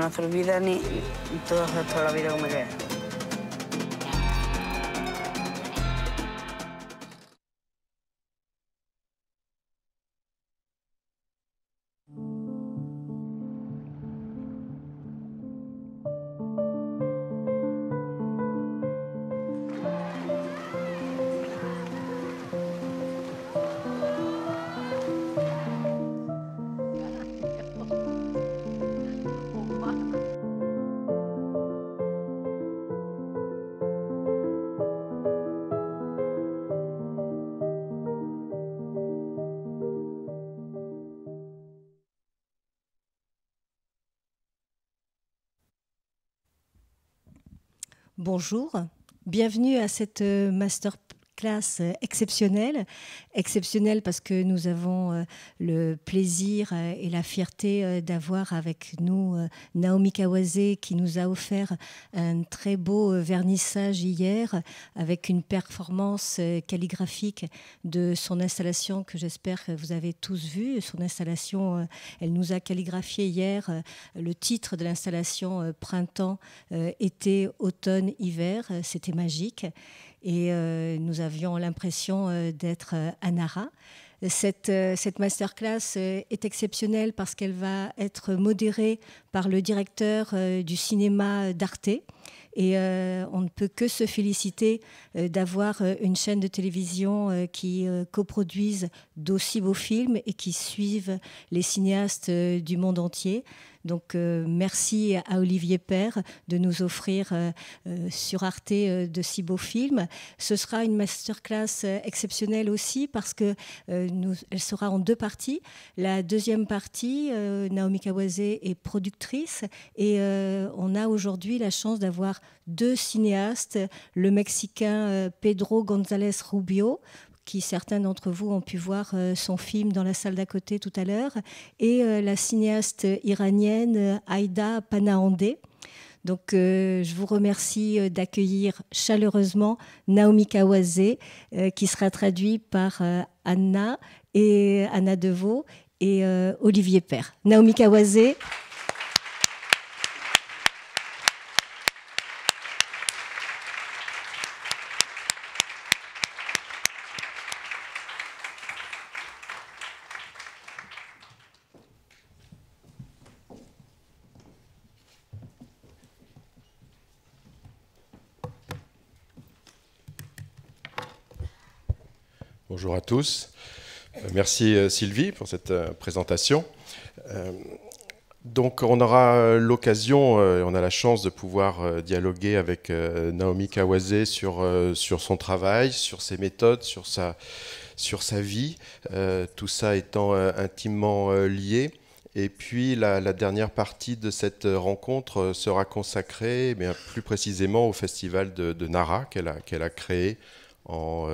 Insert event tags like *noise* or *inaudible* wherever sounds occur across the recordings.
no se olvida ni todo, el resto de la vida que me queda. bonjour. Bienvenue à cette euh, master euh, exceptionnelle. Exceptionnelle parce que nous avons euh, le plaisir euh, et la fierté d'avoir avec nous Naomi Kawase qui nous a offert un très beau vernissage hier avec une performance calligraphique de son installation que j'espère que vous avez tous vu. Son installation, elle nous a calligraphié hier le titre de l'installation Printemps, été, automne, hiver. C'était magique et euh, nous avions l'impression euh, d'être à euh, Nara. Cette, masterclass est exceptionnelle parce qu'elle va être modérée par le directeur du cinéma d'Arte. Et on ne peut que se féliciter d'avoir une chaîne de télévision qui coproduise d'aussi beaux films et qui suivent les cinéastes du monde entier. Donc euh, merci à Olivier Père de nous offrir euh, euh, sur Arte de si beaux films. Ce sera une masterclass exceptionnelle aussi parce que elle sera en deux parties. La deuxième partie, Naomi Kawase est productrice et on a aujourd'hui la chance d'avoir deux cinéastes, le Mexicain Pedro González Rubio qui certains d'entre vous ont pu voir euh, son film dans la salle d'à côté tout à l'heure, et euh, la cinéaste iranienne euh, Aïda Panahandeh. Donc, je vous remercie d'accueillir chaleureusement Naomi Kawase, qui sera traduite par Anna et Anna Deveau et Olivier Père. Naomi Kawase. Bonjour à tous. Euh, merci euh, Sylvie pour cette euh, présentation. Donc on aura l'occasion, on a la chance de pouvoir dialoguer avec Naomi Kawase sur, son travail, sur ses méthodes, sur sa, vie, tout ça étant intimement lié. Et puis la, dernière partie de cette rencontre sera consacrée eh plus précisément au festival de, Nara qu'elle a, créé en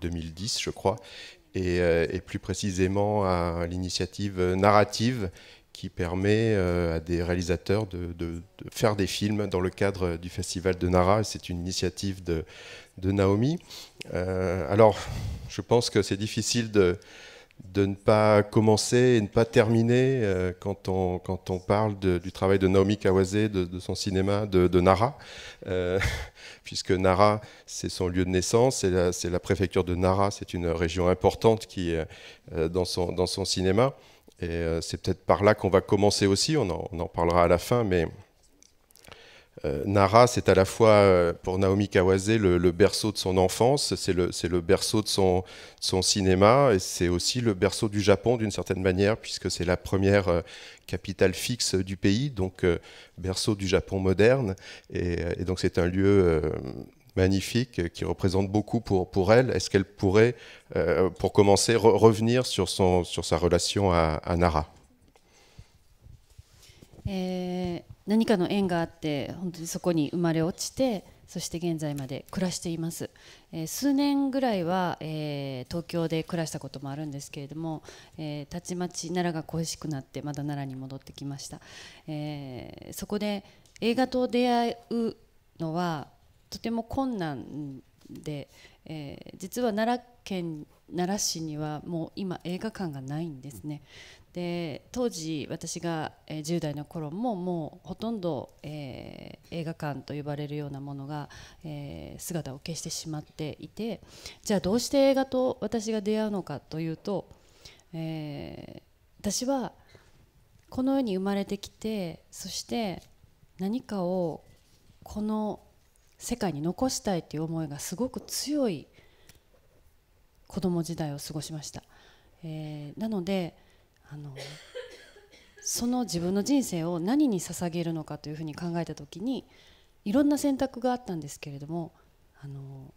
2010, euh, je crois, euh, et, plus précisément à l'initiative narrative qui permet euh, à des réalisateurs de, faire des films dans le cadre du festival de Nara. C'est une initiative de, Naomi. alors, je pense que c'est difficile de, de ne pas commencer et ne pas terminer euh, quand, on, quand on parle du travail de Naomi Kawase, de, son cinéma, de, Nara, euh, *laughs* puisque Nara, c'est son lieu de naissance, c'est la, préfecture de Nara, c'est une région importante qui, euh, dans, son, dans son cinéma. Et c'est peut-être par là qu'on va commencer aussi, on en, on en, parlera à la fin, mais euh, Nara, c'est à la fois euh, pour Naomi Kawase le, berceau de son enfance, c'est le, le, berceau de son, son cinéma, et c'est aussi le berceau du Japon d'une certaine manière, puisque c'est la première euh, capitale fixe du pays, donc berceau du Japon moderne. Et, donc c'est un lieu magnifique qui représente beaucoup pour, pour elle. Est-ce qu'elle pourrait, pour commencer, revenir sur, son, sur sa relation à, Nara 何かの縁があって本当にそこに生まれ落ちてそして現在まで暮らしています、えー、数年ぐらいは、えー、東京で暮らしたこともあるんですけれども、えー、たちまち奈良が恋しくなってまだ奈良に戻ってきました、えそこで映画と出会うのはとても困難で、え実は奈良県奈良市にはもう今映画館がないんですねで当時私が10代の頃ももうほとんど、えー、映画館と呼ばれるようなものが、えー、姿を消してしまっていてじゃあどうして映画と私が出会うのかというと、えー、私はこの世に生まれてきてそして何かをこの世界に残したいという思いがすごく強い子供時代を過ごしました。えー、なのであのその自分の人生を何に捧げるのかというふうに考えた時にいろんな選択があったんですけれどもあの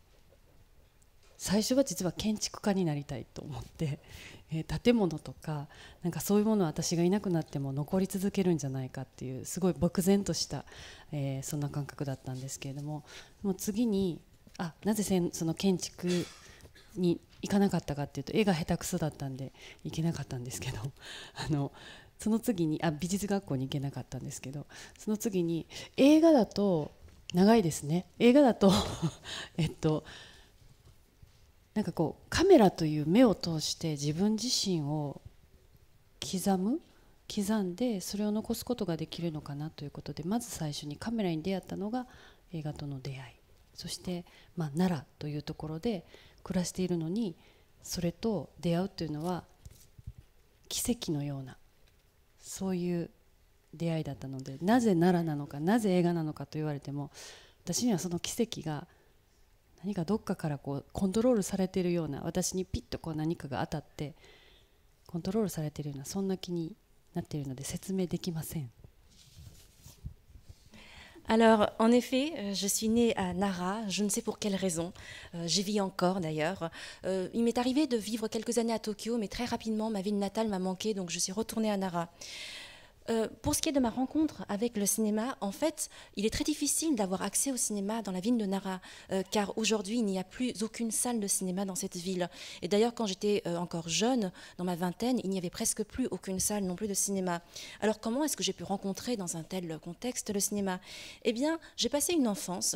最初は実は建築家になりたいと思って、*laughs* えー、建物とかなんかそういうものは私がいなくなっても残り続けるんじゃないかっていうすごい漠然とした、えー、そんな感覚だったんですけれどももう次にあなぜその建築に行かなかったかっていうと絵が下手くそだったんで行けなかったんですけど *laughs* あのその次にあ美術学校に行けなかったんですけどその次に映画だと長いですね映画だと *laughs* えっとなんかこうカメラという目を通して自分自身を刻む刻んでそれを残すことができるのかなということでまず最初にカメラに出会ったのが映画との出会いそして、まあ、奈良というところで暮らしているのにそれと出会うというのは奇跡のようなそういう出会いだったのでなぜ奈良なのかなぜ映画なのかと言われても私にはその奇跡が何かどっかからこうコントロールされているような私にピッとこう何かが当たってコントロールされているようなそんな気になっているので説明できません。alors, en effet, euh, je suis née à Nara, je ne sais pour quelle raison. Euh, j'y vis encore d'ailleurs. Euh, il m'est arrivé de vivre quelques années à Tokyo, mais très rapidement, ma ville natale m'a manqué, donc je suis retournée à Nara. Euh, pour ce qui est de ma rencontre avec le cinéma, en fait, il est très difficile d'avoir accès au cinéma dans la ville de Nara, euh, car aujourd'hui, il n'y a plus aucune salle de cinéma dans cette ville. Et d'ailleurs, quand j'étais euh, encore jeune, dans ma vingtaine, il n'y avait presque plus aucune salle non plus de cinéma. Alors comment est-ce que j'ai pu rencontrer dans un tel contexte le cinéma Eh bien, j'ai passé une enfance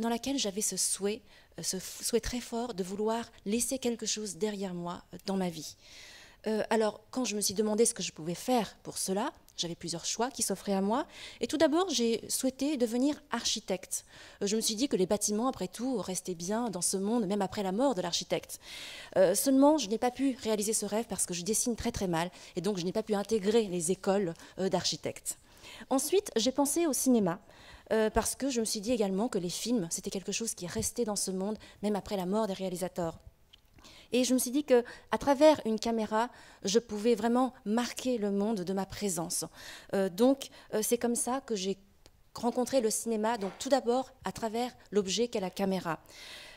dans laquelle j'avais ce souhait, ce souhait très fort de vouloir laisser quelque chose derrière moi dans ma vie. alors, quand je me suis demandé ce que je pouvais faire pour cela, j'avais plusieurs choix qui s'offraient à moi. Et tout d'abord, j'ai souhaité devenir architecte. Euh, je me suis dit que les bâtiments, après tout, restaient bien dans ce monde, même après la mort de l'architecte. Euh, seulement, je n'ai pas pu réaliser ce rêve parce que je dessine très très mal. Et donc, je n'ai pas pu intégrer les écoles euh, d'architectes. Ensuite, j'ai pensé au cinéma. parce que je me suis dit également que les films, c'était quelque chose qui restait dans ce monde, même après la mort des réalisateurs. Et je me suis dit que à travers une caméra, je pouvais vraiment marquer le monde de ma présence. Euh, donc euh, c'est comme ça que j'ai rencontré le cinéma. Donc tout d'abord à travers l'objet qu'est la caméra.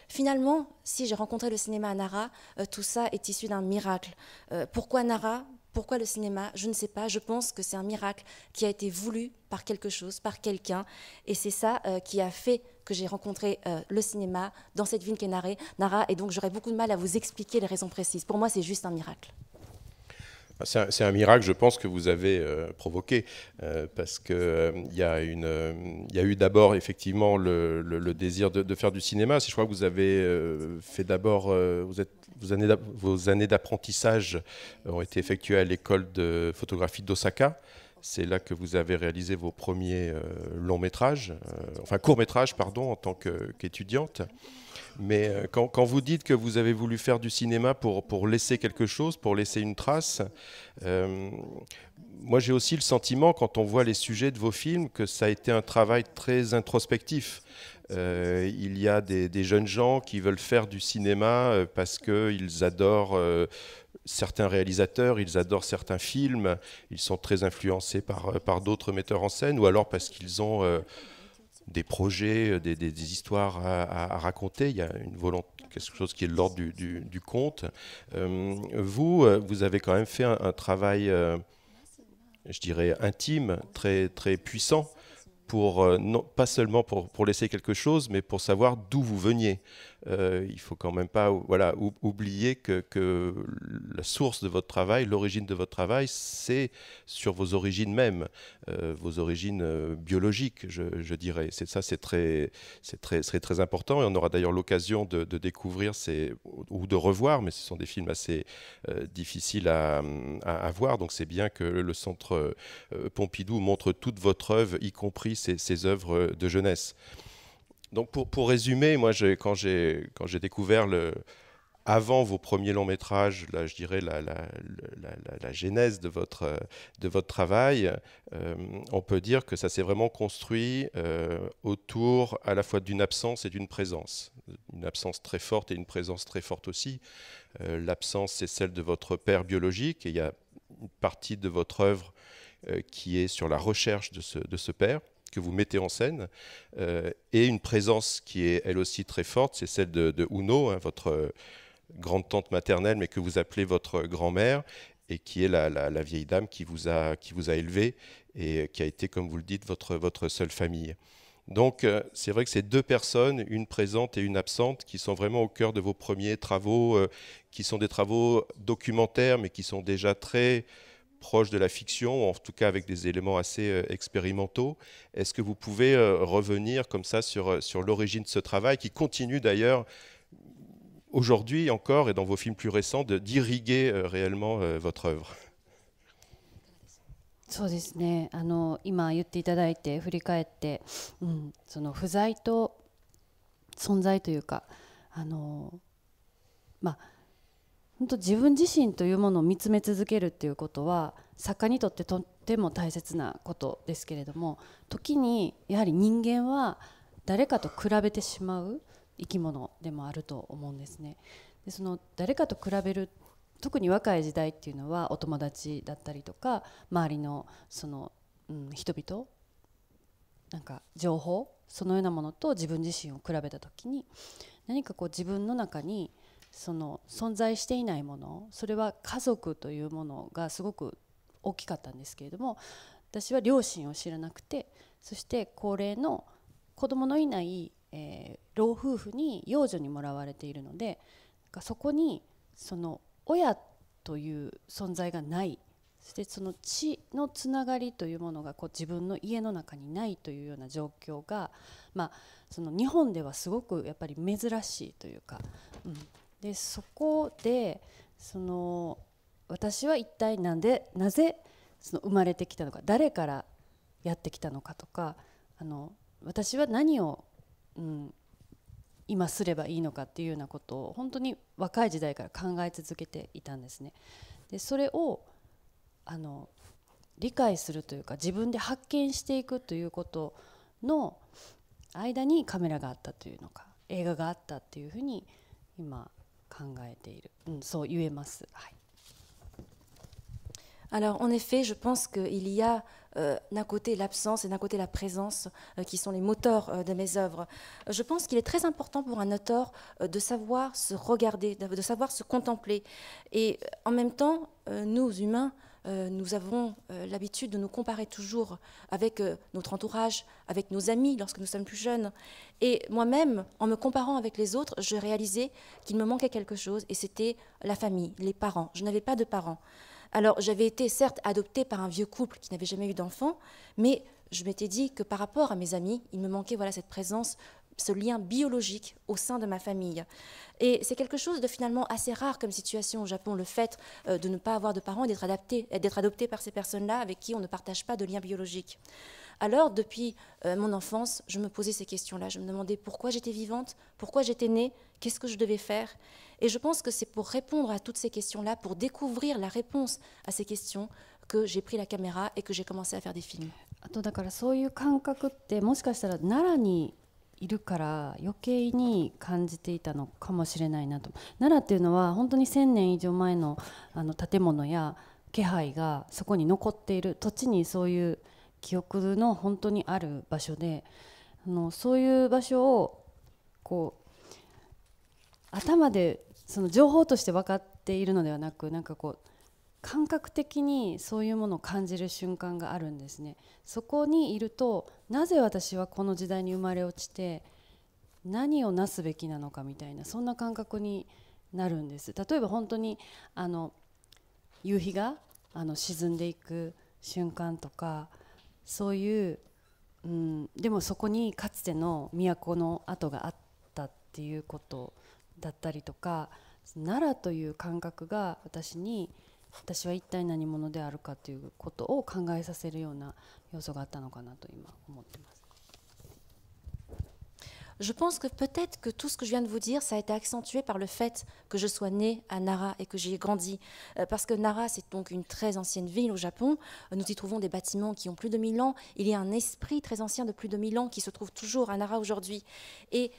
Finalement, si j'ai rencontré le cinéma à Nara, euh, tout ça est issu d'un miracle. pourquoi Nara pourquoi le cinéma Je ne sais pas. Je pense que c'est un miracle qui a été voulu par quelque chose, par quelqu'un. Et c'est ça euh, qui a fait que j'ai rencontré euh, le cinéma dans cette ville est Nara. Et donc j'aurais beaucoup de mal à vous expliquer les raisons précises. Pour moi, c'est juste un miracle. Ah, c'est un, miracle, je pense, que vous avez euh, provoqué, parce qu'il y, y, a eu d'abord effectivement le, désir de, faire du cinéma. Si je crois que vous avez fait d'abord, vous êtes vos années d'apprentissage euh, ont été effectuées à l'école de photographie d'Osaka. C'est là que vous avez réalisé vos premiers euh, longs métrages, euh, enfin courts métrages, pardon, en tant qu'étudiante. Mais quand, vous dites que vous avez voulu faire du cinéma pour, pour laisser quelque chose, pour laisser une trace, moi j'ai aussi le sentiment, quand on voit les sujets de vos films, que ça a été un travail très introspectif. Euh, il y a des, jeunes gens qui veulent faire du cinéma euh, parce qu'ils adorent euh, certains réalisateurs, ils adorent certains films, ils sont très influencés par, par d'autres metteurs en scène, ou alors parce qu'ils ont des projets, des, histoires à, raconter. Il y a une volonté quelque chose qui est de l'ordre du, conte. vous, vous avez quand même fait un, un travail, je dirais, intime, très, très puissant, euh, non, pas seulement pour, pour laisser quelque chose, mais pour savoir d'où vous veniez euh, il faut quand même pas oublier que, la source de votre travail, l'origine de votre travail, c'est sur vos origines mêmes, euh, vos origines euh, biologiques, je, dirais. C'est ça, c'est très, important. Et on aura d'ailleurs l'occasion de, découvrir ou de revoir, mais ce sont des films assez euh, difficiles à, voir. Donc c'est bien que le Centre Pompidou montre toute votre œuvre, y compris ces ses œuvres de jeunesse. Donc pour, pour résumer, moi quand j'ai quand j'ai découvert le avant vos premiers longs métrages, là, je dirais la, la, la, la genèse de votre, de votre travail, euh, on peut dire que ça s'est vraiment construit euh, autour à la fois d'une absence et d'une présence. Une absence très forte et une présence très forte aussi. Euh, l'absence, c'est celle de votre père biologique et il y a une partie de votre œuvre qui est sur la recherche de ce, de ce père que vous mettez en scène, euh, et une présence qui est elle aussi très forte, c'est celle de, de Uno, hein, votre euh, grande-tante maternelle, mais que vous appelez votre grand-mère, et qui est la, vieille dame qui vous a, qui vous a élevé et euh, qui a été, comme vous le dites, votre, votre seule famille. Donc c'est vrai que ces deux personnes, une présente et une absente, qui sont vraiment au cœur de vos premiers travaux, qui sont des travaux documentaires, mais qui sont déjà très proche de la fiction, en tout cas avec des éléments assez euh, expérimentaux. Est-ce que vous pouvez euh, revenir comme ça sur, euh, sur l'origine de ce travail qui continue d'ailleurs aujourd'hui encore et dans vos films plus récents d'irriguer réellement votre œuvre そうですねあの今言っていただいて振り返って、うん、その不在と存在というかあのまあ本当自分自身というものを見つめ続けるっていうことは作家にとってとっても大切なことですけれども時にやはり人間は誰かと比べてしまう生き物でもあると思うんですね。でその誰かと比べる特に若い時代っていうのはお友達だったりとか周りのその、うん、人々なんか情報そのようなものと自分自身を比べた時に何かこう自分の中にその存在していないものそれは家族というものがすごく大きかったんですけれども私は両親を知らなくてそして高齢の子供のいない、えー、老夫婦に養女にもらわれているのでそこにその親という存在がないそしてその血のつながりというものがこう自分の家の中にないというような状況が、まあ、その日本ではすごくやっぱり珍しいというか、うん、でそこでその私は一体なんでなぜその生まれてきたのか誰からやってきたのかとかあの私は何を、うん、今すればいいのかっていうようなことを本当に若い時代から考え続けていたんですね。でそれをあの理解するというか自分で発見していくということの間にカメラがあったというのか映画があったっていうふうに今 Alors en effet, je pense qu'il y a euh, d'un côté l'absence et d'un côté la présence euh, qui sont les moteurs euh, de mes œuvres. Je pense qu'il est très important pour un auteur de savoir se regarder, de savoir se contempler. Et en même temps, nous, humains, euh, nous avons euh, l'habitude de nous comparer toujours avec euh, notre entourage, avec nos amis lorsque nous sommes plus jeunes. Et moi-même, en me comparant avec les autres, je réalisais qu'il me manquait quelque chose, et c'était la famille, les parents. Je n'avais pas de parents. Alors j'avais été certes adoptée par un vieux couple qui n'avait jamais eu d'enfants, mais je m'étais dit que par rapport à mes amis, il me manquait voilà cette présence ce lien biologique au sein de ma famille. Et c'est quelque chose de finalement assez rare comme situation au Japon, le fait euh, de ne pas avoir de parents et d'être adapté, d'être adopté par ces personnes-là avec qui on ne partage pas de lien biologique. Alors, depuis euh, mon enfance, je me posais ces questions-là. Je me demandais pourquoi j'étais vivante, pourquoi j'étais née, qu'est-ce que je devais faire. Et je pense que c'est pour répondre à toutes ces questions-là, pour découvrir la réponse à ces questions, que j'ai pris la caméra et que j'ai commencé à faire des films. いるから余計に感じていたのかもしれないなと奈良っていうのは本当に1,000年以上前のあの建物や気配がそこに残っている土地にそういう記憶の本当にある場所であのそういう場所をこう頭でその情報として分かっているのではなくなんかこう感覚的にそういうものを感じる瞬間があるんですねそこにいるとなぜ私はこの時代に生まれ落ちて何をなすべきなのかみたいなそんな感覚になるんです例えば本当にあの夕日があの沈んでいく瞬間とかそういう、うん、でもそこにかつての都の跡があったっていうことだったりとか奈良という感覚が私に Je pense que peut-être que tout ce que je viens de vous dire, ça a été accentué par le fait que je sois née à Nara et que j'y ai grandi. Euh, parce que Nara, c'est donc une très ancienne ville au Japon. Euh, nous y trouvons des bâtiments qui ont plus de 1000 ans. Il y a un esprit très ancien de plus de 1000 ans qui se trouve toujours à Nara aujourd'hui. Et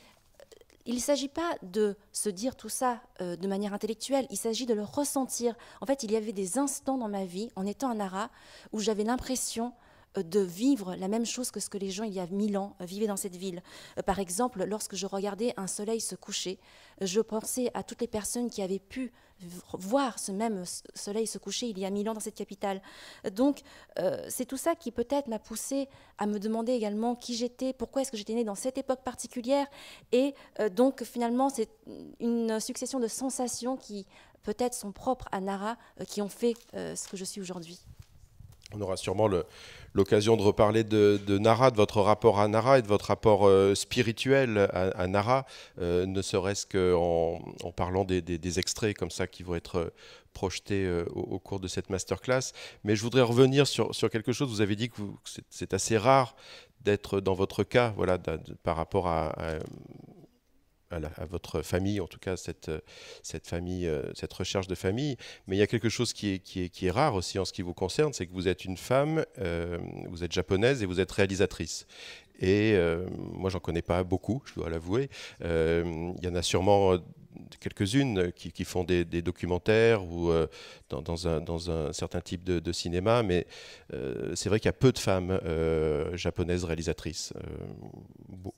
il ne s'agit pas de se dire tout ça euh, de manière intellectuelle, il s'agit de le ressentir. En fait, il y avait des instants dans ma vie, en étant un ara, où j'avais l'impression euh, de vivre la même chose que ce que les gens il y a mille ans euh, vivaient dans cette ville. Euh, par exemple, lorsque je regardais un soleil se coucher, je pensais à toutes les personnes qui avaient pu voir ce même soleil se coucher il y a mille ans dans cette capitale. Donc c'est tout ça qui peut-être m'a poussé à me demander également qui j'étais, pourquoi est-ce que j'étais née dans cette époque particulière. Et donc finalement c'est une succession de sensations qui peut-être sont propres à Nara, qui ont fait ce que je suis aujourd'hui. On aura sûrement l'occasion de reparler de, Nara, de votre rapport à Nara et de votre rapport euh, spirituel à, Nara, euh, ne serait-ce qu'en parlant des, extraits comme ça qui vont être euh, projetés au, cours de cette masterclass. Mais je voudrais revenir sur, quelque chose. Vous avez dit que, c'est assez rare d'être dans votre cas, voilà, par rapport à à, votre famille, en tout cas cette, euh, cette, famille, euh, cette recherche de famille. Mais il y a quelque chose qui est, qui est, qui est rare aussi en ce qui vous concerne, c'est que vous êtes une femme, euh, vous êtes japonaise et vous êtes réalisatrice. Et moi, moi, j'en connais pas beaucoup, je dois l'avouer. Il y en a sûrement quelques-unes euh, qui, font des, documentaires ou euh, dans, un, certain type de, cinéma, mais euh, c'est vrai qu'il y a peu de femmes japonaises réalisatrices,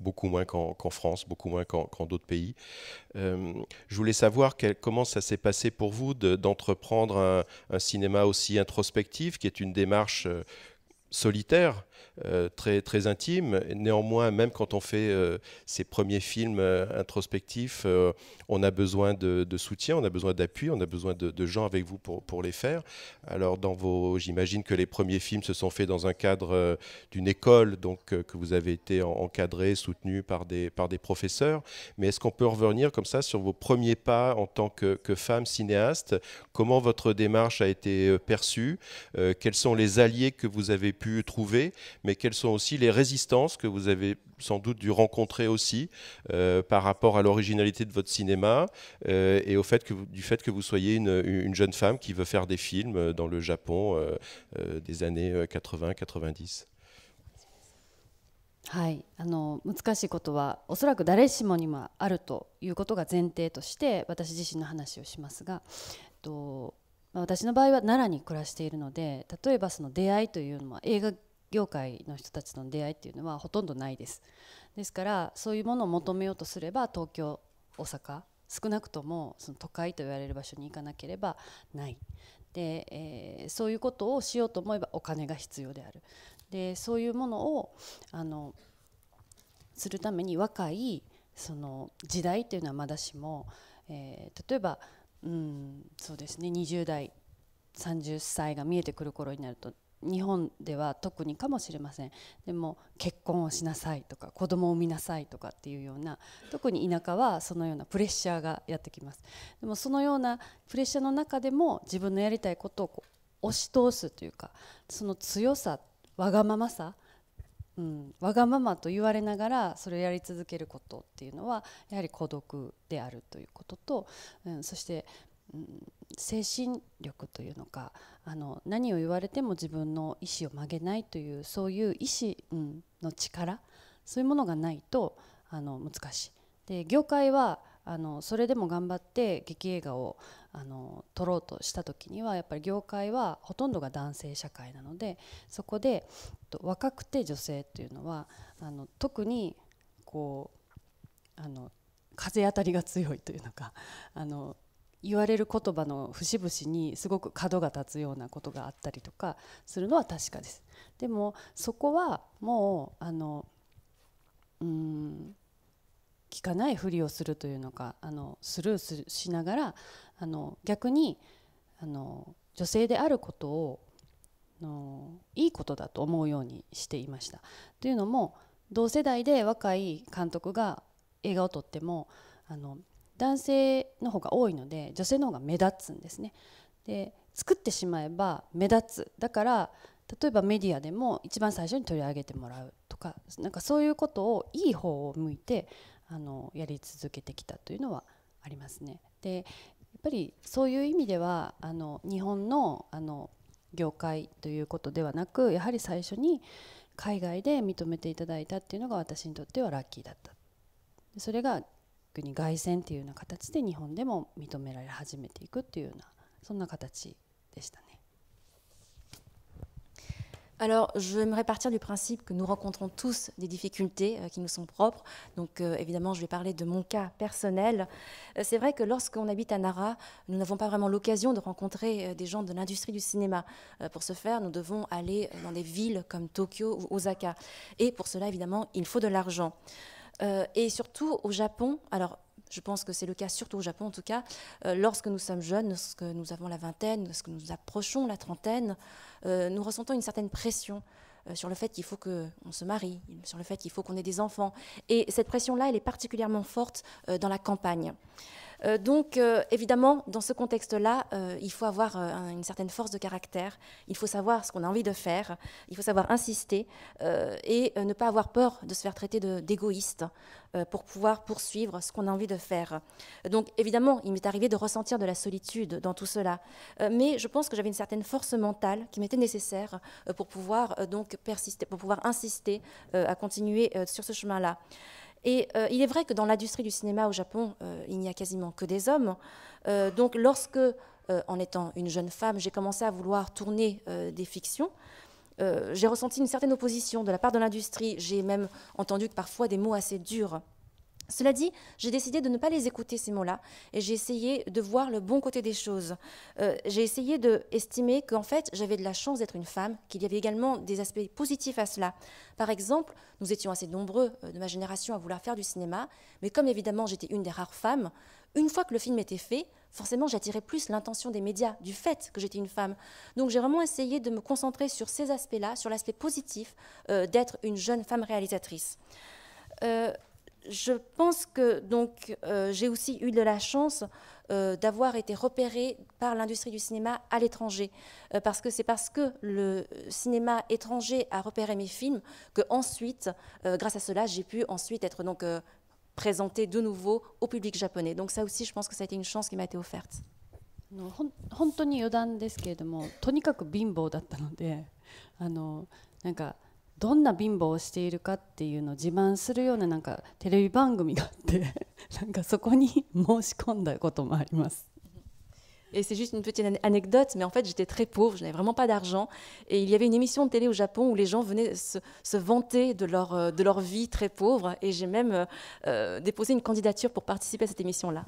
beaucoup moins qu'en France, beaucoup moins qu'en d'autres pays. je voulais savoir comment ça s'est passé pour vous d'entreprendre un, cinéma aussi introspectif, qui est une démarche solitaire euh, très, très intime. Néanmoins, même quand on fait euh, ses ces premiers films euh, introspectifs, on a besoin de, soutien, on a besoin d'appui, on a besoin de, gens avec vous pour, pour les faire. Alors, dans vos, j'imagine que les premiers films se sont faits dans un cadre d'une école, donc que vous avez été encadré, soutenu par des, par des professeurs. Mais est-ce qu'on peut revenir comme ça sur vos premiers pas en tant que, que femme cinéaste Comment votre démarche a été perçue Quels sont les alliés que vous avez pu trouver mais quelles sont aussi les résistances que vous avez sans doute dû rencontrer aussi euh, par rapport à l'originalité de votre cinéma euh, et au fait que du fait que vous soyez une, jeune femme qui veut faire des films euh, dans le Japon des années 80-90. はい、あの難しいことはおそらく誰しもにもあるということが前提として私自身の話をしますが、えっと、私の場合は奈良に暮らしているので例えばその出会いというのは映画業界の人たちとの出会いっていうのはほとんどないですですからそういうものを求めようとすれば東京大阪少なくともその都会と言われる場所に行かなければないで、えー、そういうことをしようと思えばお金が必要であるでそういうものをあのするために若いその時代っていうのはまだしも、えー、例えば、うん、そうですね20代30歳が見えてくる頃になると日本では特にかもしれませんでも結婚をしなさいとか子供を産みなさいとかっていうような特に田舎はそのようなプレッシャーがやってきますでもそのようなプレッシャーの中でも自分のやりたいことをこう押し通すというかその強さわがままさうん、わがままと言われながらそれをやり続けることっていうのはやはり孤独であるということと、うん、そして精神力というのかあの何を言われても自分の意思を曲げないというそういう意思、うん、の力そういうものがないとあの難しい。で業界はあのそれでも頑張って劇映画をあの撮ろうとした時にはやっぱり業界はほとんどが男性社会なのでそこで若くて女性というのはあの特にこうあの風当たりが強いというのかあの言われる言葉の節々にすごく角が立つようなことがあったりとかするのは確かです。でもそこはもうあのうん聞かないふりをするというのかあのスルーしながらあの逆にあの女性であることをのいいことだと思うようにしていました。というのも同世代で若い監督が映画を撮ってもあの男性の方が多いので女性の方が目立つんですね。で作ってしまえば目立つだから例えばメディアでも一番最初に取り上げてもらうとかなんかそういうことをいい方を向いてあのやり続けてきたというのはありますね。でやっぱりそういう意味ではあの日本のあの業界ということではなくやはり最初に海外で認めていただいたっていうのが私にとってはラッキーだった。それが Alors j'aimerais partir du principe que nous rencontrons tous des difficultés euh, qui nous sont propres. Donc, euh, évidemment, je vais parler de mon cas personnel. Euh, c'est vrai que lorsqu'on habite à Nara, nous n'avons pas vraiment l'occasion de rencontrer des gens de l'industrie du cinéma. Pour ce faire, nous devons aller dans des villes comme Tokyo ou Osaka. Et pour cela, évidemment, il faut de l'argent. Euh, et surtout au Japon, alors je pense que c'est le cas surtout au Japon en tout cas, euh, lorsque nous sommes jeunes, lorsque nous avons la vingtaine, lorsque nous approchons la trentaine, euh, nous ressentons une certaine pression sur le fait qu'il faut qu'on se marie, sur le fait qu'il faut qu'on ait des enfants. Et cette pression-là, elle est particulièrement forte dans la campagne. Euh, donc, euh, évidemment, dans ce contexte-là, euh, il faut avoir une certaine force de caractère, il faut savoir ce qu'on a envie de faire, il faut savoir insister et ne pas avoir peur de se faire traiter d'égoïste pour pouvoir poursuivre ce qu'on a envie de faire. Donc évidemment, il m'est arrivé de ressentir de la solitude dans tout cela, mais je pense que j'avais une certaine force mentale qui m'était nécessaire pour pouvoir donc persister, pour pouvoir insister à continuer sur ce chemin-là. Et euh, il est vrai que dans l'industrie du cinéma au Japon, euh, il n'y a quasiment que des hommes. Euh, donc lorsque, en étant une jeune femme, j'ai commencé à vouloir tourner des fictions, j'ai ressenti une certaine opposition de la part de l'industrie. J'ai même entendu que parfois des mots assez durs cela dit, j'ai décidé de ne pas les écouter, ces mots-là, et j'ai essayé de voir le bon côté des choses. Euh, j'ai essayé d'estimer qu'en fait, j'avais de la chance d'être une femme, qu'il y avait également des aspects positifs à cela. Par exemple, nous étions assez nombreux euh, de ma génération à vouloir faire du cinéma, mais comme évidemment j'étais une des rares femmes, une fois que le film était fait, forcément j'attirais plus l'intention des médias, du fait que j'étais une femme. Donc j'ai vraiment essayé de me concentrer sur ces aspects-là, sur l'aspect positif euh, d'être une jeune femme réalisatrice je pense que donc euh, j'ai aussi eu de la chance euh, d'avoir été repérée par l'industrie du cinéma à l'étranger, euh, parce que c'est parce que le cinéma étranger a repéré mes films que ensuite, grâce à cela, j'ai pu ensuite être donc présentée de nouveau au public japonais. Donc ça aussi, je pense que ça a été une chance qui m'a été offerte. *laughs* Et c'est juste une petite anecdote, mais en fait, j'étais très pauvre, je n'avais vraiment pas d'argent. Et il y avait une émission de télé au Japon où les gens venaient se, vanter de leur, euh, de leur vie très pauvre. Et j'ai même euh, euh, déposé une candidature pour participer à cette émission-là.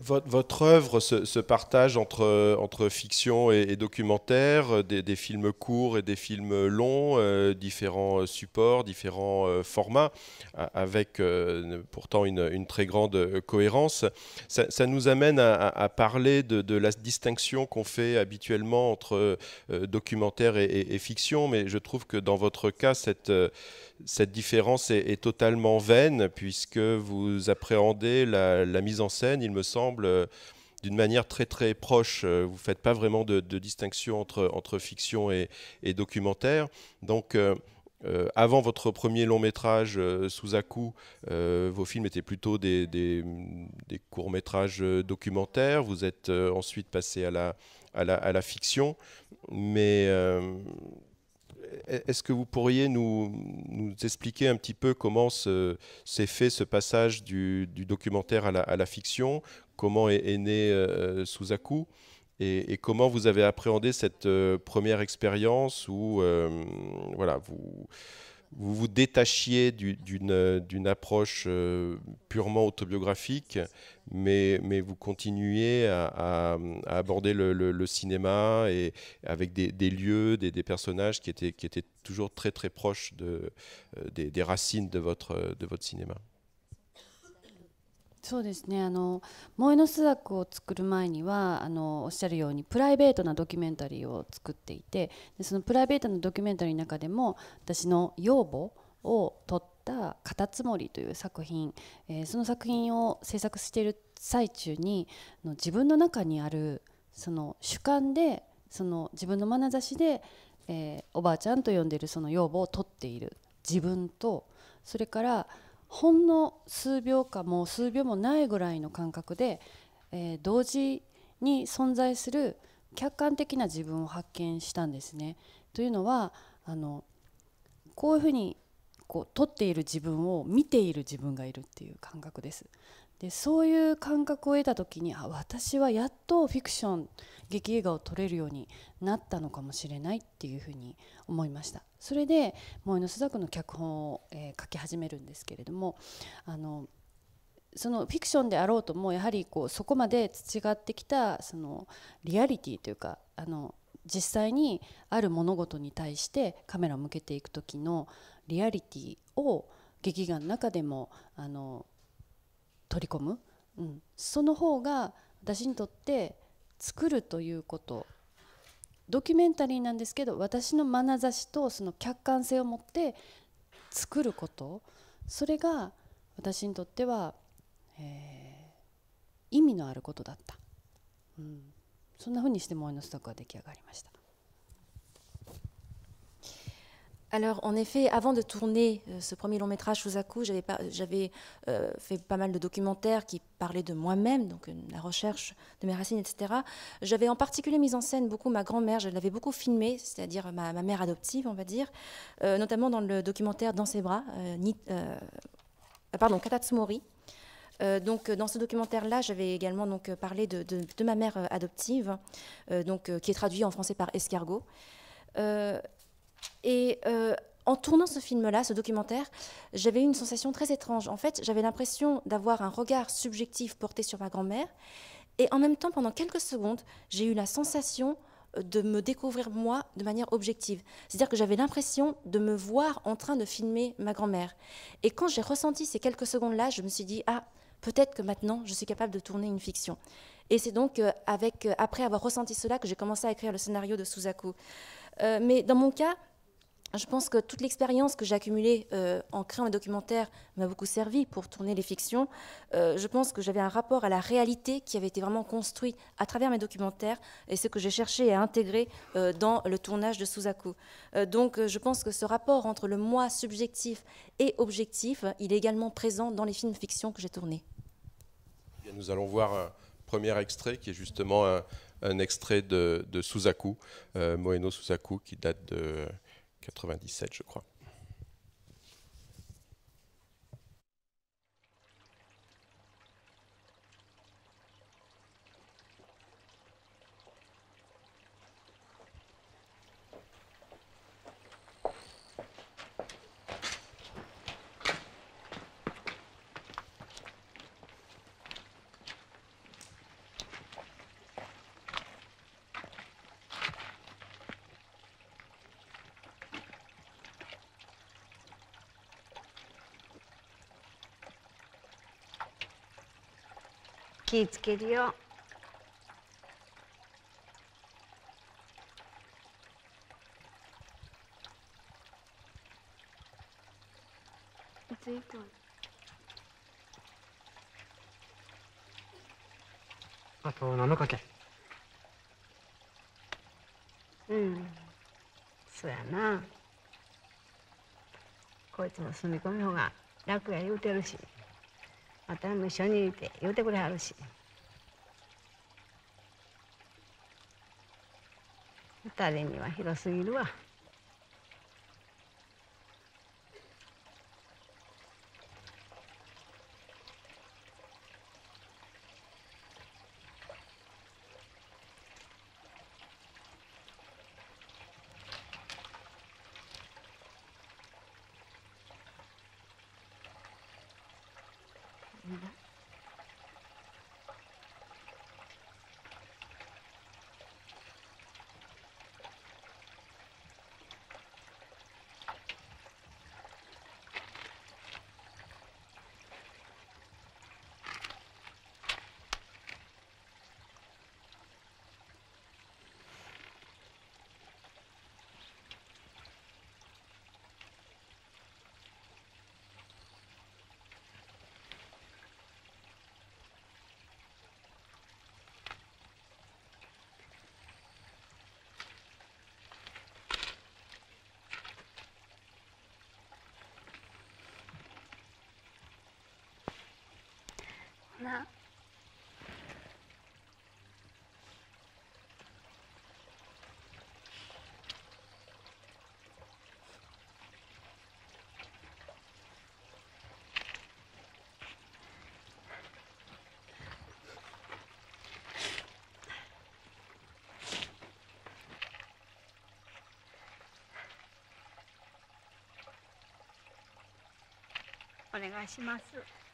votre, œuvre se, partage entre, entre fiction et, documentaire, euh, des, films courts et des films longs, euh, différents euh, supports, différents formats, avec pourtant une, très grande cohérence. Ça, nous amène à, parler de, la distinction qu'on fait habituellement entre documentaire et, et, fiction, mais je trouve que dans votre cas, cette, cette différence est, totalement vaine puisque vous appréhendez la, mise en scène, il me semble, euh, d'une manière très très proche. Euh, vous ne faites pas vraiment de, distinction entre, fiction et, documentaire. Donc euh, avant votre premier long métrage sous à vos films étaient plutôt des, courts métrages documentaires. Vous êtes ensuite passé à la, à la fiction, mais est-ce que vous pourriez nous, expliquer un petit peu comment s'est fait ce passage du, documentaire à la, fiction Comment est, né euh, euh, Suzaku et, et, comment vous avez appréhendé cette euh, première expérience où voilà, vous, vous vous détachiez d'une approche euh, purement autobiographique, mais, vous continuez à, aborder le, cinéma et avec des, lieux, des, personnages qui étaient, toujours très très proches euh, des, racines de votre cinéma. そうですねあの萌えの巣作を作る前にはあのおっしゃるようにプライベートなドキュメンタリーを作っていてでそのプライベートなドキュメンタリーの中でも私の養母を撮った「カタツムリ」という作品、えー、その作品を制作している最中にの自分の中にあるその主観でその自分の眼差しで、えー、おばあちゃんと呼んでいるその養母を撮っている自分とそれから「ほんの数秒かもう数秒もないぐらいの感覚で、えー、同時に存在する客観的な自分を発見したんですね。というのはあのこういうふうにこう撮っている自分を見ている自分がいるっていう感覚です。でそういう感覚を得た時にあ私はやっとフィクション劇映画を撮れるようになったのかもしれないっていうふうに思いました。それで「萌えの朱雀」の脚本を、えー、書き始めるんですけれどもあのそのフィクションであろうともやはりこうそこまで違ってきたそのリアリティというかあの実際にある物事に対してカメラを向けていく時のリアリティを劇画の中でもあの取り込む、うん、その方が私にとって作るということドキュメンタリーなんですけど私の眼差しとその客観性を持って作ることそれが私にとっては、えー、意味のあることだった、うん、そんなふうにして「モイのストック」は出来上がりました。Alors, en effet, avant de tourner euh, ce premier long métrage Shusaku, j'avais, j'avais euh, fait pas mal de documentaires qui parlaient de moi-même, donc euh, la recherche de mes racines, etc. J'avais en particulier mis en scène beaucoup ma grand-mère, je l'avais beaucoup filmée, c'est-à-dire ma, mère adoptive, on va dire, notamment dans le documentaire Dans ses bras, ni, ah, pardon, Katatsumori, donc, dans ce documentaire-là, j'avais également donc, parlé de, ma mère adoptive, donc, qui est traduit en français par escargot. Et euh, en tournant ce film-là, ce documentaire, j'avais une sensation très étrange. En fait, j'avais l'impression d'avoir un regard subjectif porté sur ma grand-mère. Et en même temps, pendant quelques secondes, j'ai eu la sensation euh, de me découvrir moi de manière objective. C'est-à-dire que j'avais l'impression de me voir en train de filmer ma grand-mère. Et quand j'ai ressenti ces quelques secondes-là, je me suis dit, ah, peut-être que maintenant, je suis capable de tourner une fiction. Et c'est donc euh, avec, après avoir ressenti cela que j'ai commencé à écrire le scénario de Suzaku. Euh, mais dans mon cas, je pense que toute l'expérience que j'ai accumulée euh, en créant un documentaire m'a beaucoup servi pour tourner les fictions. Euh, je pense que j'avais un rapport à la réalité qui avait été vraiment construit à travers mes documentaires et ce que j'ai cherché à intégrer dans le tournage de Suzaku. donc je pense que ce rapport entre le moi subjectif et objectif, il est également présent dans les films fiction que j'ai tournés. Nous allons voir un premier extrait qui est justement un un extrait de, de Suzaku, euh, Moeno Suzaku, qui date de 97, je crois. 気つけるよ。いつ行くんあと七日けうんそうやなこいつも住み込み方が楽や言うてるし。あたんも一緒にいて言うてくれはるし二人には広すぎるわ。お願いします。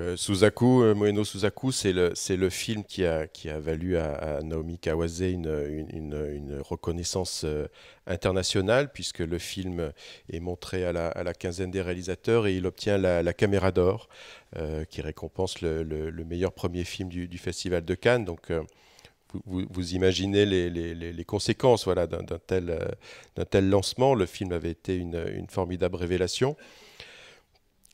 Euh, Suzaku, euh, Moeno Suzaku, c'est le, film qui a, valu à, Naomi Kawase une, reconnaissance euh, internationale, puisque le film est montré à la, quinzaine des réalisateurs et il obtient la, Caméra d'Or, qui récompense le, meilleur premier film du, Festival de Cannes. Donc, vous, imaginez les, conséquences d'un tel, lancement. Le film avait été une formidable révélation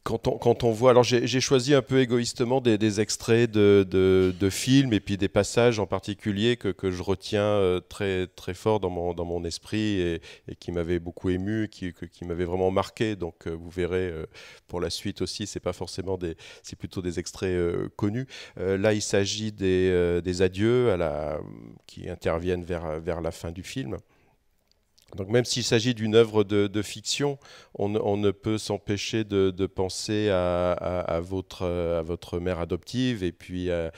quand on, quand on, voit, alors j'ai choisi un peu égoïstement des, extraits de, de, films et puis des passages en particulier que, que je retiens euh, très, très fort dans mon, dans mon esprit et, qui m'avaient beaucoup ému, qui, qui m'avaient vraiment marqué. Donc euh, vous verrez euh, pour la suite aussi, c'est pas forcément des, c'est plutôt des extraits connus. Là, il s'agit des, des, adieux à la, qui interviennent vers, vers la fin du film. Donc même s'il s'agit d'une œuvre de, fiction, on, ne peut s'empêcher de, penser à, votre, à votre mère adoptive et puis à,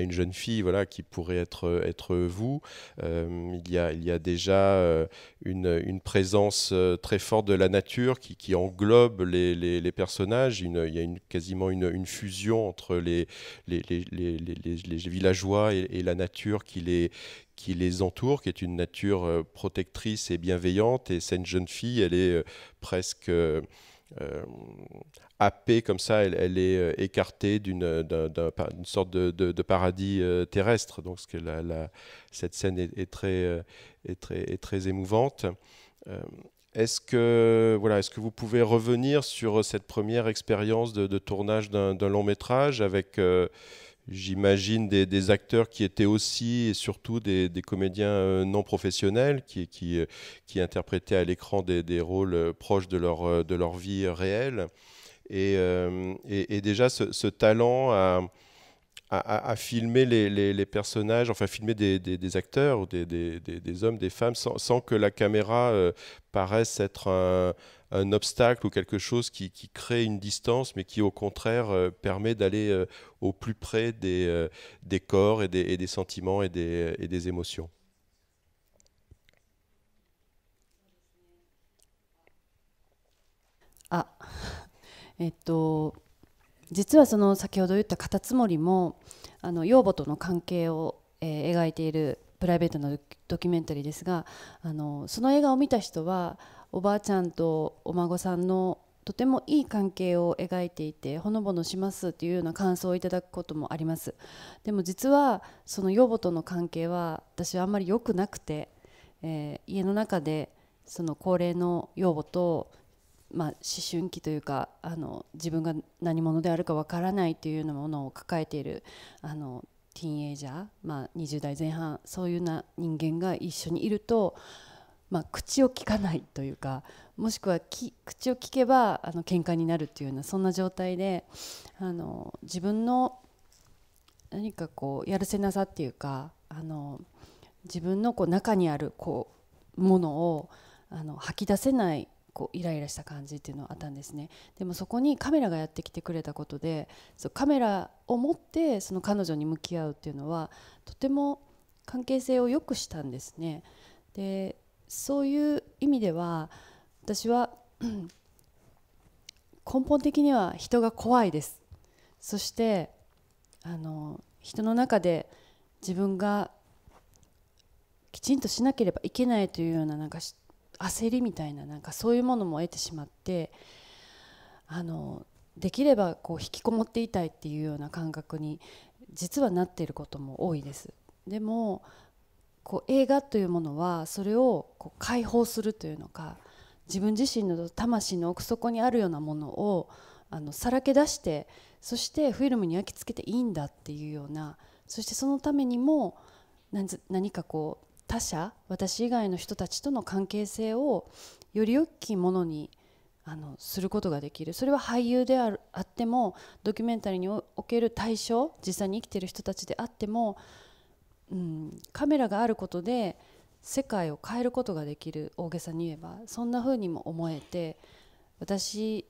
une jeune fille voilà, qui pourrait être, être vous. Euh, il, y a, il y a déjà euh, une, présence euh, très forte de la nature qui, englobe les, personnages. il y a une, quasiment une, fusion entre les, les villageois et, la nature qui les, qui les entoure, qui est une nature euh, protectrice et bienveillante. Et cette jeune fille, elle est euh, presque euh, euh, happée comme ça, elle, est écartée d'une sorte de, paradis terrestre. Donc ce que cette scène est, très, très, très, émouvante. est-ce que, voilà, est que vous pouvez revenir sur cette première expérience de, de tournage d'un long métrage avec J'imagine des, acteurs qui étaient aussi et surtout des, comédiens euh, non professionnels qui, qui, euh, qui interprétaient à l'écran des, des, rôles euh, proches de leur, de leur vie réelle. Et, et, déjà ce, talent à, à, filmer les, les, personnages, enfin filmer des, des, acteurs, des, des, hommes, des femmes, sans, que la caméra paraisse être un, un obstacle ou quelque chose qui, qui, crée une distance, mais qui au contraire euh, permet d'aller euh, au plus près des, euh, des corps et des, et des sentiments et des, et des, émotions. Ah, プライベートなドキュメンタリーですがあのその映画を見た人はおばあちゃんとお孫さんのとてもいい関係を描いていてほのぼのしますというような感想をいただくこともありますでも実はその養母との関係は私はあんまり良くなくて、えー、家の中でその高齢の養母と、まあ、思春期というかあの自分が何者であるかわからないというようなものを抱えているあのティーンエイジャー、まあ、20代前半そういうな人間が一緒にいると、まあ、口を聞かないというかもしくはき口を聞けばあの喧嘩になるっていうようなそんな状態であの自分の何かこうやるせなさっていうかあの自分のこう中にあるこうものをあの吐き出せないこうイライラした感じっていうのはあったんですねでもそこにカメラがやってきてくれたことでそうカメラを持ってその彼女に向き合うっていうのはとても関係性を良くしたんですねでそういう意味では私は根本的には人が怖いですそしてあの人の中で自分がきちんとしなければいけないというようななんか焦りみたいななんかそういうものも得てしまってあのできればこう引きこもっていたいっていうような感覚に実はなっていることも多いです。でもこう映画というものはそれをこう解放するというのか自分自身の魂の奥底にあるようなものをあのさらけ出してそしてフィルムに焼き付けていいんだっていうようなそしてそのためにも何かこう他者私以外の人たちとの関係性をより大きいものにあのすることができるそれは俳優であるあってもドキュメンタリーにおける対象実際に生きてる人たちであっても、うん、カメラがあることで世界を変えることができる大げさに言えばそんな風にも思えて私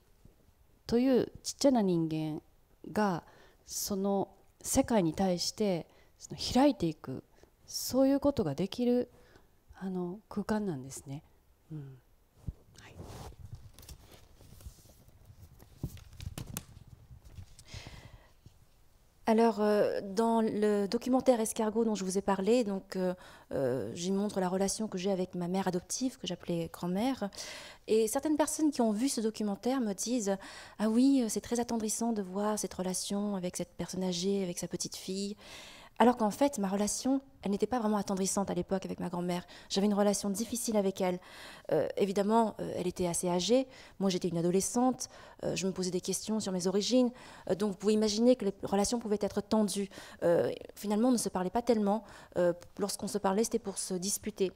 というちっちゃな人間がその世界に対してその開いていくそういうことができるあの空間なんですね。うんはい、Alors, euh, dans le documentaire Escargot dont je vous ai parlé, donc euh, euh, j'y montre la relation que j'ai avec ma mère adoptive, que j'appelais grand-mère. Et certaines personnes qui ont vu ce documentaire me disent Ah oui, c'est très attendrissant de voir cette relation avec cette personne âgée, avec sa petite fille. Alors qu'en fait, ma relation, elle n'était pas vraiment attendrissante à l'époque avec ma grand-mère. J'avais une relation difficile avec elle. Euh, évidemment, euh, elle était assez âgée. Moi, j'étais une adolescente. Euh, je me posais des questions sur mes origines. donc, vous pouvez imaginer que les relations pouvaient être tendues. finalement, on ne se parlait pas tellement. Lorsqu'on se parlait, c'était pour se disputer.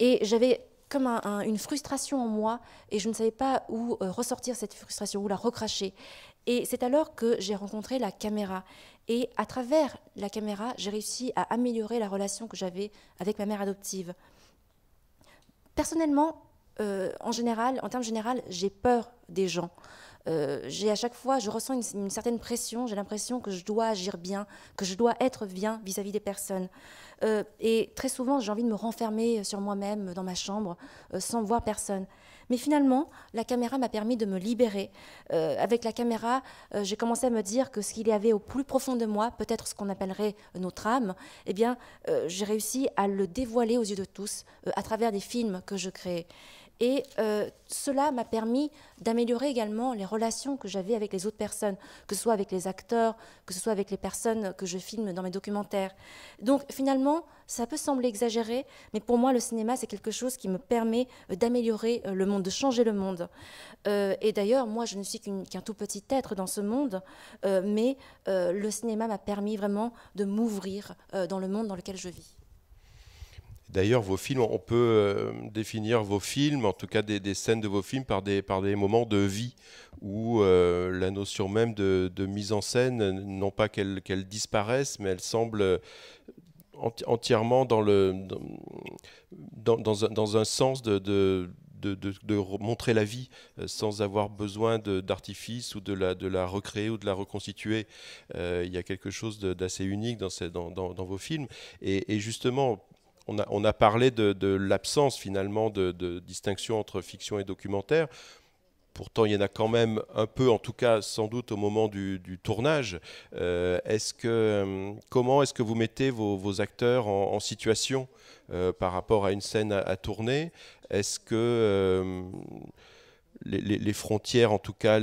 Et j'avais comme une frustration en moi et je ne savais pas où ressortir cette frustration, où la recracher. Et c'est alors que j'ai rencontré la caméra. Et à travers la caméra, j'ai réussi à améliorer la relation que j'avais avec ma mère adoptive. Personnellement, euh, en général, en termes généraux, j'ai peur des gens. Euh, j'ai à chaque fois, je ressens une, certaine pression. J'ai l'impression que je dois agir bien, que je dois être bien vis-à-vis des personnes. Euh, et très souvent, j'ai envie de me renfermer sur moi-même dans ma chambre euh, sans voir personne. Mais finalement, la caméra m'a permis de me libérer. Euh, avec la caméra, euh, j'ai commencé à me dire que ce qu'il y avait au plus profond de moi, peut-être ce qu'on appellerait notre âme, eh bien, euh, j'ai réussi à le dévoiler aux yeux de tous à travers des films que je créais. Et euh, cela m'a permis d'améliorer également les relations que j'avais avec les autres personnes, que ce soit avec les acteurs, que ce soit avec les personnes que je filme dans mes documentaires. Donc finalement, ça peut sembler exagéré, mais pour moi, le cinéma, c'est quelque chose qui me permet euh, d'améliorer euh, le monde, de changer le monde. et d'ailleurs, moi, je ne suis qu'un tout petit être dans ce monde, mais le cinéma m'a permis vraiment de m'ouvrir dans le monde dans lequel je vis. D'ailleurs, vos films, on peut euh, définir vos films, en tout cas des, scènes de vos films, par des, moments de vie où euh, la notion même de, mise en scène, euh, non pas qu'elle disparaisse, mais elle semble entièrement dans, un, sens de, montrer la vie sans avoir besoin d'artifice ou de la, recréer ou de la reconstituer. il y a quelque chose d'assez unique dans, vos films. et justement, on a, parlé de, l'absence finalement de, distinction entre fiction et documentaire. Pourtant, il y en a quand même un peu, en tout cas sans doute au moment du, tournage. Euh, euh, comment est-ce que vous mettez vos, acteurs en, situation euh, par rapport à une scène à, à tourner Est-ce que les, frontières, en tout cas,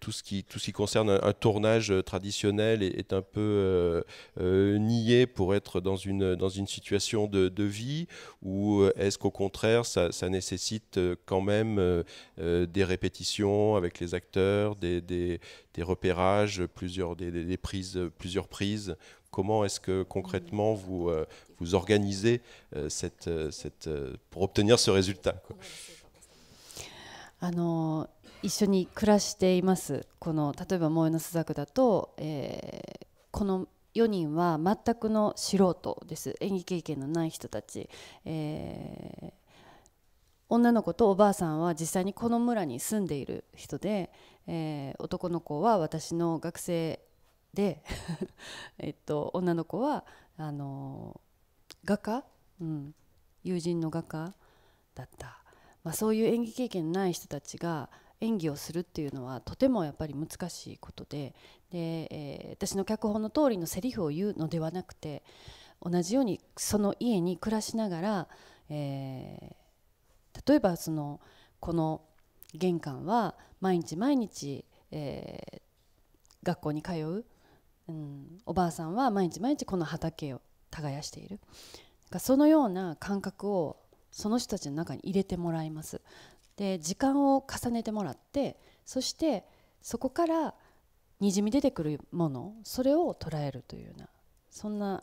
tout, ce qui, concerne un, tournage euh, traditionnel est, un peu euh, euh, nié pour être dans une, dans une situation de, vie Ou est-ce qu'au contraire, ça, nécessite quand même des répétitions avec les acteurs, des, repérages, plusieurs, des, prises, plusieurs prises Comment est-ce que concrètement vous, vous organisez pour obtenir ce résultat あの一緒に暮らしていますこの例えば「萌えの朱雀」だと、えー、この4人は全くの素人です演技経験のない人たち、えー、女の子とおばあさんは実際にこの村に住んでいる人で、えー、男の子は私の学生で *laughs* えっと女の子はあの画家、うん、友人の画家だった。まあ、そういう演技経験ない人たちが演技をするっていうのはとてもやっぱり難しいことでで、えー、私の脚本の通りのセリフを言うのではなくて同じようにその家に暮らしながら、えー、例えばそのこの玄関は毎日毎日、えー、学校に通う、うん、おばあさんは毎日毎日この畑を耕している。そのような感覚をその人たちの中に入れてもらいますで時間を重ねてもらってそしてそこからにじみ出てくるものそれを捉えるというようなそんな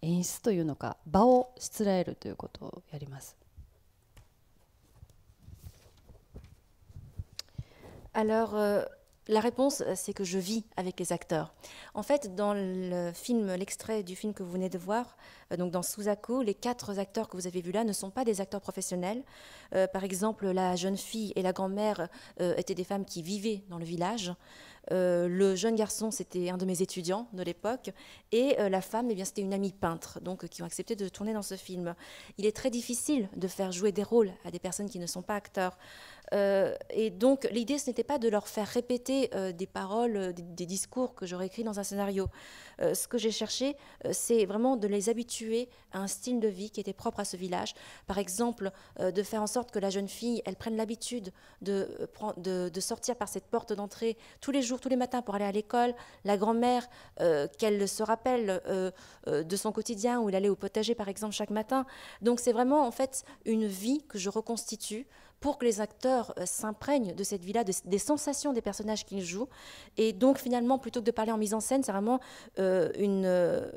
演出というのか場をしつらえるということをやります。Alors, euh La réponse, euh, c'est que je vis avec les acteurs. En fait, dans le film, l'extrait du film que vous venez de voir, euh, donc dans Suzaku, les quatre acteurs que vous avez vus là ne sont pas des acteurs professionnels. Euh, par exemple, la jeune fille et la grand-mère étaient des femmes qui vivaient dans le village. le jeune garçon, c'était un de mes étudiants de l'époque. Et la femme, eh bien, c'était une amie peintre, donc qui ont accepté de tourner dans ce film. Il est très difficile de faire jouer des rôles à des personnes qui ne sont pas acteurs. Euh, et donc l'idée, ce n'était pas de leur faire répéter euh, des paroles, euh, des, discours que j'aurais écrits dans un scénario. ce que j'ai cherché, c'est vraiment de les habituer à un style de vie qui était propre à ce village. Par exemple, de faire en sorte que la jeune fille, elle prenne l'habitude de, sortir par cette porte d'entrée tous les jours, tous les matins pour aller à l'école. La grand-mère, qu'elle se rappelle de son quotidien où elle allait au potager, par exemple, chaque matin. Donc c'est vraiment en fait une vie que je reconstitue pour que les acteurs euh, s'imprègnent de cette vie-là, des sensations des personnages qu'ils jouent. Et donc finalement, plutôt que de parler en mise en scène, c'est vraiment euh, une... Euh,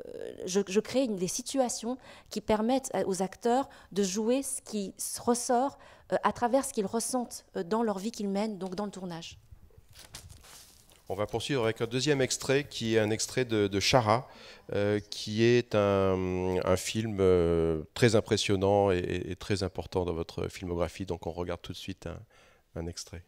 je, crée des situations qui permettent aux acteurs de jouer ce qui ressort à travers ce qu'ils ressentent dans leur vie qu'ils mènent, donc dans le tournage. On va poursuivre avec un deuxième extrait qui est un extrait de, Chara, euh, qui est un, film euh, très impressionnant et, très important dans votre filmographie. Donc on regarde tout de suite un extrait.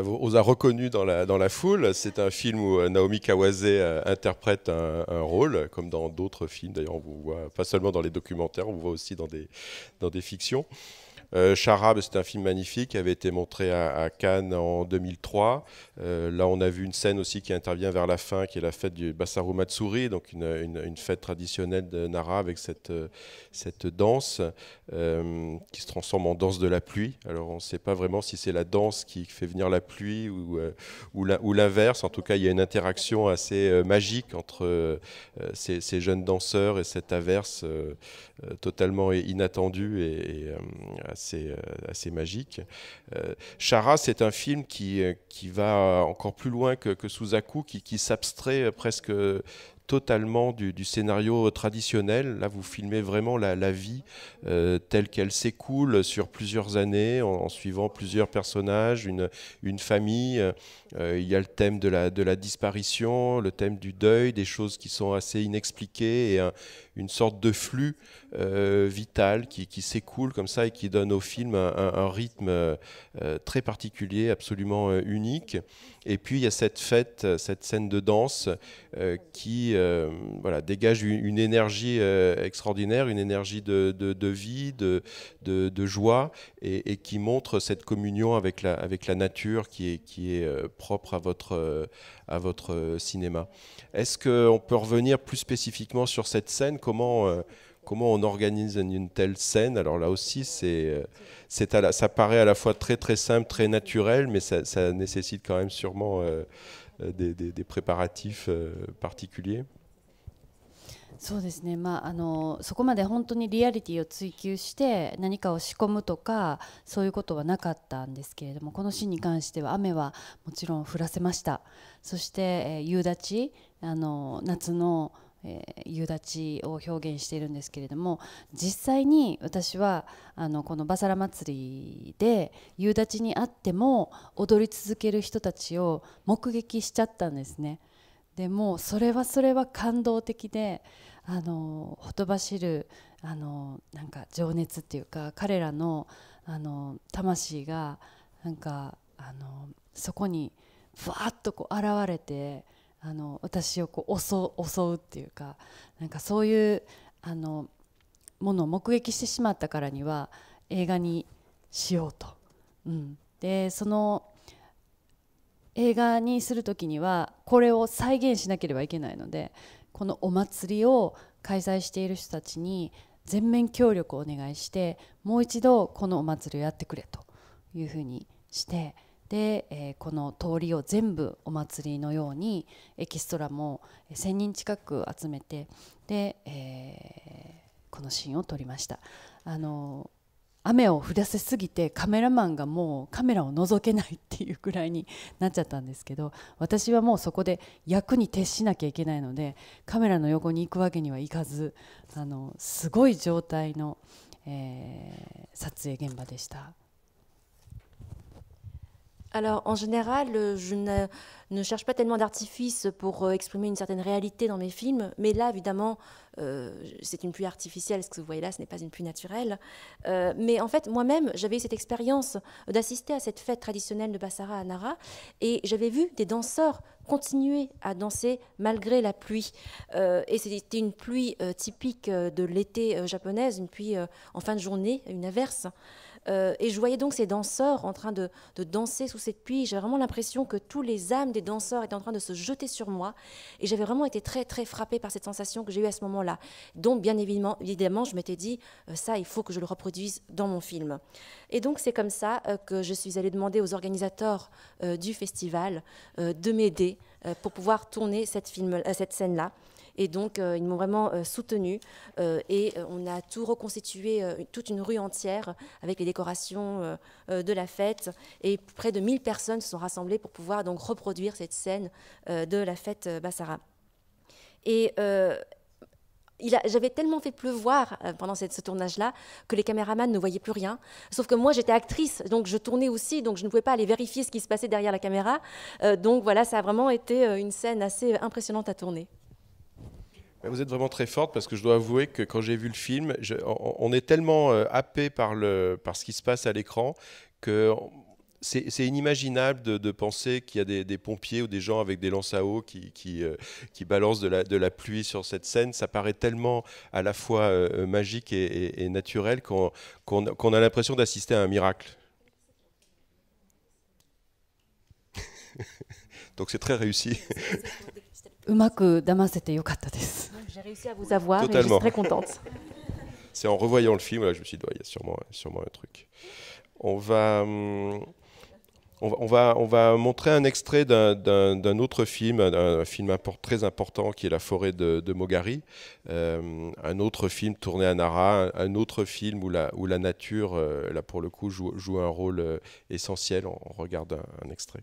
vous a reconnu dans la, foule. C'est un film où euh, Naomi Kawase euh, interprète un, rôle, comme dans d'autres films. D'ailleurs, on vous voit pas seulement dans les documentaires, on vous voit aussi dans des fictions. Euh, Charab, c'est un film magnifique qui avait été montré à, Cannes en 2003. Euh, là, on a vu une scène aussi qui intervient vers la fin, qui est la fête du Basaru Matsuri, donc une, une, fête traditionnelle de Nara avec cette, euh, cette danse euh, qui se transforme en danse de la pluie. Alors, on ne sait pas vraiment si c'est la danse qui fait venir la pluie ou, ou l'inverse. En tout cas, il y a une interaction assez magique entre ces, ces, jeunes danseurs et cette averse euh, totalement inattendu et, euh, assez, euh, assez, magique. Chara, c'est un film qui, qui, va encore plus loin que, que Suzaku, qui, qui s'abstrait presque totalement du, scénario traditionnel. Là, vous filmez vraiment la, vie telle qu'elle s'écoule sur plusieurs années, en, suivant plusieurs personnages, une, une famille. il y a le thème de la, de la disparition, le thème du deuil, des choses qui sont assez inexpliquées et une sorte de flux euh, vital qui, s'écoule comme ça et qui donne au film un, rythme euh, très particulier, absolument euh, unique. Et puis il y a cette fête, cette scène de danse qui voilà, dégage une, énergie extraordinaire, une énergie de, de vie, de, joie, et, qui montre cette communion avec la, avec la nature qui est, qui est propre à votre, à votre euh, cinéma. Est-ce qu'on peut revenir plus spécifiquement sur cette scène Comment euh, comment on organise une telle scène Alors là aussi, c'est, euh, c'est à ça paraît à la fois très très simple, très naturel, mais ça, nécessite quand même sûrement des, préparatifs particuliers. そうですね、まあ、あのそこまで本当にリアリティを追求して何かを仕込むとかそういうことはなかったんですけれどもこのシーンに関しては雨はもちろん降らせましたそして、えー、夕立あの夏の、えー、夕立を表現しているんですけれども実際に私はあのこの「バサラ祭り」で夕立にあっても踊り続ける人たちを目撃しちゃったんですね。でもそれはそれは感動的であのほとばしるあのなんか情熱っていうか彼らのあの魂がなんかあのそこにふわっとこう現れてあの私をこう襲う襲うっていうかなんかそういうあのものを目撃してしまったからには映画にしようと。うん、でその映画にする時にはこれを再現しなければいけないのでこのお祭りを開催している人たちに全面協力をお願いしてもう一度このお祭りをやってくれというふうにしてで、えこの通りを全部お祭りのようにエキストラも1,000人近く集めてで、えこのシーンを撮りました。あの雨を降らせすぎてカメラマンがもうカメラを覗けないっていうくらいになっちゃったんですけど私はもうそこで役に徹しなきゃいけないのでカメラの横に行くわけにはいかずあのすごい状態の、えー、撮影現場でした。Alors, en général, euh, je ne, cherche pas tellement d'artifice pour euh, exprimer une certaine réalité dans mes films, mais là, évidemment, euh, c'est une pluie artificielle, ce que vous voyez là, ce n'est pas une pluie naturelle. mais en fait, moi-même, j'avais eu cette expérience d'assister à cette fête traditionnelle de Bassara à Nara, et j'avais vu des danseurs continuer à danser malgré la pluie. et c'était une pluie typique de l'été japonaise, une pluie en fin de journée, une averse. Euh, et je voyais donc ces danseurs en train de, danser sous cette pluie. J'avais vraiment l'impression que tous les âmes des danseurs étaient en train de se jeter sur moi. Et j'avais vraiment été très, très frappée par cette sensation que j'ai eue à ce moment-là. Donc, bien évidemment, évidemment je m'étais dit, euh, ça, il faut que je le reproduise dans mon film. Et donc, c'est comme ça euh, que je suis allée demander aux organisateurs du festival de m'aider pour pouvoir tourner cette scène-là. Et donc, euh, ils m'ont vraiment euh, soutenu. Euh, et on a tout reconstitué, toute une rue entière, avec les décorations de la fête. Et près de 1000 personnes se sont rassemblées pour pouvoir donc reproduire cette scène de la fête Bassara. Et j'avais tellement fait pleuvoir pendant ce tournage-là que les caméramans ne voyaient plus rien. Sauf que moi, j'étais actrice, donc je tournais aussi, donc je ne pouvais pas aller vérifier ce qui se passait derrière la caméra. donc voilà, ça a vraiment été une scène assez impressionnante à tourner. Vous êtes vraiment très forte parce que je dois avouer que quand j'ai vu le film, on, est tellement euh, happé par, le, par ce qui se passe à l'écran que c'est inimaginable de, penser qu'il y a des, pompiers ou des gens avec des lances à eau qui, qui, euh, qui balancent de la, de la, pluie sur cette scène. Ça paraît tellement à la fois euh, magique et, naturel qu'on a l'impression d'assister à un miracle. *laughs* Donc c'est très réussi j'ai réussi à vous avoir et je suis très contente. *laughs* C'est en revoyant le film, là, je me suis dit, il y a sûrement, sûrement un truc. Hum, on va, on va, on va montrer un extrait d'un autre film, un, film très important qui est La forêt de, Mogari. Euh, un autre film tourné à Nara, un, autre film où la, où la nature, euh, là pour le coup, joue, un rôle euh, essentiel. On, regarde un extrait.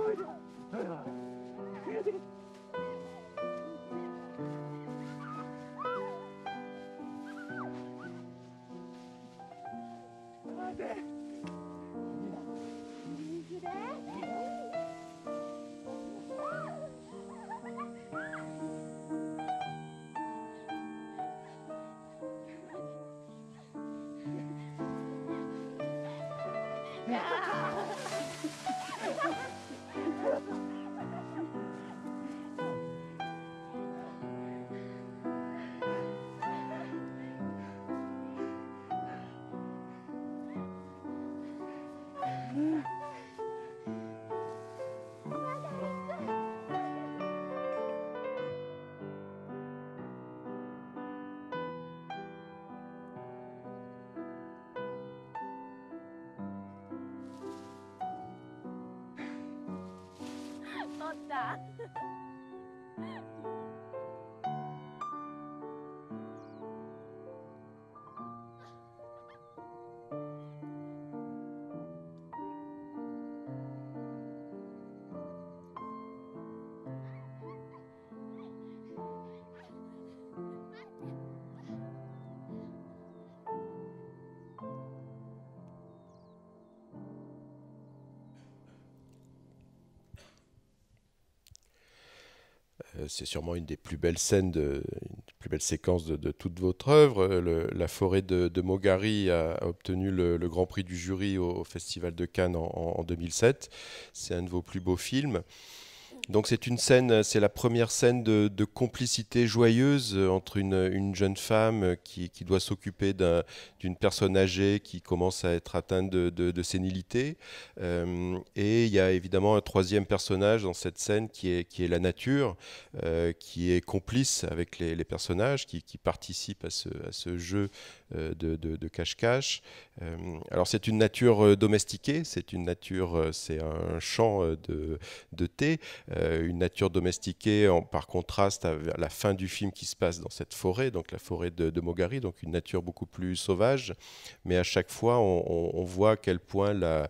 哎呀，哎呀，这个，妈 Euh, c'est sûrement une des plus belles scènes, une plus belles séquences de, toute votre œuvre. Euh, la forêt de, Mogari a obtenu le, Grand Prix du jury au, Festival de Cannes en, en 2007. C'est un de vos plus beaux films. Donc c'est une scène, euh, c'est la première scène de, complicité joyeuse euh, entre une, jeune femme euh, qui, doit s'occuper d'une personne âgée qui commence à être atteinte de, sénilité. et il y a évidemment un troisième personnage dans cette scène qui est, la nature, qui est complice avec les, personnages, qui, qui participe à ce, jeu de cache-cache. alors c'est une nature domestiquée, c'est une nature, c'est un champ de thé. Euh, une nature domestiquée par contraste à la fin du film qui se passe dans cette forêt, donc la forêt de, Mogari, donc une nature beaucoup plus sauvage. Mais à chaque fois, on, voit à quel point la,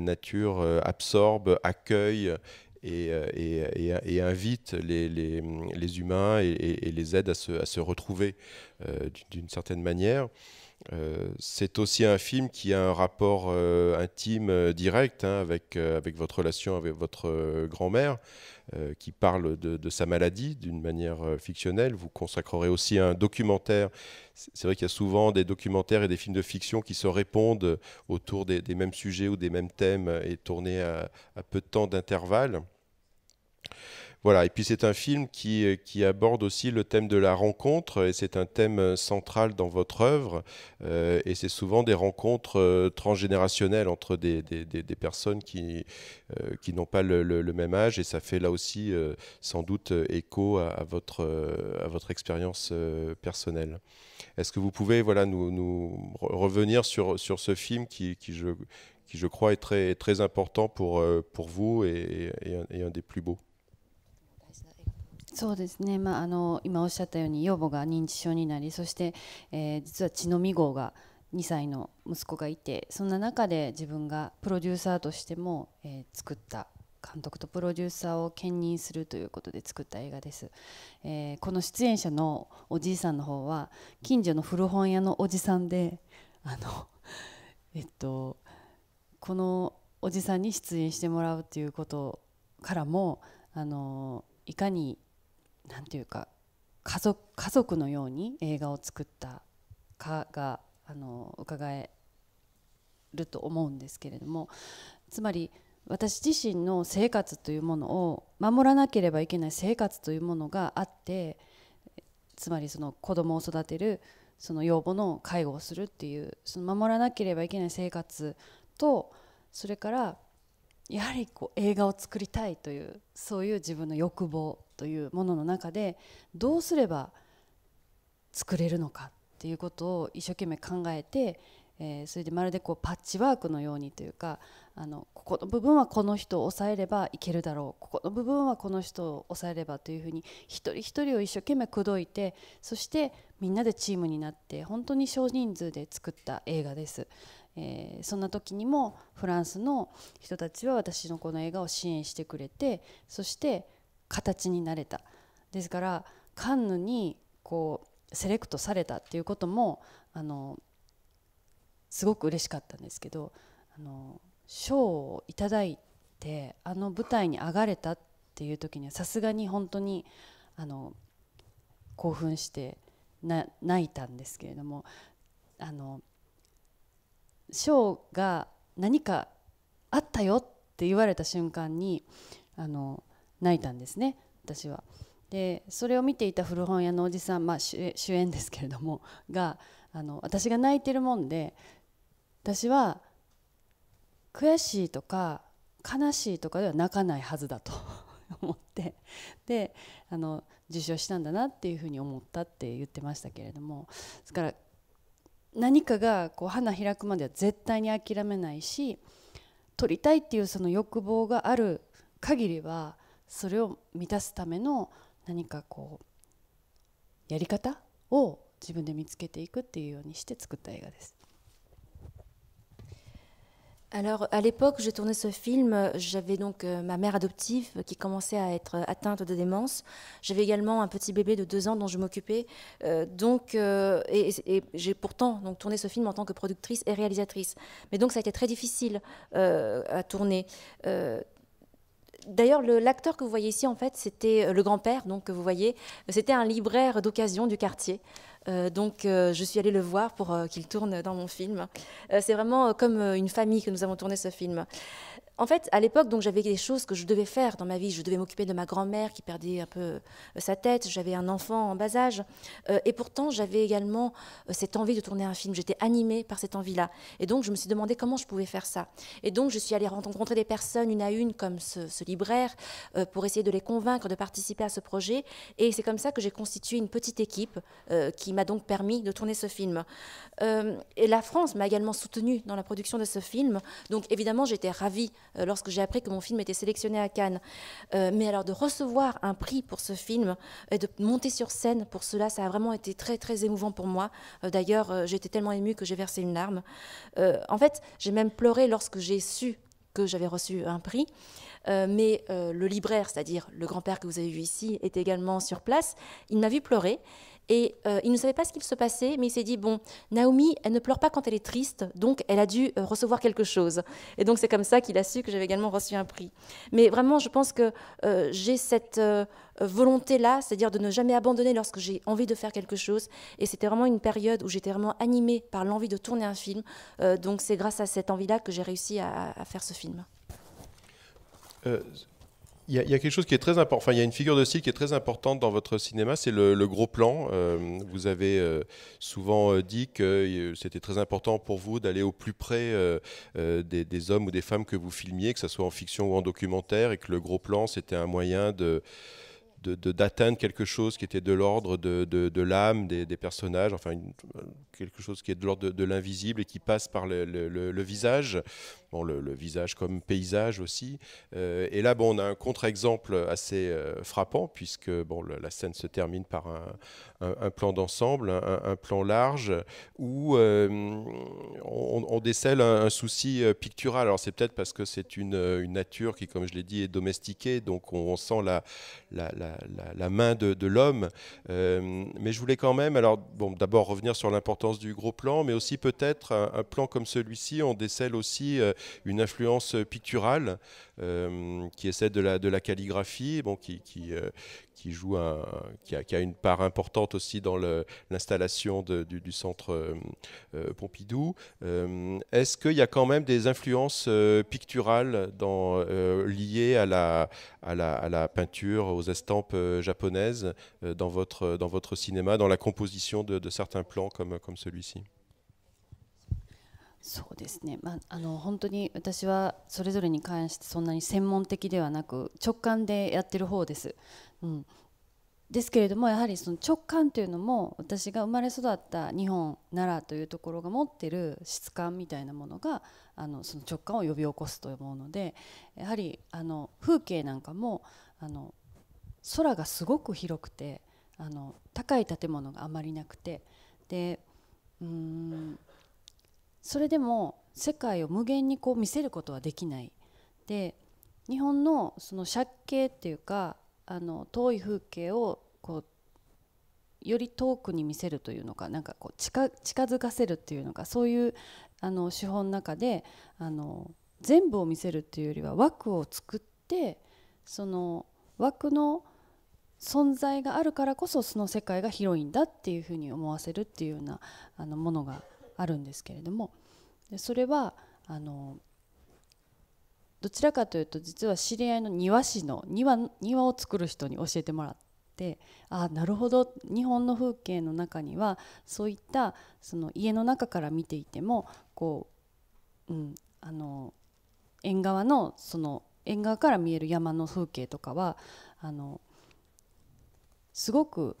nature euh, absorbe, accueille et, euh, invite les, humains et, les aide à se, retrouver d'une certaine manière. Euh, c'est aussi un film qui a un rapport euh, intime euh, direct hein, avec, avec votre relation avec votre grand-mère, qui parle de, sa maladie d'une manière fictionnelle. Vous consacrerez aussi un documentaire. C'est vrai qu'il y a souvent des documentaires et des films de fiction qui se répondent autour des, mêmes sujets ou des mêmes thèmes et tournés à peu de temps d'intervalle. Voilà, et puis c'est un film euh, qui, aborde aussi le thème de la rencontre, et c'est un thème euh, central dans votre œuvre, euh, et c'est souvent des rencontres transgénérationnelles entre des, personnes qui, qui n'ont pas le, même âge, et ça fait là aussi sans doute écho à, votre, à votre expérience personnelle. Est-ce que vous pouvez voilà, nous, revenir sur, sur ce film qui, je, qui je crois est très, très important pour, pour vous et un des plus beaux そうですね、まあ、あの今おっしゃったように養母が認知症になりそして、えー、実は血のみ号が2歳の息子がいてそんな中で自分がプロデューサーとしても、えー、作った監督とプロデューサーを兼任するということで作った映画です、えー、この出演者のおじいさんの方は近所の古本屋のおじさんであのえっとこのおじさんに出演してもらうということからもあのいかにんていうか家族家族のように映画を作ったかがあの伺えると思うんですけれどもつまり私自身の生活というものを守らなければいけない生活というものがあってつまりその子供を育てるその養母の介護をするっていうその守らなければいけない生活とそれからやはりこう映画を作りたいというそういう自分の欲望というものの中でどうすれば作れるのかっていうことを一生懸命考えて、えー、それでまるでこうパッチワークのようにというかあのここの部分はこの人を抑えればいけるだろうここの部分はこの人を抑えればというふうに一人一人を一生懸命口説いてそしてみんなでチームになって本当に少人数で作った映画です。えー、そんな時にもフランスの人たちは私のこの映画を支援してくれてそして形になれたですからカンヌにこうセレクトされたっていうこともあのすごく嬉しかったんですけどあの賞をいただいてあの舞台に上がれたっていう時にはさすがに本当にあの興奮して泣いたんですけれどもあの賞が何かあったよって言われた瞬間にあの泣いたんですね私は。でそれを見ていた古本屋のおじさん、まあ、主演ですけれどもがあの私が泣いてるもんで私は悔しいとか悲しいとかでは泣かないはずだと *laughs* 思ってであの受賞したんだなっていうふうに思ったって言ってましたけれどもですから何かがこう花開くまでは絶対に諦めないし撮りたいっていうその欲望がある限りは Alors, à l'époque où j'ai tourné ce film, j'avais donc euh, ma mère adoptive qui commençait à être atteinte de démence. J'avais également un petit bébé de deux ans dont je m'occupais. Euh, donc, euh, et, et j'ai pourtant donc tourné ce film en tant que productrice et réalisatrice. Mais donc, ça a été très difficile à tourner. D'ailleurs, l'acteur que vous voyez ici, en fait, c'était euh, le grand-père, donc vous voyez, c'était un libraire d'occasion du quartier. Euh, donc, euh, je suis allée le voir pour qu'il tourne dans mon film. c'est vraiment comme une famille que nous avons tourné ce film en fait, à l'époque, donc j'avais des choses que je devais faire dans ma vie. Je devais m'occuper de ma grand-mère qui perdait un peu euh, sa tête. J'avais un enfant en bas âge, euh, et pourtant j'avais également euh, cette envie de tourner un film. J'étais animée par cette envie-là, et donc je me suis demandé comment je pouvais faire ça. Et donc je suis allée rencontrer des personnes une à une, comme ce, libraire, pour essayer de les convaincre de participer à ce projet. Et c'est comme ça que j'ai constitué une petite équipe qui m'a donc permis de tourner ce film. et la France m'a également soutenue dans la production de ce film. Donc évidemment, j'étais ravie euh, lorsque j'ai appris que mon film était sélectionné à Cannes. Euh, mais alors de recevoir un prix pour ce film et euh, de monter sur scène pour cela, ça a vraiment été très très émouvant pour moi. D'ailleurs, j'étais tellement émue que j'ai versé une larme. en fait, j'ai même pleuré lorsque j'ai su que j'avais reçu un prix. mais le libraire, c'est-à-dire le grand-père que vous avez vu ici, est également sur place. Il m'a vu pleurer et euh, il ne savait pas ce qu'il se passait, mais il s'est dit, bon, Naomi, elle ne pleure pas quand elle est triste, donc elle a dû euh, recevoir quelque chose. Et donc c'est comme ça qu'il a su que j'avais également reçu un prix. Mais vraiment, je pense que euh, j'ai cette volonté-là, c'est-à-dire de ne jamais abandonner lorsque j'ai envie de faire quelque chose. Et c'était vraiment une période où j'étais vraiment animée par l'envie de tourner un film. donc c'est grâce à cette envie-là que j'ai réussi à, à, faire ce film. Il y, a, quelque chose qui est très important. Enfin, il y a une figure de style qui est très importante dans votre cinéma, c'est le, gros plan. Euh, vous avez euh, souvent euh, dit que c'était très important pour vous d'aller au plus près des, hommes ou des femmes que vous filmiez, que ce soit en fiction ou en documentaire, et que le gros plan, c'était un moyen de d'atteindre quelque chose qui était de l'ordre de, de, l'âme des, personnages, enfin quelque chose qui est de l'ordre de, l'invisible et qui passe par le visage bon, le, visage comme paysage aussi. Euh, et là, bon, on a un contre-exemple assez euh, frappant, puisque bon, la scène se termine par un, plan d'ensemble, un, plan large, où euh, on, décèle un, souci pictural. Alors, c'est peut-être parce que c'est une, nature qui, comme je l'ai dit, est domestiquée, donc on, sent la, main de, l'homme. mais je voulais quand même, alors, bon, d'abord revenir sur l'importance du gros plan, mais aussi peut-être un, plan comme celui-ci, on décèle aussi une influence picturale euh, qui est celle de la, de la calligraphie, qui, qui, euh, joue qui, a, qui, a, une part importante aussi dans l'installation du, centre euh, Pompidou. Est-ce qu'il y a quand même des influences picturales liées à la, à, la, à la, peinture, aux estampes japonaises dans, votre, dans votre cinéma, dans la composition de, de certains plans comme, comme celui-ci そうですね、まあ、あの本当に私はそれぞれに関してそんなに専門的ではなく直感でやってる方です。うん、ですけれどもやはりその直感というのも私が生まれ育った日本奈良というところが持ってる質感みたいなものがあのその直感を呼び起こすと思うのでやはりあの風景なんかもあの空がすごく広くてあの高い建物があまりなくてでうんそれでも世界を無限にこう見せることはできないで日本のその借景っていうかあの遠い風景をこうより遠くに見せるというのかなんかこう近づかせるっていうのかそういうあの手法の中であの全部を見せるっていうよりは枠を作ってその枠の存在があるからこそその世界が広いんだっていうふうに思わせるっていうようなあのものがあるんですけれどもでそれはあのどちらかというと実は知り合いの庭師の庭庭を作る人に教えてもらってああなるほど日本の風景の中にはそういったその家の中から見ていてもこう、うん、あの縁側のその縁側から見える山の風景とかはあのすごく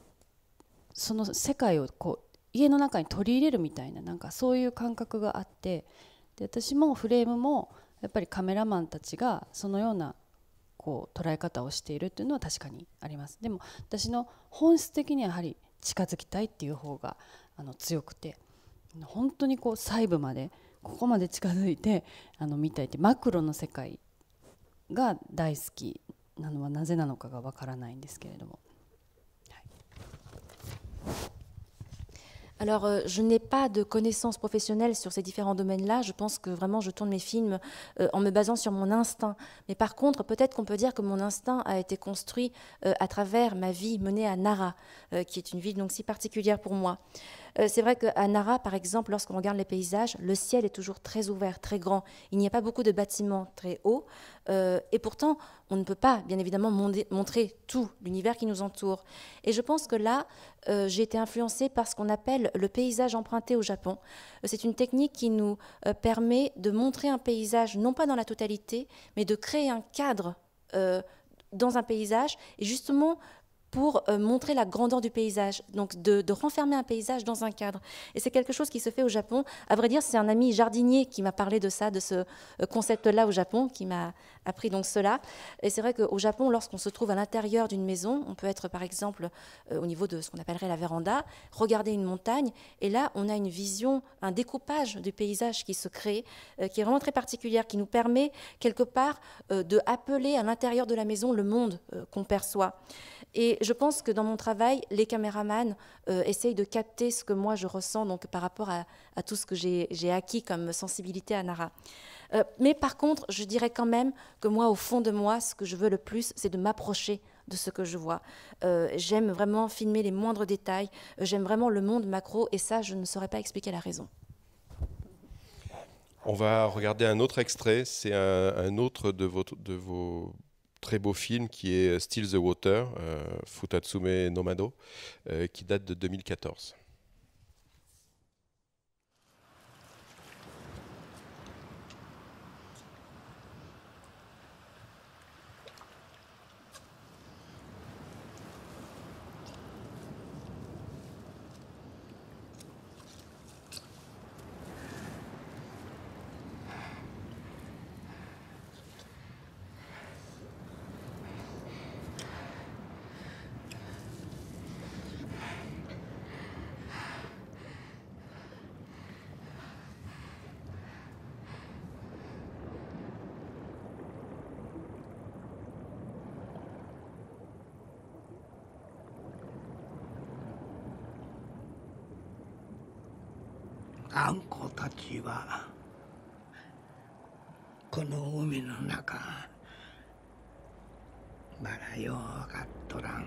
その世界をこう家の中に取り入れるみたいななんかそういう感覚があってで私もフレームもやっぱりカメラマンたちがそのようなこう捉え方をしているっていうのは確かにありますでも私の本質的にはやはり近づきたいっていう方があの強くて本当にこう細部までここまで近づいてあの見たいってマクロの世界が大好きなのはなぜなのかがわからないんですけれども。はい Alors, euh, je n'ai pas de connaissances professionnelles sur ces différents domaines-là. Je pense que vraiment, je tourne mes films euh, en me basant sur mon instinct. Mais par contre, peut-être qu'on peut dire que mon instinct a été construit euh, à travers ma vie menée à Nara, qui est une ville donc si particulière pour moi. Euh, c'est vrai qu'à Nara, par exemple, lorsqu'on regarde les paysages, le ciel est toujours très ouvert, très grand. Il n'y a pas beaucoup de bâtiments très hauts. Euh, et pourtant, on ne peut pas, bien évidemment, montrer tout l'univers qui nous entoure. Et je pense que là, euh, j'ai été influencée par ce qu'on appelle le paysage emprunté au Japon. C'est une technique qui nous permet de montrer un paysage, non pas dans la totalité, mais de créer un cadre dans un paysage et justement pour euh, montrer la grandeur du paysage, donc de, renfermer un paysage dans un cadre. Et c'est quelque chose qui se fait au Japon. À vrai dire, c'est un ami jardinier qui m'a parlé de ça, de ce euh, concept-là au Japon, qui m'a appris donc cela. Et c'est vrai qu'au Japon, lorsqu'on se trouve à l'intérieur d'une maison, on peut être par exemple euh, au niveau de ce qu'on appellerait la véranda, regarder une montagne, et là, on a une vision, un découpage du paysage qui se crée, qui est vraiment très particulière, qui nous permet quelque part de appeler à l'intérieur de la maison le monde qu'on perçoit. Et je pense que dans mon travail, les caméramans euh, essayent de capter ce que moi je ressens donc, par rapport à, tout ce que j'ai acquis comme sensibilité à Nara. Euh, mais par contre, je dirais quand même que moi, au fond de moi, ce que je veux le plus, c'est de m'approcher de ce que je vois. Euh, j'aime vraiment filmer les moindres détails, j'aime vraiment le monde macro, et ça, je ne saurais pas expliquer la raison. On va regarder un autre extrait, c'est un, un, autre de, votre, de vos très beau film qui est Still the Water, euh, Futatsume Nomado, euh, qui date de 2014. あんこたちはこの海の中まだようかっとらん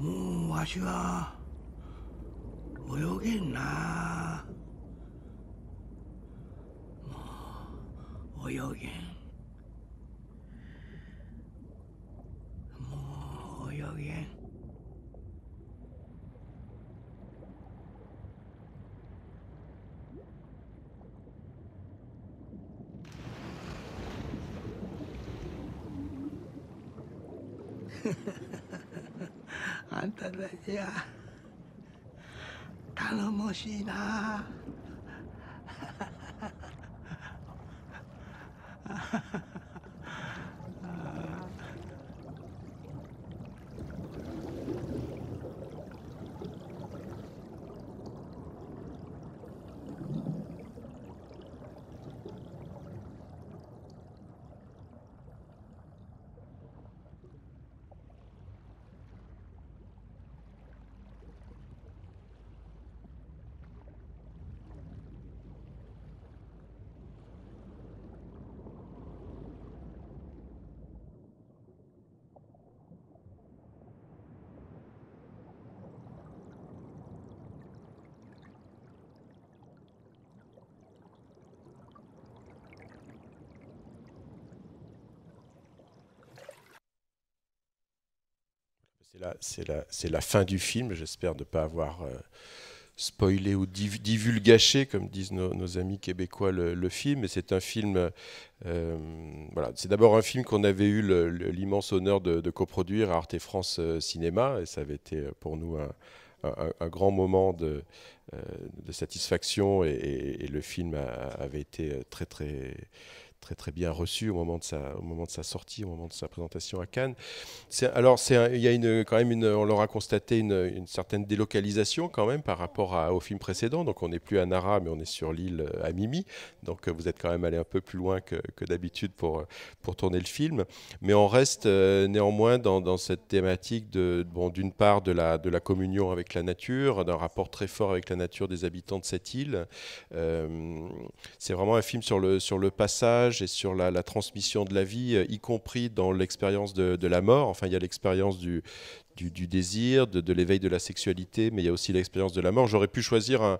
もうわしは頼もしいな C'est la, fin du film. J'espère ne pas avoir euh, spoilé ou divulgué comme disent nos, amis québécois, le, film. c'est un film. Euh, voilà. C'est d'abord un film qu'on avait eu l'immense honneur de, coproduire à Arte France euh, Cinéma. Et ça avait été pour nous un, grand moment de, satisfaction. Et, le film avait été très, très très très bien reçu au moment de sa, au moment de sa sortie, au moment de sa présentation à Cannes. Alors c'est il y a une, quand même, une, on l'aura constaté, une, une, certaine délocalisation quand même par rapport à, au film précédent. Donc on n'est plus à Nara, mais on est sur l'île euh, à Mimi. Donc euh, vous êtes quand même allé un peu plus loin que, que d'habitude pour, euh, pour tourner le film. Mais on reste néanmoins dans, dans cette thématique de, bon, d'une part de la, de la communion avec la nature, d'un rapport très fort avec la nature des habitants de cette île. c'est vraiment un film sur le, sur le passage et sur la, transmission de la vie, euh, y compris dans l'expérience de, la mort. Enfin, il y a l'expérience du, désir, de l'éveil de la sexualité, mais il y a aussi l'expérience de la mort. J'aurais pu choisir un,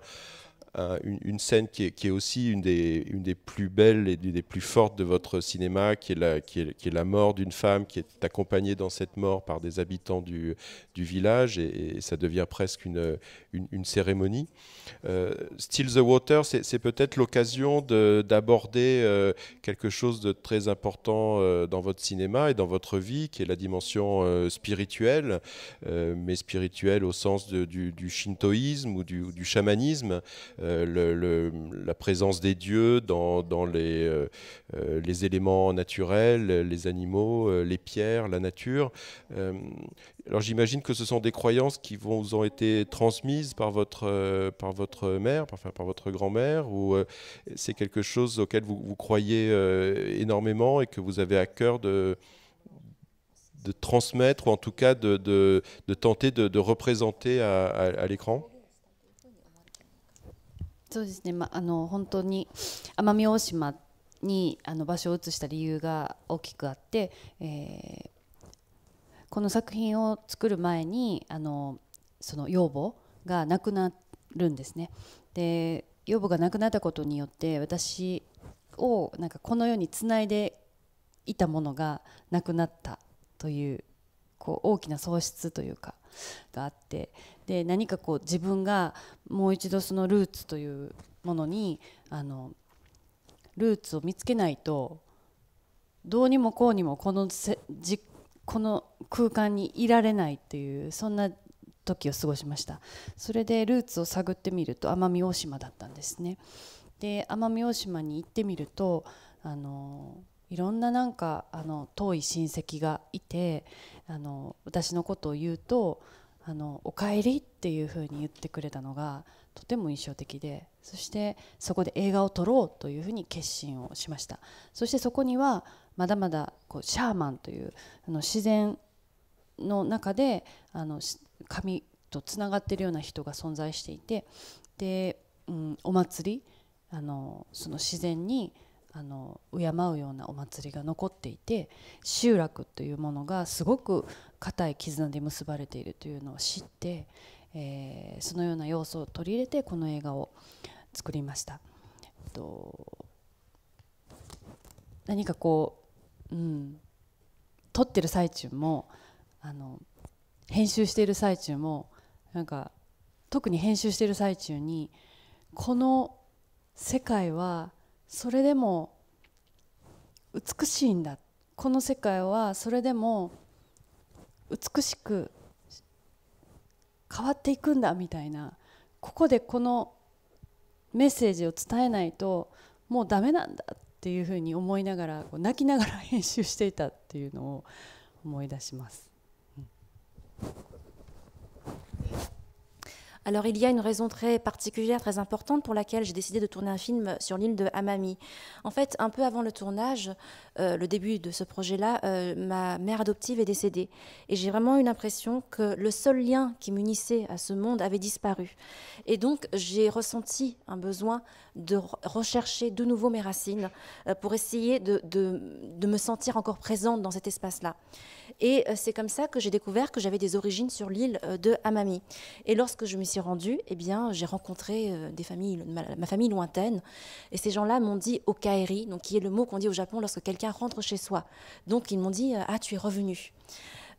euh, une, scène qui est, aussi une des, une des, plus belles et des plus fortes de votre cinéma, qui est la, qui est, la mort d'une femme qui est accompagnée dans cette mort par des habitants du, du village, et, ça devient presque une, cérémonie. Euh, Still the Water, c'est peut-être l'occasion d'aborder euh, quelque chose de très important euh, dans votre cinéma et dans votre vie, qui est la dimension spirituelle, mais spirituelle au sens du, shintoïsme ou du, ou du chamanisme. Euh, la présence des dieux dans, euh, euh, les, éléments naturels, les animaux, les pierres, la nature. alors j'imagine que ce sont des croyances qui vous ont été transmises par votre, par votre mère, par, votre grand-mère, ou c'est quelque chose auquel vous, croyez énormément et que vous avez à cœur de transmettre ou en tout cas de, tenter de, représenter à l'écran そうですね、まあ、の本当に奄美大島にあの場所を移した理由が大きくあって、えー、この作品を作る前にあのその養母が亡くなるんですね。で養母が亡くなったことによって私をなんかこの世につないでいたものがなくなったというこう大きな喪失というかがあってで何かこう自分がもう一度そのルーツというものにあのルーツを見つけないとどうにもこうにもこのせじこの空間にいられないっていうそんな時を過ごしましたそれでルーツを探ってみると奄美大島だったんですねで奄美大島に行ってみるとあのいろんななんかあの遠い親戚がいてあの私のことを言うと「あのおかえり」っていうふうに言ってくれたのがとても印象的でそしてそこで映画を撮ろうというふうに決心をしましたそしてそこにはまだまだこうシャーマンというあの自然の中であの神とつながっているような人が存在していてで、うん、お祭りあのその自然にあの敬うようなお祭りが残っていて集落というものがすごく固い絆で結ばれているというのを知って、えー、そのような要素を取り入れてこの映画を作りました。と何かこう、うん、撮ってる最中もあの編集している最中もなんか特に編集している最中にこの世界はそれでも美しいんだこの世界はそれでも美しく変わっていくんだみたいなここでこのメッセージを伝えないともうダメなんだっていうふうに思いながら泣きながら編集していたっていうのを思い出します。うん Alors il y a une raison très particulière, très importante pour laquelle j'ai décidé de tourner un film sur l'île de Amami. En fait, un peu avant le tournage, euh, le début de ce projet-là, euh, ma mère adoptive est décédée. Et j'ai vraiment eu l'impression que le seul lien qui m'unissait à ce monde avait disparu. Et donc j'ai ressenti un besoin de rechercher de nouveau mes racines euh, pour essayer de me sentir encore présente dans cet espace-là. Et euh, c'est comme ça que j'ai découvert que j'avais des origines sur l'île euh, de Amami. Et lorsque je m'y suis rendue, eh bien, j'ai rencontré euh, des familles, ma, famille lointaine. Et ces gens-là m'ont dit okaeri, donc qui est le mot qu'on dit au Japon lorsque quelqu'un rentre chez soi. Donc ils m'ont dit ah tu es revenu.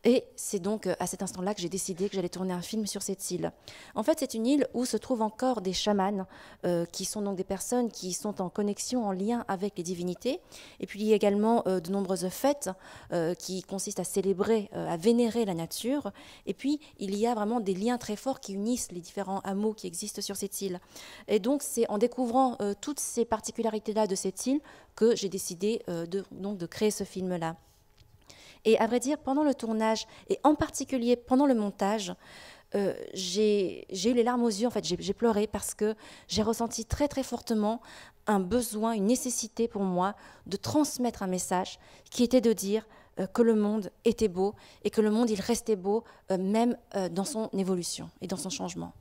Et c'est donc euh, à cet instant-là que j'ai décidé que j'allais tourner un film sur cette île. En fait, c'est une île où se trouvent encore des chamans, euh, qui sont donc des personnes qui sont en connexion, en lien avec les divinités. Et puis il y a également euh, de nombreuses fêtes qui consistent à célébrer, à vénérer la nature. Et puis il y a vraiment des liens très forts qui unissent les différents hameaux qui existent sur cette île. Et donc c'est en découvrant toutes ces particularités-là de cette île que j'ai décidé de créer ce film-là. Et à vrai dire, pendant le tournage, et en particulier pendant le montage, euh, j'ai eu les larmes aux yeux, en fait, j'ai pleuré parce que j'ai ressenti très très fortement un besoin, une nécessité pour moi de transmettre un message qui était de dire euh, que le monde était beau et que le monde, il restait beau euh, même dans son évolution et dans son changement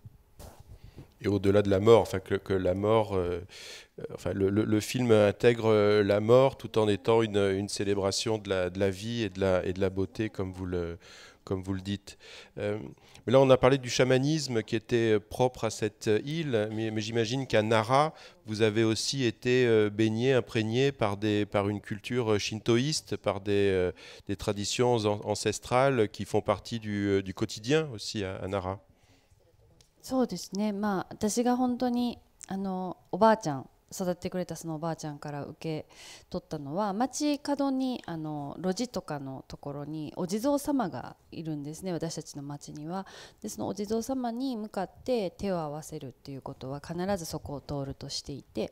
au-delà de la mort, que, la mort, euh, euh, enfin le, film intègre euh, la mort tout en étant une, célébration de la, de la, vie et de la, et de la beauté, comme vous le, comme vous le dites. mais là, on a parlé du chamanisme qui était propre à cette île, mais, j'imagine qu'à Nara, vous avez aussi été baigné, imprégné par, des, par une culture shintoïste, par des, traditions ancestrales qui font partie du, quotidien aussi à Nara. そうですねまあ私が本当にあのおばあちゃん育ってくれたそのおばあちゃんから受け取ったのは街角にあの路地とかのところにお地蔵様がいるんですね私たちの町にはでそのお地蔵様に向かって手を合わせるっていうことは必ずそこを通るとしていて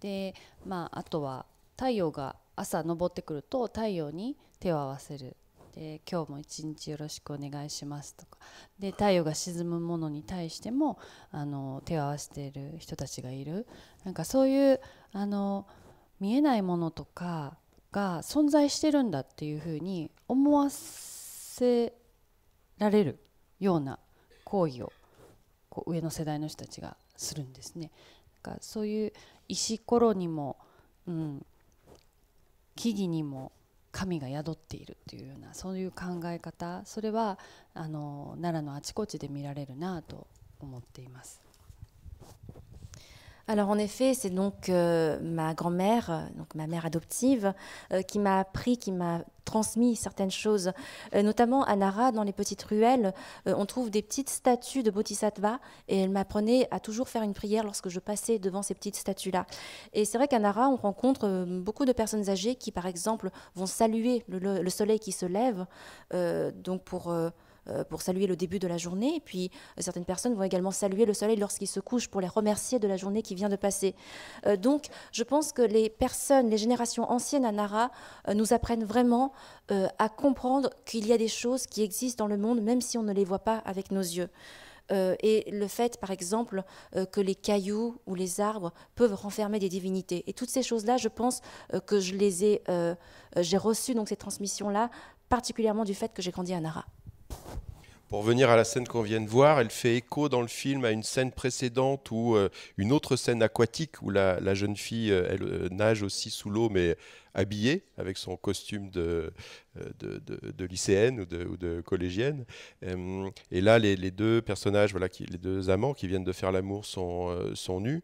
でまああとは太陽が朝昇ってくると太陽に手を合わせるで今日も一日よろしくお願いしますとかで太陽が沈むものに対してもあの手を合わせている人たちがいるなんかそういうあの見えないものとかが存在してるんだっていうふうに思わせられるような行為をこう上の世代の人たちがするんですね。なんかそういう石ころにも、うん、木々にも神が宿っているというようなそういう考え方それはあの奈良のあちこちで見られるなと思っています。Alors en effet, c'est donc euh, ma grand-mère, euh, donc ma mère adoptive, euh, qui m'a appris, qui m'a transmis certaines choses. notamment à Nara, dans les petites ruelles, on trouve des petites statues de Bodhisattva et elle m'apprenait à toujours faire une prière lorsque je passais devant ces petites statues-là. Et c'est vrai qu'à Nara, on rencontre beaucoup de personnes âgées qui, par exemple, vont saluer le, le soleil qui se lève, donc pour euh, pour saluer le début de la journée. Et puis, euh, certaines personnes vont également saluer le soleil lorsqu'il se couche pour les remercier de la journée qui vient de passer. Euh, donc, je pense que les personnes, les générations anciennes à Nara nous apprennent vraiment à comprendre qu'il y a des choses qui existent dans le monde, même si on ne les voit pas avec nos yeux. et le fait, par exemple, que les cailloux ou les arbres peuvent renfermer des divinités. Et toutes ces choses-là, je pense que je les ai, j'ai reçu donc ces transmissions-là, particulièrement du fait que j'ai grandi à Nara. Pour venir à la scène qu'on vient de voir, elle fait écho dans le film à une scène précédente ou euh, une autre scène aquatique où la, jeune fille, euh, elle euh, nage aussi sous l'eau, mais habillée avec son costume de, de, lycéenne ou de, collégienne. Et là, les, deux personnages, voilà, qui, les deux amants qui viennent de faire l'amour sont, sont nus.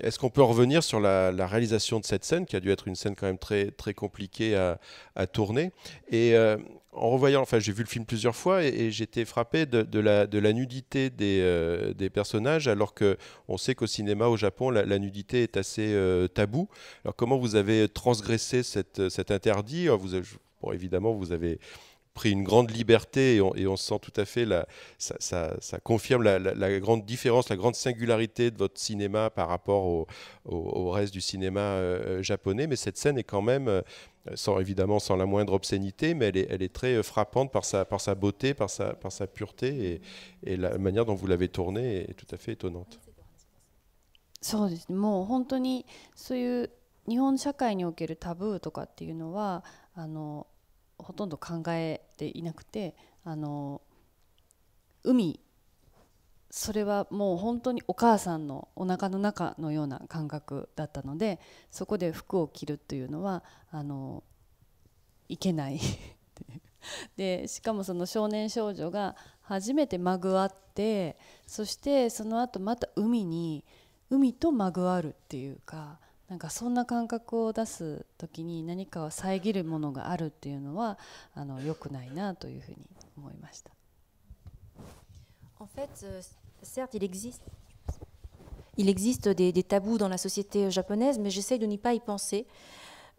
Est-ce qu'on peut revenir sur la, réalisation de cette scène, qui a dû être une scène quand même très, très compliquée à, à tourner Et en revoyant, enfin, j'ai vu le film plusieurs fois et, j'étais frappé de, la, nudité euh, des, personnages, alors que on sait qu'au cinéma au Japon, la, nudité est assez taboue. Euh, tabou. Alors, comment vous avez transgressé cet interdit ah, vous Évidemment, vous avez pris une grande liberté et on, sent tout à fait ça, confirme la, grande différence, la grande singularité de votre cinéma par rapport au, reste du cinéma euh, japonais. Mais cette scène est quand même euh, sans évidemment sans la moindre obscénité, mais elle est, elle est très euh, frappante par sa, par sa beauté, par sa, par sa pureté, et, la manière dont vous l'avez tournée est tout à fait étonnante. それはもう本当にお母さんのお腹の中のような感覚だったのでそこで服を着るというのはあのいけない *laughs* でしかもその少年少女が初めてまぐわってそしてその後また海に海とまぐわるっていうかなんかそんな感覚を出す時に何かを遮るものがあるっていうのはあの良くないなというふうに思いました。En fait, euh, certes, il existe. Il existe des, tabous dans la société japonaise, mais j'essaye de n'y pas y penser.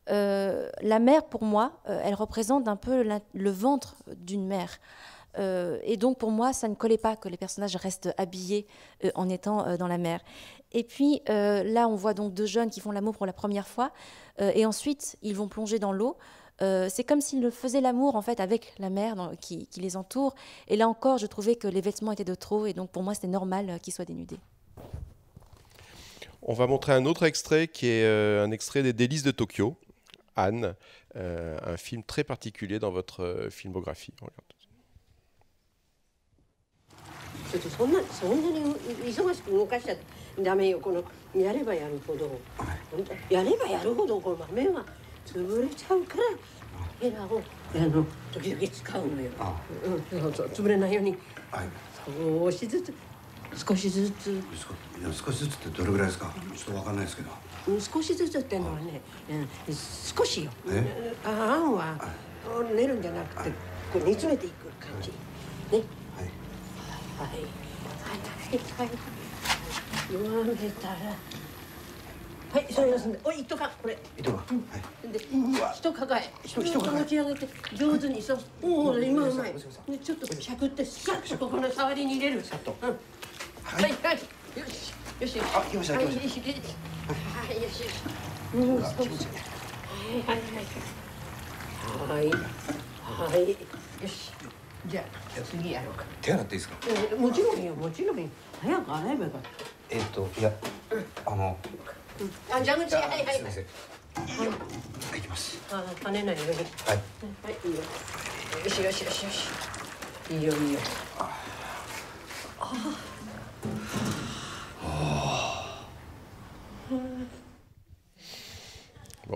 Euh, la mer, pour moi, euh, elle représente un peu le ventre d'une mère. et donc, pour moi, ça ne collait pas que les personnages restent habillés en étant dans la mer. Et puis, là, on voit donc deux jeunes qui font l'amour pour la première fois, et ensuite, ils vont plonger dans l'eau. Euh, c'est comme s'ils faisaient l'amour en fait avec la mer qui, les entoure. Et là encore, je trouvais que les vêtements étaient de trop, et donc pour moi, c'était normal euh, qu'ils soient dénudés. On va montrer un autre extrait qui est euh, un extrait des Délices de Tokyo, Anne, un film très particulier dans votre filmographie. Regarde. 潰れちゃうからヘラをあの時々使うのよ。あうん、潰れないように。はい。少しずつ。少しずつ。いや少しずつってどれぐらいですか。ちょっとわかんないですけど。少しずつってのはね、う少しよ。え？ああんは寝るんじゃなくて、こう煮詰めていく感じ。ね。はい。はい。はい。はい。弱めたら。はい、それですんで、おい、一か、これ。一か。で、一抱え。一え。持ち上げて、上手にそおお、今うまい。で、ちょっと、しゃくって、さっとここの触りに入れる。と。うん。はい、はい。よし。よし。あ、来ました。来ました。はい、よし。うん、はい、はい、はい。はい。はい。よし。じゃあ、次やろうか。手洗っていいですか。もちろんよ、もちろん。早く洗えばよかった。えっと、いや。あの。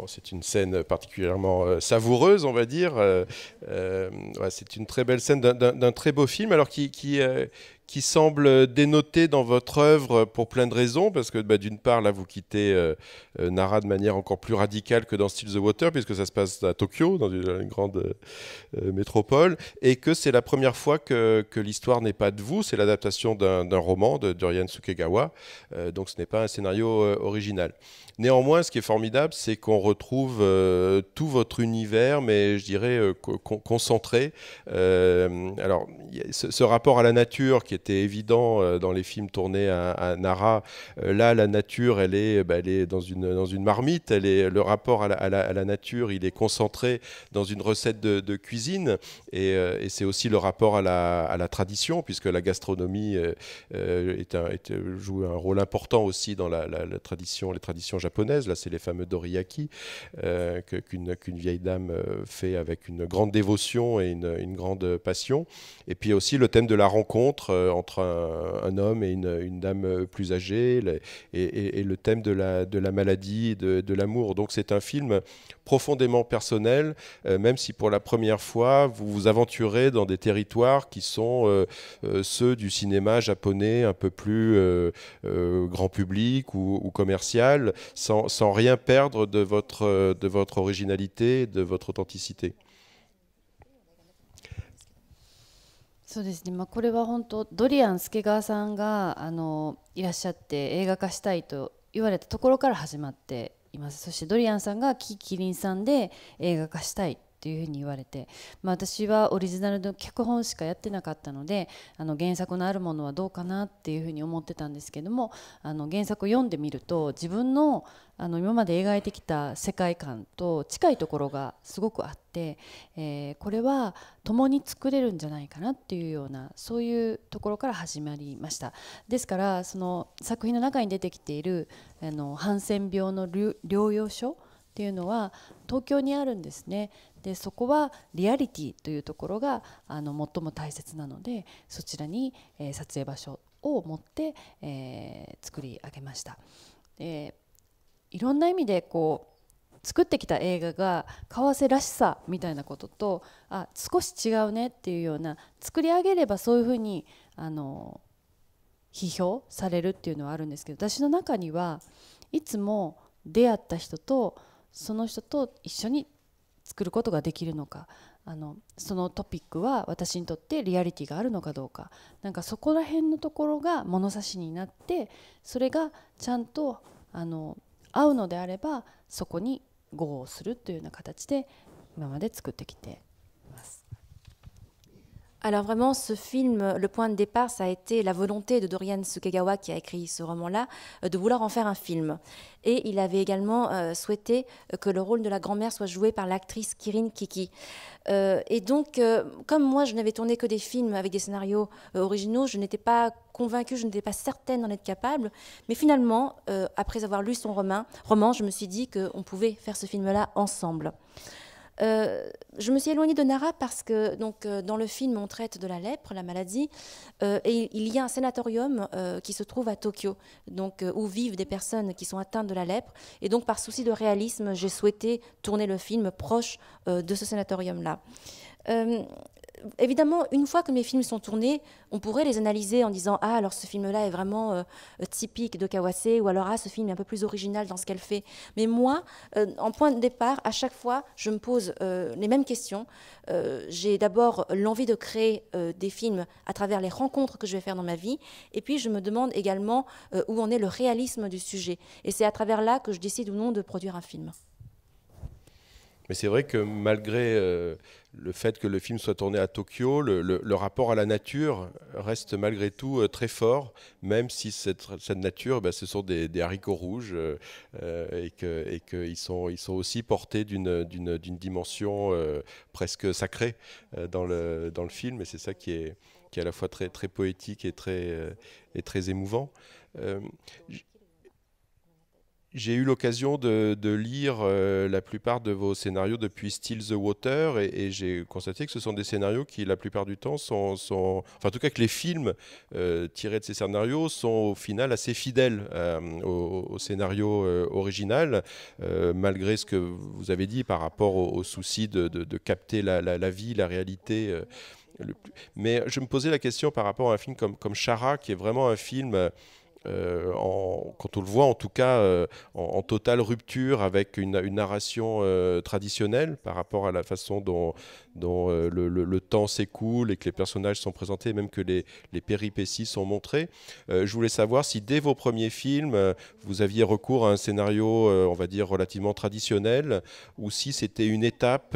c'est une scène particulièrement euh, savoureuse, on va dire. Euh, euh, c'est une très belle scène d'un très beau film, alors qui, qui, qui semble dénoté dans votre œuvre pour plein de raisons, parce que bah, d'une part, là, vous quittez euh, euh, Nara de manière encore plus radicale que dans Still the Water, puisque ça se passe à Tokyo, dans une, grande euh, métropole, et que c'est la première fois que, que l'histoire n'est pas de vous, c'est l'adaptation d'un roman de Dorian Sukegawa, donc ce n'est pas un scénario original. Néanmoins, ce qui est formidable, c'est qu'on retrouve tout votre univers, mais je dirais concentré. alors, ce rapport à la nature qui est était évident euh, dans les films tournés à, Nara. Euh, là, la nature, elle est, bah, elle est dans, une, dans une marmite. Elle est, le rapport à la, à, la, nature, il est concentré dans une recette de, cuisine. Euh, et, c'est aussi le rapport à la, à la, tradition, puisque la gastronomie est joue un rôle important aussi dans la, tradition, les traditions japonaises. Là, c'est les fameux doriyaki que qu'une qu'une vieille dame fait avec une grande dévotion et une, une grande passion. Et puis aussi le thème de la rencontre entre un, homme et une, dame plus âgée, et, le thème de la, maladie, de, de l'amour. Donc c'est un film profondément personnel, euh, même si pour la première fois, vous vous aventurez dans des territoires qui sont euh, euh, ceux du cinéma japonais un peu plus grand public ou, commercial, sans, rien perdre de votre originalité, de votre authenticité. そうですね、まあ、これは本当ドリアン助川さんがあのいらっしゃって映画化したいと言われたところから始まっていますそしてドリアンさんがキキリンさんで映画化したいっていうふうに言われて、まあ、私はオリジナルの脚本しかやってなかったのであの原作のあるものはどうかなっていうふうに思ってたんですけどもあの原作を読んでみると自分のあの今まで描いてきた世界観と近いところがすごくあって、えー、これは共に作れるんじゃないかなっていうようなそういうところから始まりましたですからその作品の中に出てきているあのハンセン病の療養所っていうのは東京にあるんですねでそこはリアリティというところがあの最も大切なのでそちらに、え撮影場所を持って、えー、作り上げました、でいろんな意味でこう作ってきた映画が為替らしさみたいなこととあ少し違うねっていうような作り上げればそういうふうにあの批評されるっていうのはあるんですけど私の中にはいつも出会った人とその人と一緒に作ることができるのかあのそのトピックは私にとってリアリティがあるのかどうかなんかそこら辺のところが物差しになってそれがちゃんとあの合うのであればそこに合をするというような形で今まで作ってきて Alors vraiment, ce film, euh, le point de départ, ça a été la volonté de Dorian Tsukagawa, qui a écrit ce roman-là, euh, de vouloir en faire un film. Et il avait également euh, souhaité que le rôle de la grand-mère soit joué par l'actrice Kirin Kiki. et donc, comme moi, je n'avais tourné que des films avec des scénarios originaux, je n'étais pas convaincue, je n'étais pas certaine d'en être capable. Mais finalement, après avoir lu son roman, roman je me suis dit qu'on pouvait faire ce film-là ensemble. Euh, je me suis éloignée de Nara parce que donc, euh, dans le film, on traite de la lèpre, la maladie, euh, et il y a un sénatorium qui se trouve à Tokyo, donc, où vivent des personnes qui sont atteintes de la lèpre. Et donc, par souci de réalisme, j'ai souhaité tourner le film proche de ce sénatorium-là évidemment, une fois que mes films sont tournés, on pourrait les analyser en disant Ah, alors ce film-là est vraiment euh, euh, typique de Kawase, ou alors Ah, ce film est un peu plus original dans ce qu'elle fait. Mais moi, euh, en point de départ, à chaque fois, je me pose les mêmes questions. J'ai d'abord l'envie de créer des films à travers les rencontres que je vais faire dans ma vie, et puis je me demande également où en est le réalisme du sujet. Et c'est à travers là que je décide ou non de produire un film. Mais c'est vrai que malgré le fait que le film soit tourné à Tokyo, le, rapport à la nature reste malgré tout euh, très fort, même si cette, cette nature, bah, ce sont des, haricots rouges euh, et qu'ils et sont, ils sont aussi portés d'une dimension euh, presque sacrée dans, le, dans le film. Et c'est ça qui est, à la fois très, très poétique et très, et très émouvant j'ai eu l'occasion de, de, lire euh, la plupart de vos scénarios depuis Still the Water et, j'ai constaté que ce sont des scénarios qui, la plupart du temps, sont. enfin, en tout cas, que les films euh, tirés de ces scénarios sont au final assez fidèles euh, au, scénario original, malgré ce que vous avez dit par rapport au, souci de, de, capter la, la, vie, la réalité. Mais je me posais la question par rapport à un film comme, comme Chara, qui est vraiment un film. en, quand on le voit en tout cas euh, en, totale rupture avec une, narration euh, traditionnelle par rapport à la façon dont, euh, le, temps s'écoule et que les personnages sont présentés, même que les, les péripéties sont montrées. je voulais savoir si dès vos premiers films, vous aviez recours à un scénario, on va dire, relativement traditionnel, ou si c'était une étape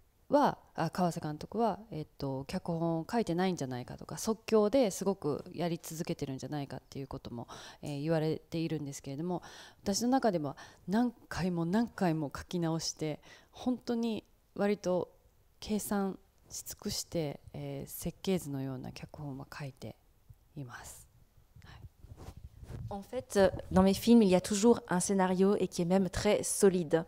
は川瀬監督は、えっと、脚本を書いてないんじゃないかとか即興ですごくやり続けてるんじゃないかっていうことも、えー、言われているんですけれども私の中でも何回も何回も書き直して本当に割と計算し尽くして、えー、設計図のような脚本は書いています。En fait, euh, dans mes films, il y a toujours un scénario et qui est même très solide.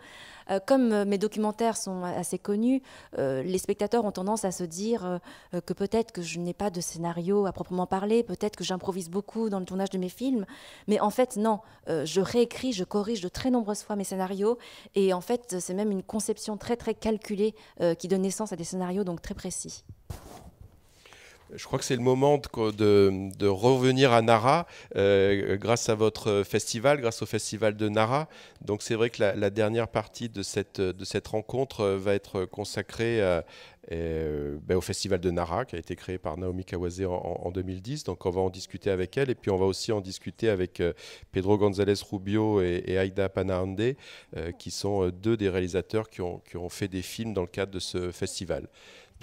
Euh, comme euh, mes documentaires sont assez connus, les spectateurs ont tendance à se dire que peut-être que je n'ai pas de scénario à proprement parler, peut-être que j'improvise beaucoup dans le tournage de mes films. Mais en fait, non, je réécris, je corrige de très nombreuses fois mes scénarios. Et en fait, c'est même une conception très très calculée qui donne naissance à des scénarios donc très précis. Je crois que c'est le moment de, revenir à Nara euh, grâce à votre festival, grâce au festival de Nara. Donc c'est vrai que la, dernière partie de cette, rencontre euh, va être consacrée euh, ben, au festival de Nara qui a été créé par Naomi Kawase en, 2010. Donc on va en discuter avec elle et puis on va aussi en discuter avec Pedro González Rubio et, et Aida Panahande qui sont deux des réalisateurs qui ont fait des films dans le cadre de ce festival.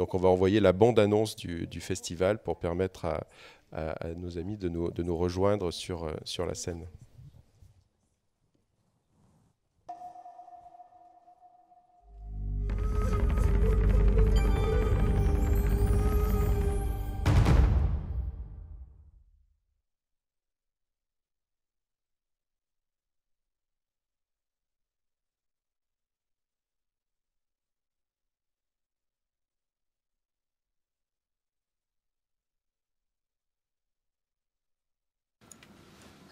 Donc on va envoyer la bande-annonce du, festival pour permettre à, nos amis de nous, de nous rejoindre sur, euh, sur la scène.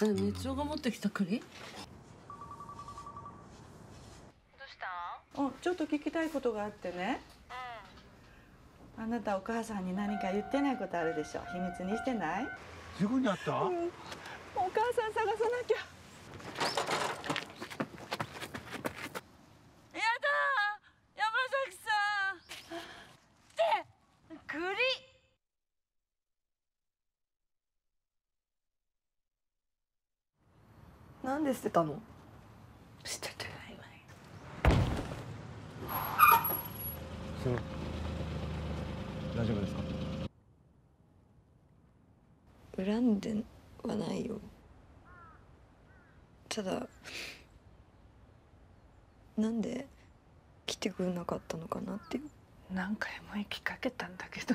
えみ熱おが持ってきた栗どうしたんちょっと聞きたいことがあってねうんあなたお母さんに何か言ってないことあるでしょ秘密にしてない事故にあった、うん、お母さん探さなきゃなんで捨てたの捨ててないわそ大丈夫ですか恨んではないよただなんで来てくれなかったのかなっていう何回も行きかけたんだけど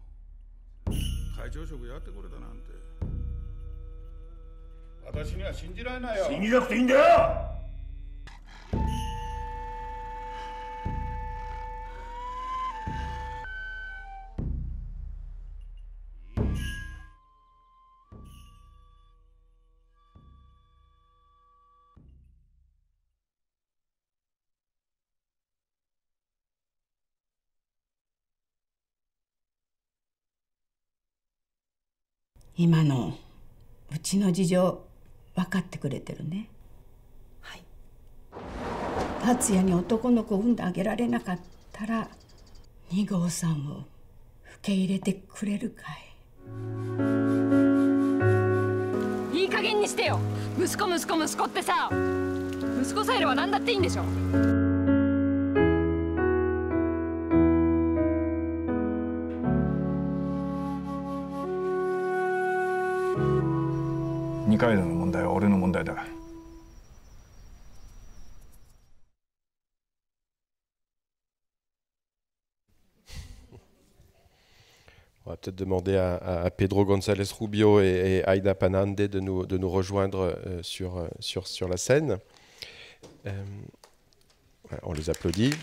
会長職やってくれたなんて私には信じられないよ信じなくていいんだよ今のうちの事情分かってくれてるねはい達也に男の子を産んであげられなかったら二号さんを受け入れてくれるかいいい加減にしてよ息子息子息子ってさ息子さえいれば何だっていいんでしょ On va peut-être demander à, Pedro González Rubio et, Aida Panande de nous, de nous rejoindre euh, sur, euh, sur, sur la scène. Euh, on les applaudit.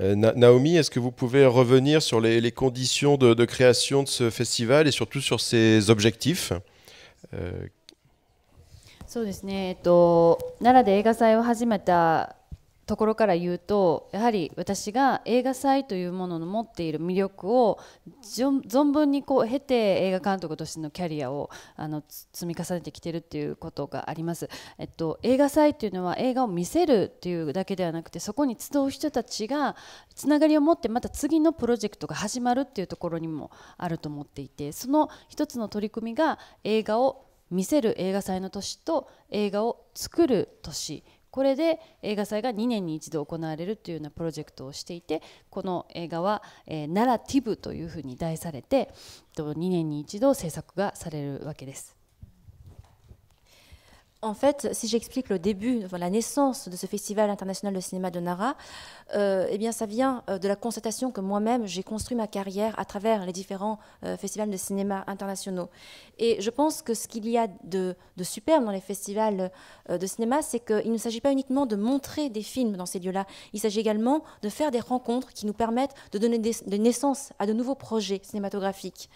Euh, Naomi, est-ce que vous pouvez revenir sur les, conditions de, création de ce festival et surtout sur ses objectifs euh, eh, ところから言うとやはり私が映画祭というものの持っている魅力を存分にこう経て映画監督としてのキャリアをあの積み重ねてきてるっていうことがあります、えっと、映画祭というのは映画を見せるっていうだけではなくてそこに集う人たちがつながりを持ってまた次のプロジェクトが始まるっていうところにもあると思っていてその一つの取り組みが映画を見せる映画祭の年と映画を作る年これで映画祭が2年に一度行われるというようなプロジェクトをしていてこの映画は、えー、ナラティブというふうに題されて2年に一度制作がされるわけです。En fait, si j'explique le début, la naissance de ce Festival international de cinéma de Nara, euh, eh bien, ça vient euh, de la constatation que moi-même, j'ai construit ma carrière à travers les différents euh, festivals de cinéma internationaux. Et je pense que ce qu'il y a de, superbe dans les festivals de cinéma, c'est qu'il ne s'agit pas uniquement de montrer des films dans ces lieux-là, il s'agit également de faire des rencontres qui nous permettent de donner des, naissances naissance à de nouveaux projets cinématographiques.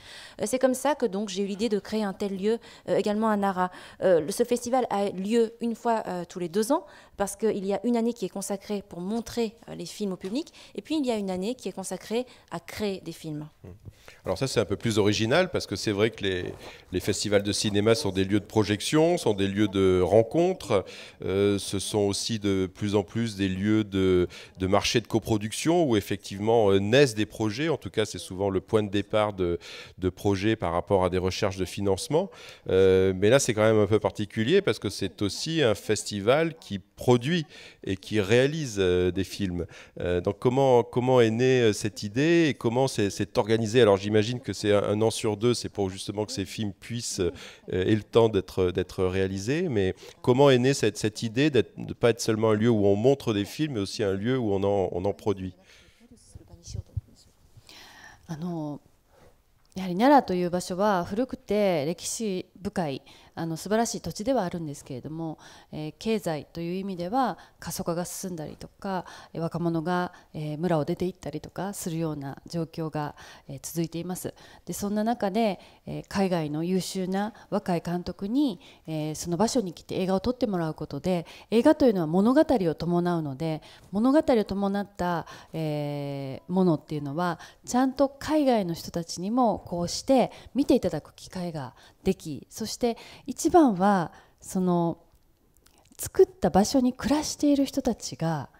c'est comme ça que donc j'ai eu l'idée de créer un tel lieu également à Nara. ce festival a lieu une fois euh, tous les deux ans, parce qu'il y a une année qui est consacrée pour montrer euh, les films au public, et puis il y a une année qui est consacrée à créer des films. Mmh. Alors ça, c'est un peu plus original, parce que c'est vrai que les, festivals de cinéma sont des lieux de projection, sont des lieux de rencontres, euh, ce sont aussi de plus en plus des lieux de, marché de coproduction, où effectivement naissent des projets, en tout cas c'est souvent le point de départ de, de projets par rapport à des recherches de financement. mais là, c'est quand même un peu particulier, parce que c'est aussi un festival qui produit et qui réalise euh, des films. Euh, donc comment, comment est née euh, cette idée et comment c'est organisé Alors j'imagine que c'est un, an sur deux, c'est pour justement que ces films puissent euh, le temps d'être réalisés, mais comment est née cette, cette idée de ne pas être seulement un lieu où on montre des films, mais aussi un lieu où on en, on en produit ah あの素晴らしい土地ではあるんですけれども、えー、経済という意味では過疎化が進んだりとか若者が、えー、村を出て行ったりとかするような状況が、えー、続いていますでそんな中で、え海外の優秀な若い監督に、えその場所に来て映画を撮ってもらうことで映画というのは物語を伴うので物語を伴った、えものっていうのはちゃんと海外の人たちにもこうして見ていただく機会ができそして一番はその作った場所に暮らしている人たちが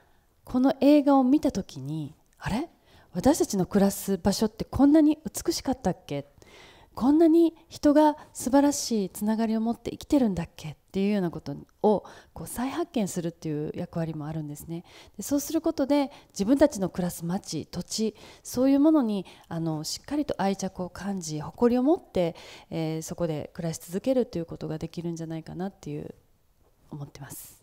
この映画を見た時にあれ私たちの暮らす場所ってこんなに美しかったっけこんなに人が素晴らしいつながりを持って生きてるんだっけっていうようなことをこう再発見するっていう役割もあるんですねでそうすることで自分たちの暮らす町土地そういうものにあのしっかりと愛着を感じ誇りを持って、えー、そこで暮らし続けるということができるんじゃないかなっていう思ってます。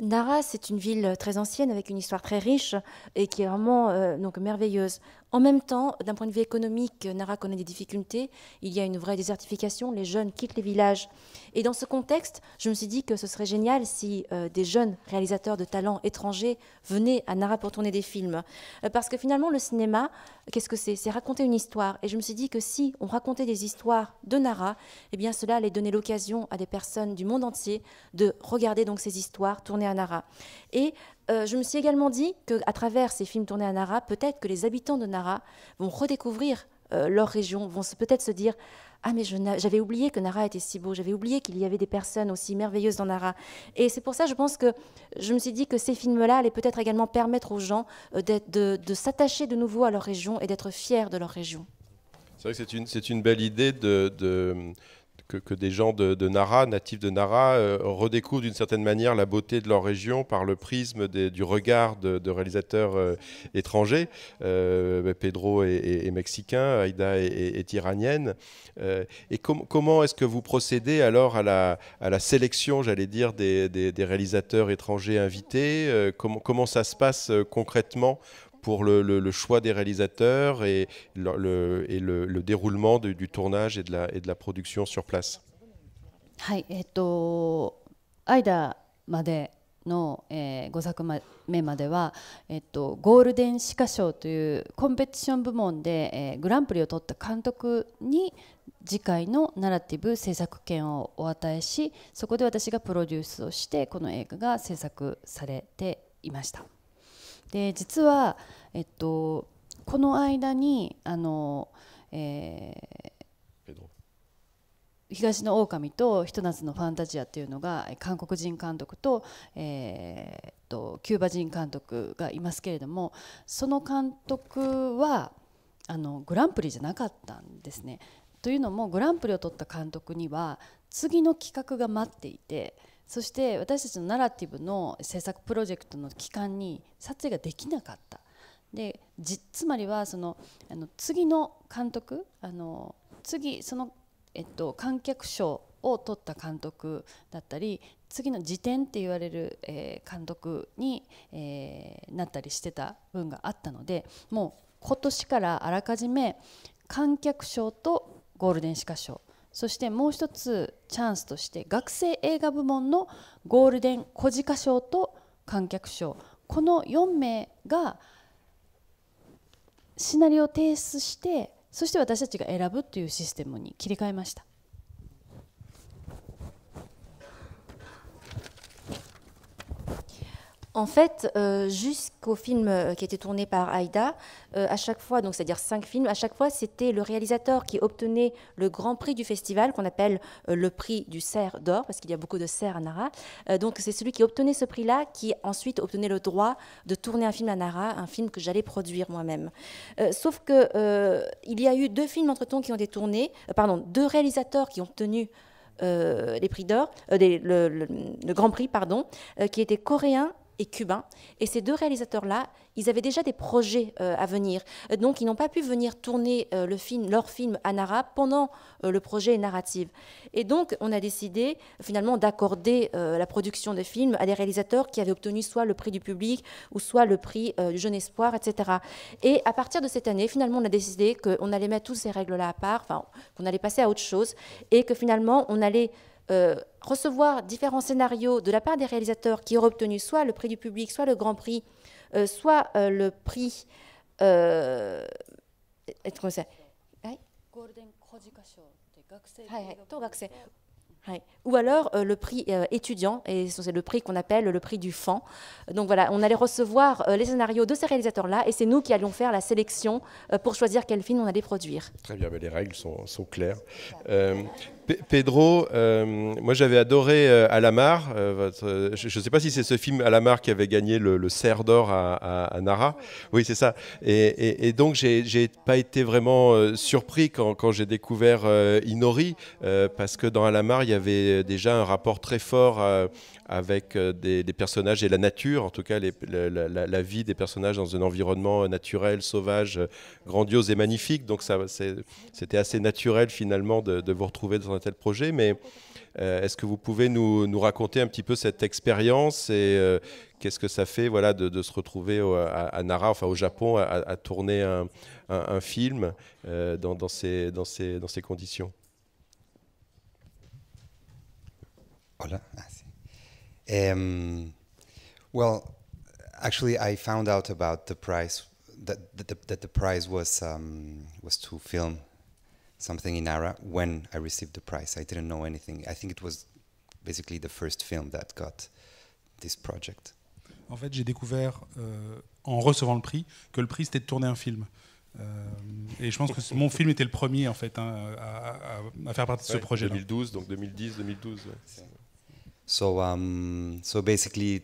Nara, c'est une ville très ancienne avec une histoire très riche et qui est vraiment euh, donc merveilleuse. En même temps, d'un point de vue économique, Nara connaît des difficultés. Il y a une vraie désertification. Les jeunes quittent les villages. Et dans ce contexte, je me suis dit que ce serait génial si euh, des jeunes réalisateurs de talents étrangers venaient à Nara pour tourner des films. Euh, parce que finalement, le cinéma, qu'est-ce que c'est C'est raconter une histoire. Et je me suis dit que si on racontait des histoires de Nara, eh bien cela allait donner l'occasion à des personnes du monde entier de regarder donc ces histoires tournées à Nara. Et euh, je me suis également dit qu'à travers ces films tournés à Nara, peut-être que les habitants de Nara vont redécouvrir euh, leur région, vont peut-être se dire Ah, mais j'avais oublié que Nara était si beau, j'avais oublié qu'il y avait des personnes aussi merveilleuses dans Nara. Et c'est pour ça, je pense que je me suis dit que ces films-là allaient peut-être également permettre aux gens euh, de, de s'attacher de nouveau à leur région et d'être fiers de leur région. C'est vrai que c'est une, belle idée de que, des gens de, Nara, natifs de Nara, euh, redécouvrent d'une certaine manière la beauté de leur région par le prisme du regard de, réalisateurs euh, étrangers. Euh, Pedro est, mexicain, Aïda est, iranienne. et comment est-ce que vous procédez alors à la, la sélection, j'allais dire, des, réalisateurs étrangers invités comment, comment ça se passe concrètement pour le, le, le choix des réalisateurs et le, et le déroulement de, du tournage et de, la, et de la production sur place. はい、えっと、アイダまでの、えー、5作目までは、えっと、ゴールデン歯科賞というコンペティション部門で、えー、グランプリを取った監督に次回のナラティブ制作権をお与えしそこで私がプロデュースをしてこの映画が制作されていました。で実は、えっと、この間にあの、えー、東の狼とひと夏のファンタジアというのが韓国人監督と,、えー、とキューバ人監督がいますけれどもその監督はあのグランプリじゃなかったんですね。というのもグランプリを取った監督には次の企画が待っていて。そして私たちのナラティブの制作プロジェクトの期間に撮影ができなかったでつまりはそのあの次の監督あの次その、えっと、観客賞を取った監督だったり次の辞典って言われる、えー、監督に、えー、なったりしてた分があったのでもう今年からあらかじめ観客賞とゴールデンシカ賞そしてもう一つチャンスとして学生映画部門のゴールデン小鹿賞と観客賞この4名がシナリオを提出してそして私たちが選ぶというシステムに切り替えました En fait, euh, jusqu'au film euh, qui était tourné par Aïda, euh, à chaque fois, donc c'est-à-dire cinq films, à chaque fois c'était le réalisateur qui obtenait le grand prix du festival qu'on appelle le prix du cerf d'or parce qu'il y a beaucoup de cerfs à Nara. donc c'est celui qui obtenait ce prix-là qui ensuite obtenait le droit de tourner un film à Nara, un film que j'allais produire moi-même. sauf que il y a eu deux films entre-temps qui ont été tournés, pardon, deux réalisateurs qui ont obtenu prix d'or, le, Grand Prix, pardon, qui était coréens, et cubain. Et ces deux réalisateurs-là, ils avaient déjà des projets euh, à venir. Euh, donc, ils n'ont pas pu venir tourner euh, leur film à Nara pendant le projet narrative. Et donc, on a décidé finalement d'accorder la production de films à des réalisateurs qui avaient obtenu soit le prix du public ou soit le prix du jeune espoir, etc. Et à partir de cette année, finalement, on a décidé qu'on allait mettre toutes ces règles-là à part, qu'on allait passer à autre chose et que finalement, on allait euh, recevoir différents scénarios de la part des réalisateurs qui auraient obtenu soit le prix du public, soit le grand prix, euh, soit euh, le prix. comment ça Ou alors le prix étudiant, et c'est le prix qu'on appelle le prix du fan. Donc voilà, on allait recevoir les scénarios de ces réalisateurs-là, et c'est nous qui allions faire la sélection pour choisir quel film on allait produire. Très bien, les règles sont, sont claires. Pedro, euh, moi j'avais adoré euh, Alamar. Euh, je ne sais pas si c'est ce film Alamar qui avait gagné le, le Cerf d'Or à, Nara. Oui, c'est ça. Et, et, et donc j'ai pas été vraiment surpris quand, quand j'ai découvert Inori, parce que dans Alamar, il y avait déjà un rapport très fort avec euh, des, personnages et la nature, en tout cas la, vie des personnages dans un environnement euh, naturel, sauvage, euh, grandiose et magnifique. Donc c'était assez naturel finalement de, vous retrouver dans un tel projet. Mais est-ce que vous pouvez nous, raconter un petit peu cette expérience et qu'est-ce que ça fait voilà, de, se retrouver à, Nara, enfin au Japon, à, tourner un, film dans, ces, dans, dans ces conditions Hola. Um, well, actually, I found out about the prize that, that, the, that the prize was um, was to film something in Ara when I received the prize. I didn't know anything. I think it was basically the first film that got this project. En fait, j'ai découvert euh, en recevant le prix que le prix c'était de tourner un film. Euh, et je pense que mon film était le premier en fait hein, à, à, à, faire partie de ce projet. -là. 2012, donc 2010, 2012. Ouais. So, um, so basically,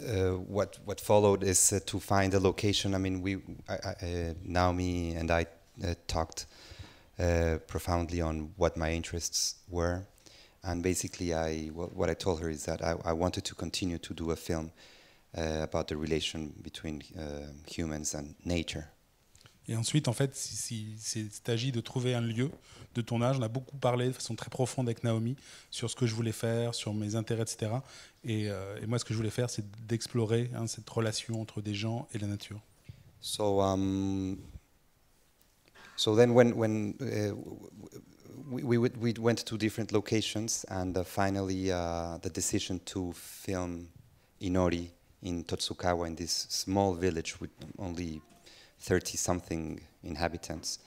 uh, what what followed is uh, to find a location. I mean, we I, I, uh, Naomi and I uh, talked uh, profoundly on what my interests were, and basically, I what I told her is that I, I wanted to continue to do a film about the relation between humans and nature. Et ensuite, en fait, si, si, s'agit de trouver un lieu de tournage. On a beaucoup parlé de façon très profonde avec Naomi sur ce que je voulais faire, sur mes intérêts, etc. Et, euh, et moi, ce que je voulais faire, c'est d'explorer hein, cette relation entre des gens et la nature. So, um, so then when, when uh, we, we, we, went to different locations and uh, finally uh, the decision to film Inori in Totsukawa in this small village with only 30 something inhabitants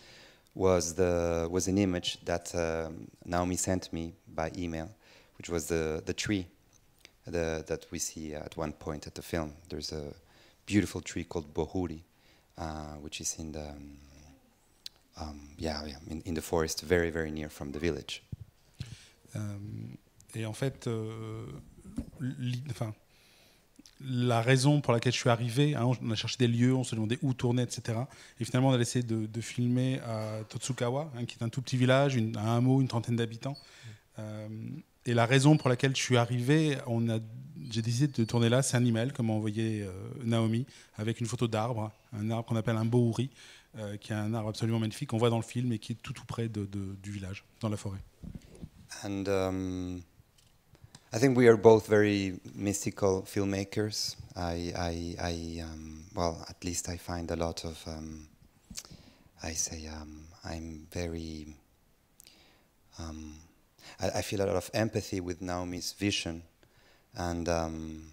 was the was an image that um, Naomi sent me by email, which was the the tree the, that we see at one point at the film. There's a beautiful tree called Bohuri, uh, which is in the um, um yeah, yeah in, in, the forest, very very near from the village. Um, et en fait, euh, enfin. la raison pour laquelle je suis arrivé. Hein, on a cherché des lieux, on se demandait où tourner, etc. Et finalement, on a essayé de, filmer à Totsukawa, hein, qui est un tout petit village, un hameau, une trentaine d'habitants. Euh, et la raison pour laquelle je suis arrivé, on a, j'ai décidé de tourner là, c'est un email, comme m'a envoyé euh, Naomi, avec une photo d'arbre, hein, un arbre qu'on appelle un bohuri, euh, qui est un arbre absolument magnifique qu'on voit dans le film et qui est tout tout près du village, dans la forêt. Um, I think we are both very mystical filmmakers. I, I, I um, well, at least I find a lot of, um, I say, um, I'm very, um, I, I, feel a lot of empathy with Naomi's vision. And um,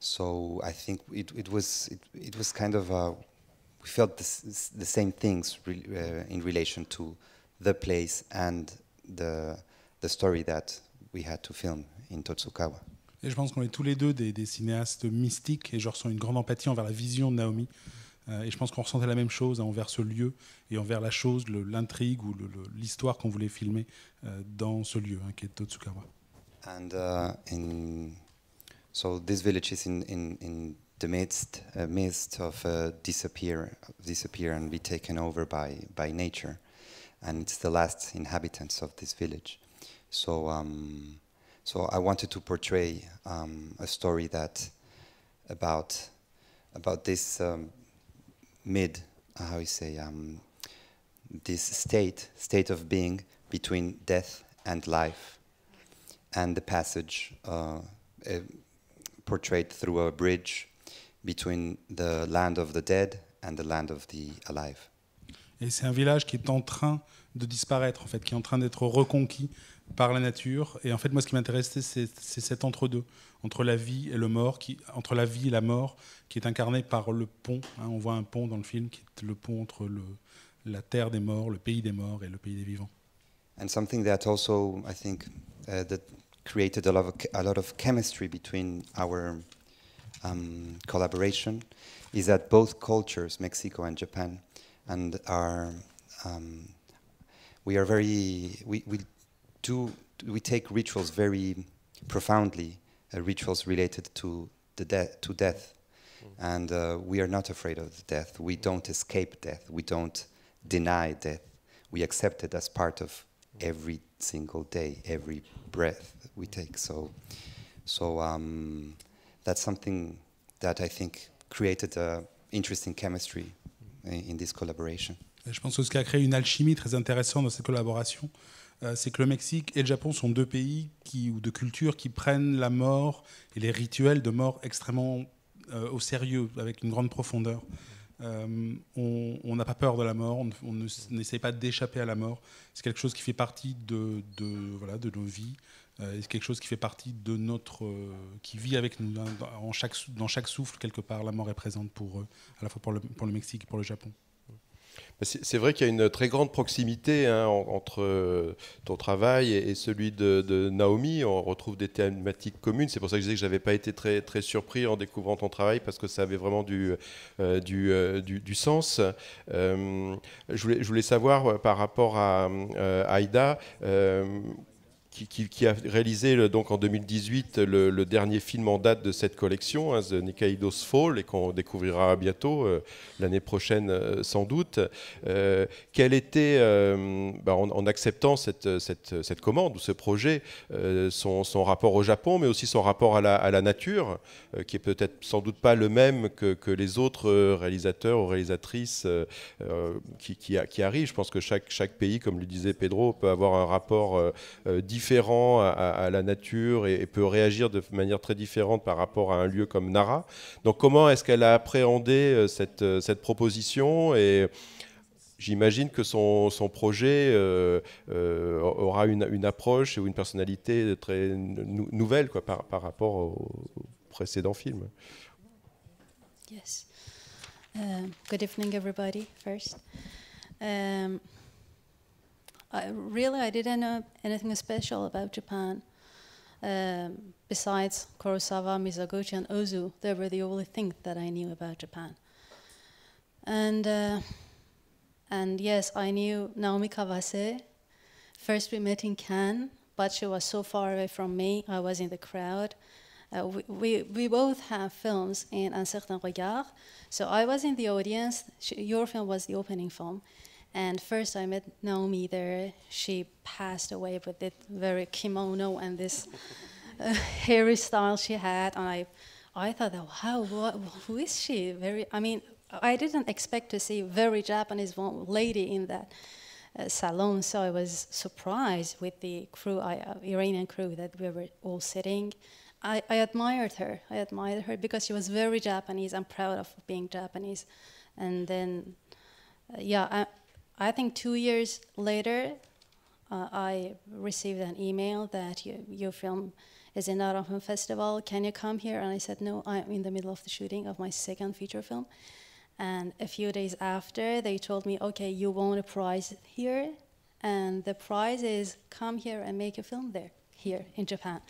so I think it, it was, it, it was kind of, a, we felt the same things re uh, in relation to the place and the, the story that we had to film Et je pense qu'on est tous les deux des, cinéastes mystiques et je ressens une grande empathie envers la vision de Naomi. Euh, et je pense qu'on ressentait la même chose hein, envers ce lieu et envers la chose, l'intrigue ou l'histoire qu'on voulait filmer euh, dans ce lieu hein, qui est Totsukawa. And euh, so this village is in, in, in the midst, uh, of uh, disappear, disappear and be taken over by, by nature. And it's the last inhabitants of this village. So um, So I wanted to portray um, a story that about about this um, mid, how you say, um, this state state of being between death and life, and the passage uh, uh, portrayed through a bridge between the land of the dead and the land of the alive. Et c'est un village qui est en train de disparaître, en fait, qui est en train d'être reconquis par la nature. Et en fait, moi, ce qui m'intéressait, c'est, cet entre-deux, entre la vie et le mort, qui, entre la vie et la mort, qui est incarné par le pont. Hein. on voit un pont dans le film qui est le pont entre le, la terre des morts, le pays des morts et le pays des vivants. And something that also, I think, uh, that created a lot, of, a lot of chemistry between our um, collaboration is that both cultures, Mexico and Japan, and our um, we are very we, we do we take rituals very profoundly, uh, rituals related to the de- to death, mm. and uh, we are not afraid of death. We don't escape death. We don't deny death. We accept it as part of every single day, every breath we take. So, so um, that's something that I think created a uh, interesting chemistry in, in this collaboration. je pense que ce qui a créé une alchimie très intéressante dans cette collaboration, Euh, c'est que le Mexique et le Japon sont deux pays ou deux cultures qui prennent la mort et les rituels de mort extrêmement euh, au sérieux, avec une grande profondeur. Euh, on n'a pas peur de la mort, on, ne n'essaie pas d'échapper à la mort. C'est quelque chose qui fait partie de, voilà, de nos vies. c'est quelque chose qui fait partie de notre. qui vit avec nous. Hein, dans, chaque, souffle, quelque part, la mort est présente pour eux, à la fois pour le Mexique et pour le Japon. C'est vrai qu'il y a une très grande proximité hein, entre euh, ton travail et celui de, Naomi. On retrouve des thématiques communes. C'est pour ça que je disais que je n'avais pas été très, très surpris en découvrant ton travail parce que ça avait vraiment du, euh, euh, du, sens. je, voulais, savoir par rapport à, à Aïda qui, a réalisé donc en 2018 le, dernier film en date de cette collection, hein, The Nikaidos Fall, et qu'on découvrira bientôt, euh, l'année prochaine euh, sans doute. Euh, quel était, euh, bah, en, acceptant cette, cette, commande ou ce projet, son, rapport au Japon, mais aussi son rapport à la, nature, qui est peut-être sans doute pas le même que, les autres réalisateurs ou réalisatrices qui, qui, arrivent. Je pense que chaque, chaque pays, comme le disait Pedro, peut avoir un rapport différent différent à, la nature et, peut réagir de manière très différente par rapport à un lieu comme Nara. Donc comment est-ce qu'elle a appréhendé euh, cette, euh, cette proposition et J'imagine que son, son projet euh, aura une, une, approche ou une personnalité très nouvelle quoi, par, par rapport au, précédent film. Yes. Um, good evening, everybody, first. Um, I, really, I didn't know anything special about Japan. Um, besides Kurosawa, Mizoguchi, and Ozu, they were the only things that I knew about Japan. And uh, and yes, I knew Naomi Kawase. First, we met in Cannes, but she was so far away from me. I was in the crowd. Uh, we, we, we, both have films in Un Certain Regard. So I was in the audience. She, your film was the opening film. And first I met Naomi there. She passed away with this very kimono and this uh, *laughs* hairstyle she had. And I, I thought, oh, how, what, who is she? Very, I mean, I didn't expect to see very Japanese lady in that uh, salon. So I was surprised with the crew, I, uh, Iranian crew that we were all sitting. I, I admired her. I admired her because she was very Japanese. I'm proud of being Japanese. And then, uh, yeah, I, I think two years later, uh, I received an email that you, your film is in the film festival. Can you come here? And I said, no, I'm in the middle of the shooting of my second feature film. And a few days after, they told me, okay, you won a prize here. And the prize is come here and make a film there, here in Japan.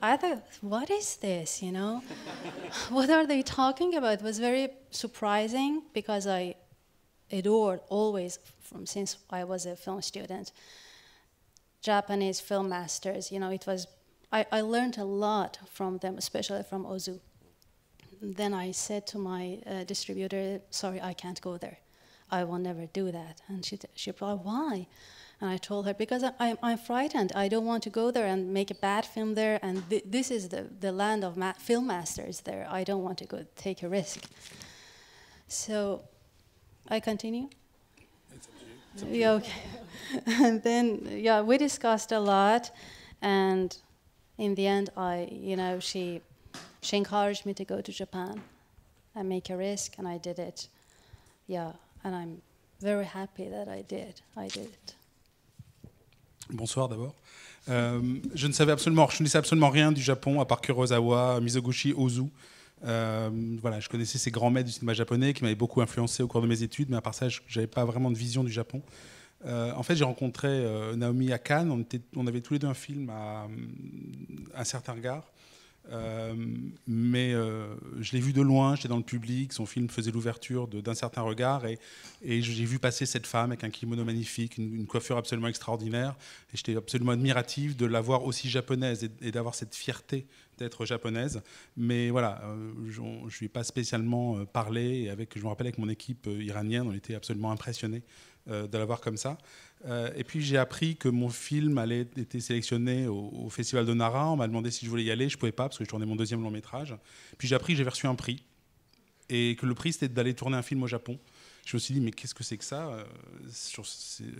I thought, what is this, you know? *laughs* what are they talking about? It was very surprising because I adored always from since I was a film student. Japanese film masters, you know, it was, I, I learned a lot from them, especially from Ozu. Then I said to my uh, distributor, sorry, I can't go there. I will never do that. And she, she replied, why? And I told her, because I, am frightened. I don't want to go there and make a bad film there. And th this is the, the land of ma film masters there. I don't want to go take a risk. So I continue yeah, okay. *laughs* and then, yeah, we discussed a lot, and in the end, I, you know, she, she encouraged me to go to Japan and make a risk, and I did it. Yeah, and I'm very happy that I did. I did it. Bonsoir d'abord. Euh, je ne savais absolument, je ne sais absolument rien du Japon à part Kurosawa, Mizoguchi, Ozu. Euh, voilà, je connaissais ces grands maîtres du cinéma japonais qui m'avaient beaucoup influencé au cours de mes études, mais à part ça, je n'avais pas vraiment de vision du Japon. Euh, en fait, j'ai rencontré euh, Naomi à Cannes. On, avait tous les deux un film à un certain regard. Euh, mais euh, je l'ai vu de loin, j'étais dans le public, son film faisait l'ouverture d'un certain regard et, j'ai vu passer cette femme avec un kimono magnifique, une, coiffure absolument extraordinaire et j'étais absolument admiratif de la voir aussi japonaise et, d'avoir cette fierté d'être japonaise. Mais voilà, euh, je ne lui ai pas spécialement parlé avec, je me rappelle avec mon équipe iranienne, on était absolument impressionnés euh, de l'avoir comme ça. Euh, et puis j'ai appris que mon film allait être sélectionné au, Festival de Nara. On m'a demandé si je voulais y aller. Je ne pouvais pas parce que je tournais mon deuxième long métrage. Puis j'ai appris que j'avais reçu un prix et que le prix c'était d'aller tourner un film au Japon je me suis dit, mais qu'est-ce que c'est que ça euh,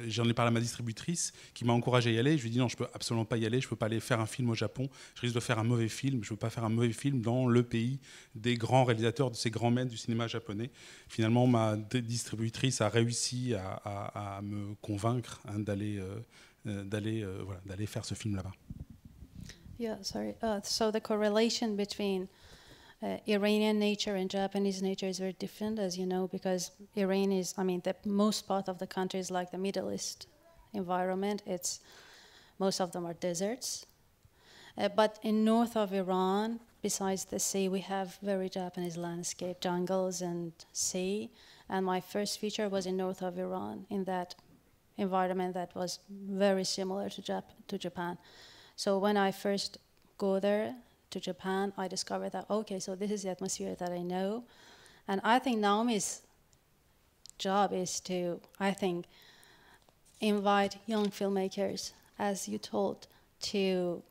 J'en ai parlé à ma distributrice qui m'a encouragé à y aller. Je lui ai dit, non, je peux absolument pas y aller, je peux pas aller faire un film au Japon, je risque de faire un mauvais film, je veux pas faire un mauvais film dans le pays des grands réalisateurs, de ces grands maîtres du cinéma japonais. Finalement, ma distributrice a réussi à, me convaincre hein, d'aller euh, euh, d'aller d'aller faire ce film là-bas. Yeah, sorry. Uh, so the correlation between Uh, Iranian nature and Japanese nature is very different, as you know, because Iran is, I mean, the most part of the country is like the Middle East environment. It's most of them are deserts. Uh, but in north of Iran, besides the sea, we have very Japanese landscape, jungles and sea. And my first feature was in north of Iran, in that environment that was very similar to, Jap to Japan. So when I first go there, to Japan, I discovered that, okay, so this is the atmosphere that I know. And I think Naomi's job is to, I think, invite young filmmakers, as you told, to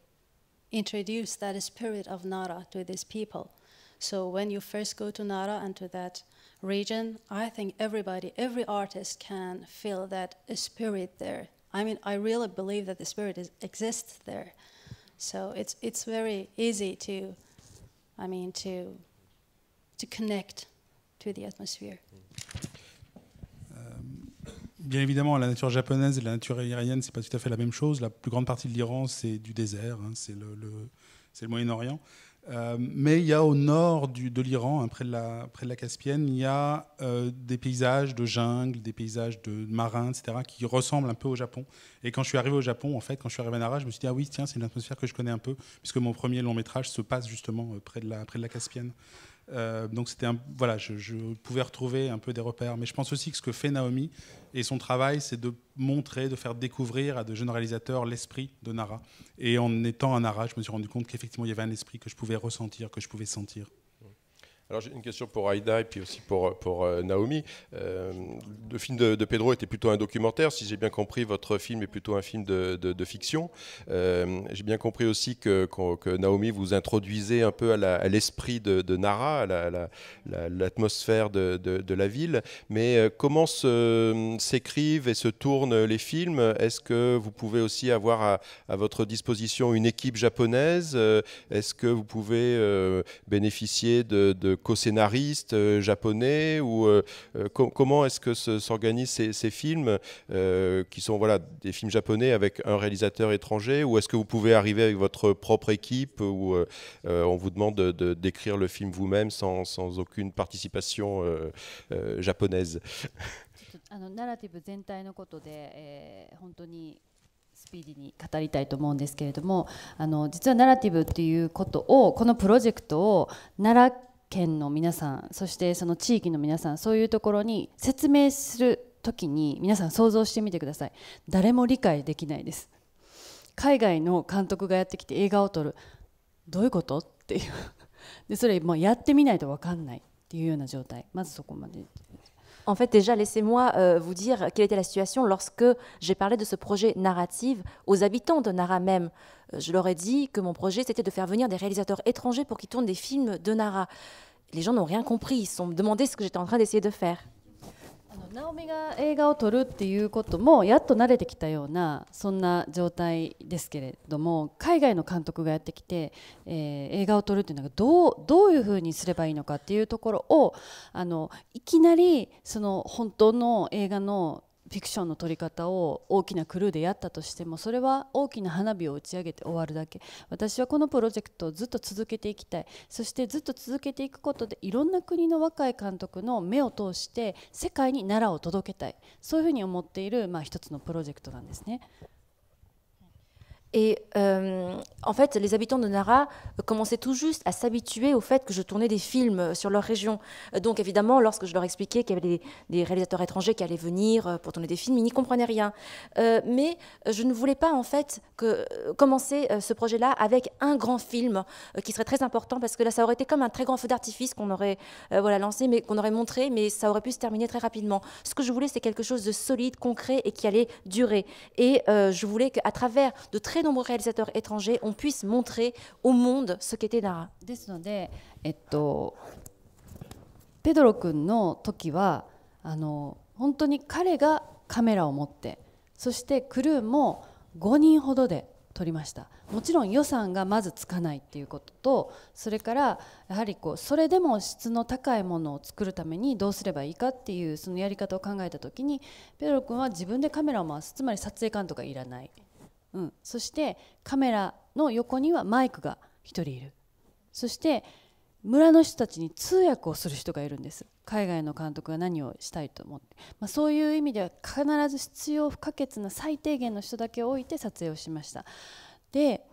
introduce that spirit of Nara to these people. So when you first go to Nara and to that region, I think everybody, every artist can feel that spirit there. I mean, I really believe that the spirit is, exists there. So it's it's very easy to, I mean, to euh, Bien évidemment, la nature japonaise et la nature iranienne, c'est pas tout à fait la même chose. La plus grande partie de l'Iran, c'est du désert, hein, c'est le Moyen-Orient. Euh, mais il y a au nord de l'Iran, hein, près, de la, Caspienne, il y a euh, des paysages de jungle, des paysages de marins, etc., qui ressemblent un peu au Japon. Et quand je suis arrivé au Japon, en fait, quand je suis arrivé à Nara, je me suis dit, ah oui, tiens, c'est une atmosphère que je connais un peu, puisque mon premier long métrage se passe justement euh, près près de la Caspienne. Euh, donc c'était voilà, je, pouvais retrouver un peu des repères. Mais je pense aussi que ce que fait Naomi et son travail, c'est de montrer, de faire découvrir à de jeunes réalisateurs l'esprit de Nara. Et en étant un Nara, je me suis rendu compte qu'effectivement, il y avait un esprit que je pouvais ressentir, que je pouvais sentir. Alors j'ai une question pour Aïda et puis aussi pour, pour euh, Naomi. Euh, le film de, Pedro était plutôt un documentaire. Si j'ai bien compris, votre film est plutôt un film de, fiction. Euh, j'ai bien compris aussi que, que, Naomi vous introduisait un peu à l'esprit de, Nara, à l'atmosphère de, la ville. Mais comment s'écrivent et se tournent les films Est-ce que vous pouvez aussi avoir à, votre disposition une équipe japonaise Est-ce que vous pouvez bénéficier de, de co scénariste euh, japonais ou euh, euh, comment est-ce que s'organisent ces, films qui sont voilà des films japonais avec un réalisateur étranger ou est-ce que vous pouvez arriver avec votre propre équipe ou on vous demande de d'écrire le film vous-même sans, aucune participation japonaise *laughs* あのナラティブ全体のことで、えー、本当にスピーディーに語りたいと思うんですけれどもあの実はナラティブっていうことをこのプロジェクトを奈良県の皆さんそしてその地域の皆さんそういうところに説明する時に皆さん想像してみてください誰も理解できないです海外の監督がやってきて映画を撮るどういうことっていうでそれもうやってみないと分かんないっていうような状態まずそこまで En fait, déjà, laissez-moi euh, vous dire quelle était la situation lorsque j'ai parlé de ce projet narratif aux habitants de Nara même. Euh, je leur ai dit que mon projet, c'était de faire venir des réalisateurs étrangers pour qu'ils tournent des films de Nara. Les gens n'ont rien compris, ils se sont demandé ce que j'étais en train d'essayer de faire. 直美が映画を撮るっていうこともやっと慣れてきたようなそんな状態ですけれども海外の監督がやってきて、えー、映画を撮るっていうのがどうどういうふうにすればいいのかっていうところをあのいきなりその本当の映画のフィクションの撮り方を大きなクルーでやったとしてもそれは大きな花火を打ち上げて終わるだけ私はこのプロジェクトをずっと続けていきたいそしてずっと続けていくことでいろんな国の若い監督の目を通して世界に奈良を届けたいそういうふうに思っている、まあ、一つのプロジェクトなんですね。Et euh, en fait, les habitants de Nara euh, commençaient tout juste à s'habituer au fait que je tournais des films euh, sur leur région. Donc évidemment, lorsque je leur expliquais qu'il y avait des, réalisateurs étrangers qui allaient venir pour tourner des films, ils n'y comprenaient rien. mais je ne voulais pas en fait que, commencer ce projet-là avec un grand film qui serait très important parce que là, ça aurait été comme un très grand feu d'artifice qu'on aurait voilà, lancé, mais qu'on aurait montré, mais ça aurait pu se terminer très rapidement. Ce que je voulais, c'est quelque chose de solide, concret et qui allait durer. Et je voulais qu'à travers de très très nombreux réalisateurs étrangers, on puisse montrer au monde ce qu'était Nara. ですので、えっと、ペドロ君の時はあの本当に彼がカメラを持ってそしてクルーも5人ほどで撮りましたもちろん予算がまずつかないっていうこととそれからやはりこうそれでも質の高いものを作るためにどうすればいいかっていうそのやり方を考えた時にペドロ君は自分でカメラを回すつまり撮影監督がいらないうん、そしてカメラの横にはマイクが1人いるそして村の人たちに通訳をする人がいるんです海外の監督が何をしたいと思って、まあ、そういう意味では必ず必要不可欠な最低限の人だけを置いて撮影をしましたで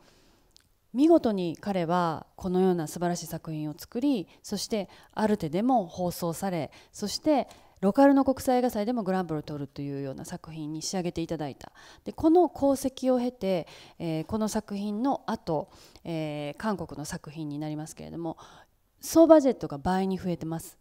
見事に彼はこのような素晴らしい作品を作りそしてアルテでも放送されそしてロカルの国際映画祭でもグランプリを取るというような作品に仕上げていただいたでこの功績を経て、えー、この作品のあと、えー、韓国の作品になりますけれども総バジェットが倍に増えてます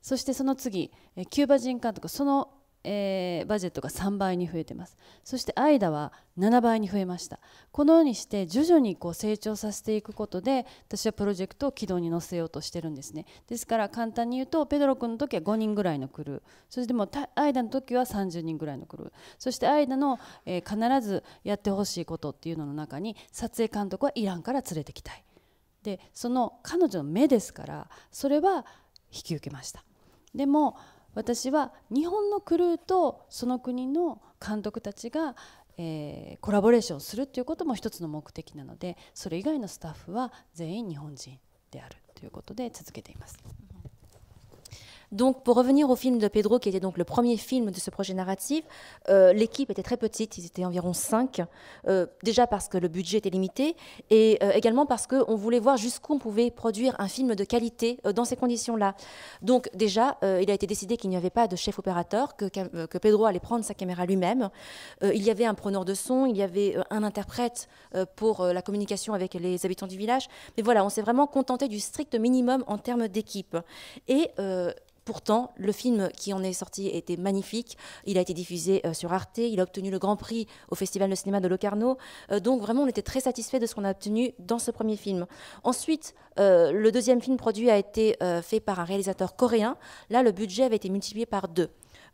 そしてその次キューバ人監督そのえー、バジェットが3倍に増えてますそして間は7倍に増えましたこのようにして徐々にこう成長させていくことで私はプロジェクトを軌道に乗せようとしてるんですねですから簡単に言うとペドロ君の時は5人ぐらいのクルーそれでもう間の時は30人ぐらいのクルーそして間の、えー、必ずやってほしいことっていうのの中に撮影監督はイランから連れてきたいでその彼女の目ですからそれは引き受けましたでも私は日本のクルーとその国の監督たちが、えー、コラボレーションするということも一つの目的なのでそれ以外のスタッフは全員日本人であるということで続けています。Donc, pour revenir au film de Pedro, qui était donc le premier film de ce projet narratif, euh, l'équipe était très petite, ils étaient environ cinq, euh, déjà parce que le budget était limité, et euh, également parce qu'on voulait voir jusqu'où on pouvait produire un film de qualité dans ces conditions-là. Donc, déjà, il a été décidé qu'il n'y avait pas de chef opérateur, que, que Pedro allait prendre sa caméra lui-même. il y avait un preneur de son, il y avait un interprète pour la communication avec les habitants du village. Mais voilà, on s'est vraiment contenté du strict minimum en termes d'équipe. Et Pourtant, le film qui en est sorti était magnifique. Il a été diffusé euh, sur Arte. Il a obtenu le Grand Prix au Festival de cinéma de Locarno. Euh, donc vraiment, on était très satisfait de ce qu'on a obtenu dans ce premier film. Ensuite, euh, le deuxième film produit a été fait par un réalisateur coréen. Là, le budget avait été multiplié par deux.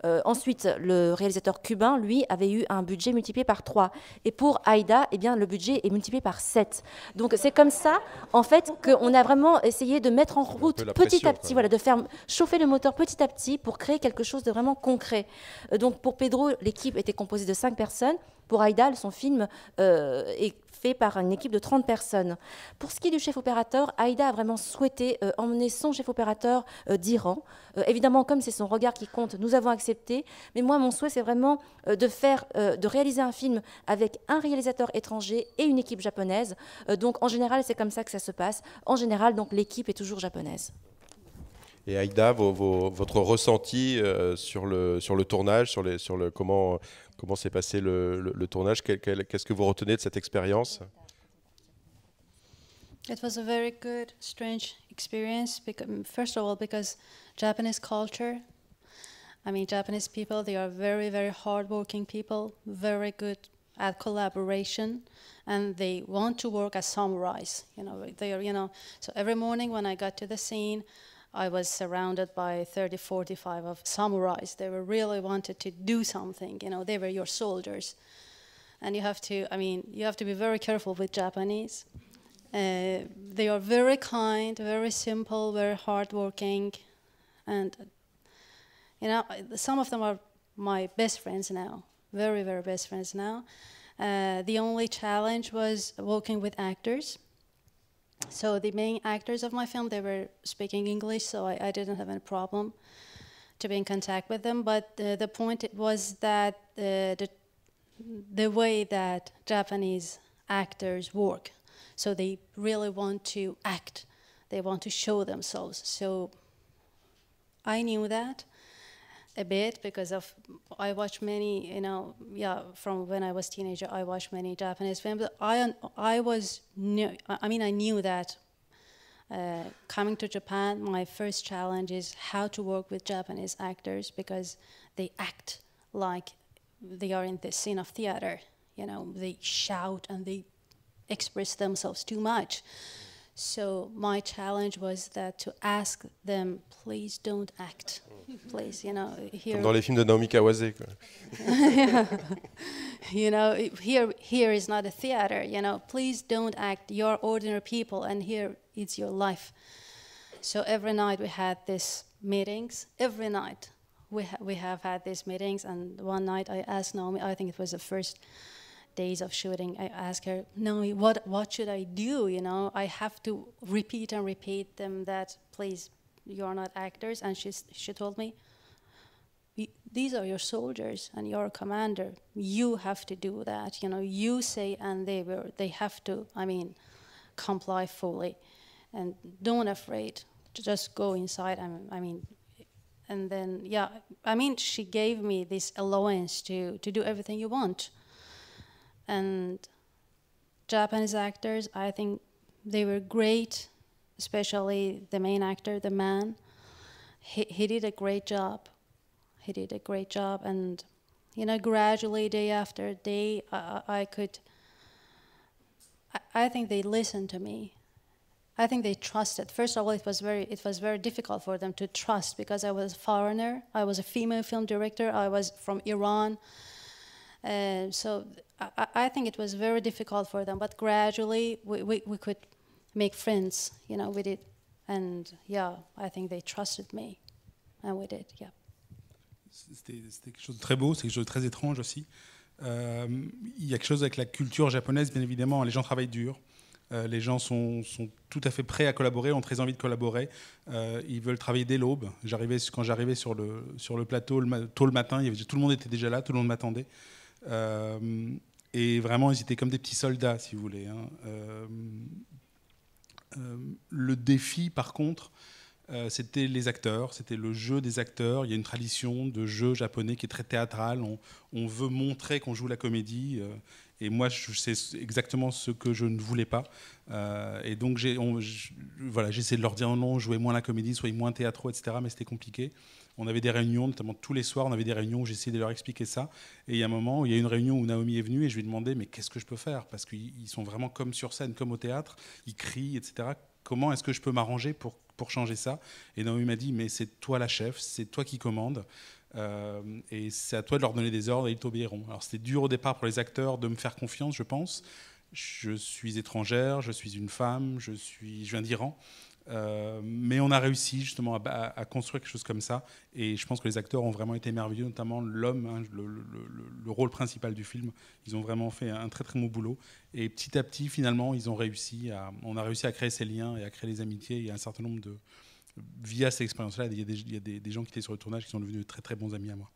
Euh, ensuite, le réalisateur cubain, lui, avait eu un budget multiplié par 3. Et pour Aïda, eh bien, le budget est multiplié par 7. Donc c'est comme ça, en fait, qu'on a vraiment essayé de mettre en route petit à petit, voilà, de faire chauffer le moteur petit à petit pour créer quelque chose de vraiment concret. Euh, donc pour Pedro, l'équipe était composée de 5 personnes. Pour Aïda, son film euh, est fait par une équipe de 30 personnes. Pour ce qui est du chef opérateur, Aïda a vraiment souhaité euh, emmener son chef opérateur euh, d'Iran. Euh, évidemment, comme c'est son regard qui compte, nous avons accepté. Mais moi, mon souhait, c'est vraiment de faire, de réaliser un film avec un réalisateur étranger et une équipe japonaise. donc, en général, c'est comme ça que ça se passe. En général, donc, l'équipe est toujours japonaise. Et Aïda, vos, votre ressenti euh, sur, le, sur le tournage, sur, les, sur le, comment, comment s'est passé le, le, tournage, qu'est-ce que vous retenez de cette expérience It was a very good, strange experience. Because, first of all, because Japanese culture, I mean, Japanese people, they are very, very hardworking people, very good at collaboration, and they want to work as samurais. You know, they are, you know. So every morning when I got to the scene, I was surrounded by 30, 45 of samurais. They were really wanted to do something. You know, they were your soldiers, and you have to. I mean, you have to be very careful with Japanese. Uh, they are very kind, very simple, very hardworking, and you know, some of them are my best friends now. Very, very best friends now. Uh, the only challenge was working with actors so the main actors of my film, they were speaking English, so I, I didn't have any problem to be in contact with them. But uh, the point was that uh, the the way that Japanese actors work, so they really want to act, they want to show themselves. So I knew that, a bit because of I watch many, you know, yeah, from when I was teenager, I watched many Japanese films. I I was new. I mean, I knew that uh, coming to Japan, my first challenge is how to work with Japanese actors because they act like they are in the scene of theater. You know, they shout and they express themselves too much. So my challenge was that to ask them, please don't act, please, you know. Here Comme dans les films de Naomi Kawase. Quoi. *laughs* you know, here here is not a theater. You know, please don't act. You're ordinary people, and here it's your life. So every night we had these meetings. Every night we ha we have had these meetings, and one night I asked Naomi. I think it was the first days of shooting, I asked her, "No, what what should I do? You know, I have to repeat and repeat them that please, you are not actors." And she she told me, "These are your soldiers and your commander. You have to do that. You know, you say and they were They have to. I mean, comply fully, and don't afraid. Just go inside. I mean." And then, yeah, I mean, she gave me this allowance to, to do everything you want and Japanese actors, I think they were great, especially the main actor, the man. He, he did a great job. He did a great job. And, you know, gradually, day after day, I, I could, I, I think they listened to me. I think they trusted. First of all, it was very it was very difficult for them to trust because I was a foreigner. I was a female film director. I was from Iran, uh, so I, think it was very difficult for them, gradually we, we, we could make friends, you know, with it. And yeah, I think they C'était quelque chose de très beau, c'est quelque chose de très étrange aussi. Euh, il y a quelque chose avec la culture japonaise, bien évidemment. Les gens travaillent dur. Euh, les gens sont, tout à fait prêts à collaborer, ont très envie de collaborer. Euh, ils veulent travailler dès l'aube. Quand j'arrivais sur le, sur le plateau tôt le matin, tout le monde était déjà là, tout le monde m'attendait. Et vraiment, ils étaient comme des petits soldats, si vous voulez. Hein. Euh, euh, le défi, par contre, euh, c'était les acteurs, c'était le jeu des acteurs. Il y a une tradition de jeu japonais qui est très théâtrale. On, veut montrer qu'on joue la comédie. et moi, c'est exactement ce que je ne voulais pas. et donc, j'ai, voilà, j'essayais de leur dire non, jouez moins la comédie, soyez moins théâtraux, etc. Mais c'était compliqué on avait des réunions, notamment tous les soirs, on avait des réunions où j'essayais de leur expliquer ça. Et il y a un moment, où il y a une réunion où Naomi est venue et je lui ai demandé, mais qu'est-ce que je peux faire Parce qu'ils sont vraiment comme sur scène, comme au théâtre, ils crient, etc. Comment est-ce que je peux m'arranger pour, changer ça Et Naomi m'a dit, mais c'est toi la chef, c'est toi qui commandes. Euh, et c'est à toi de leur donner des ordres et ils t'obéiront. Alors c'était dur au départ pour les acteurs de me faire confiance, je pense. Je suis étrangère, je suis une femme, je, suis, je viens d'Iran. Euh, mais on a réussi justement à, construire quelque chose comme ça. Et je pense que les acteurs ont vraiment été merveilleux, notamment l'homme, hein, le, rôle principal du film. Ils ont vraiment fait un très très beau boulot. Et petit à petit, finalement, ils ont réussi à, on a réussi à créer ces liens et à créer les amitiés. Il y a un certain nombre de. Via cette expérience-là, il y a, des, il des, des gens qui étaient sur le tournage qui sont devenus de très très bons amis à moi.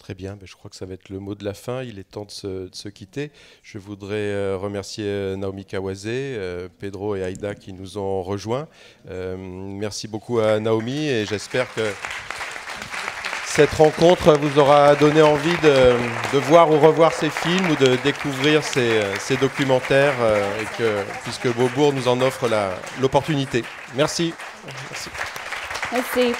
Très bien, ben, je crois que ça va être le mot de la fin. Il est temps de se, quitter. Je voudrais euh, remercier euh, Naomi Kawase, euh, Pedro et Aïda qui nous ont rejoints. merci beaucoup à Naomi et j'espère que cette rencontre vous aura donné envie de, voir ou revoir ces films ou de découvrir ces, documentaires et que, puisque Beaubourg nous en offre l'opportunité. Merci. Merci. merci.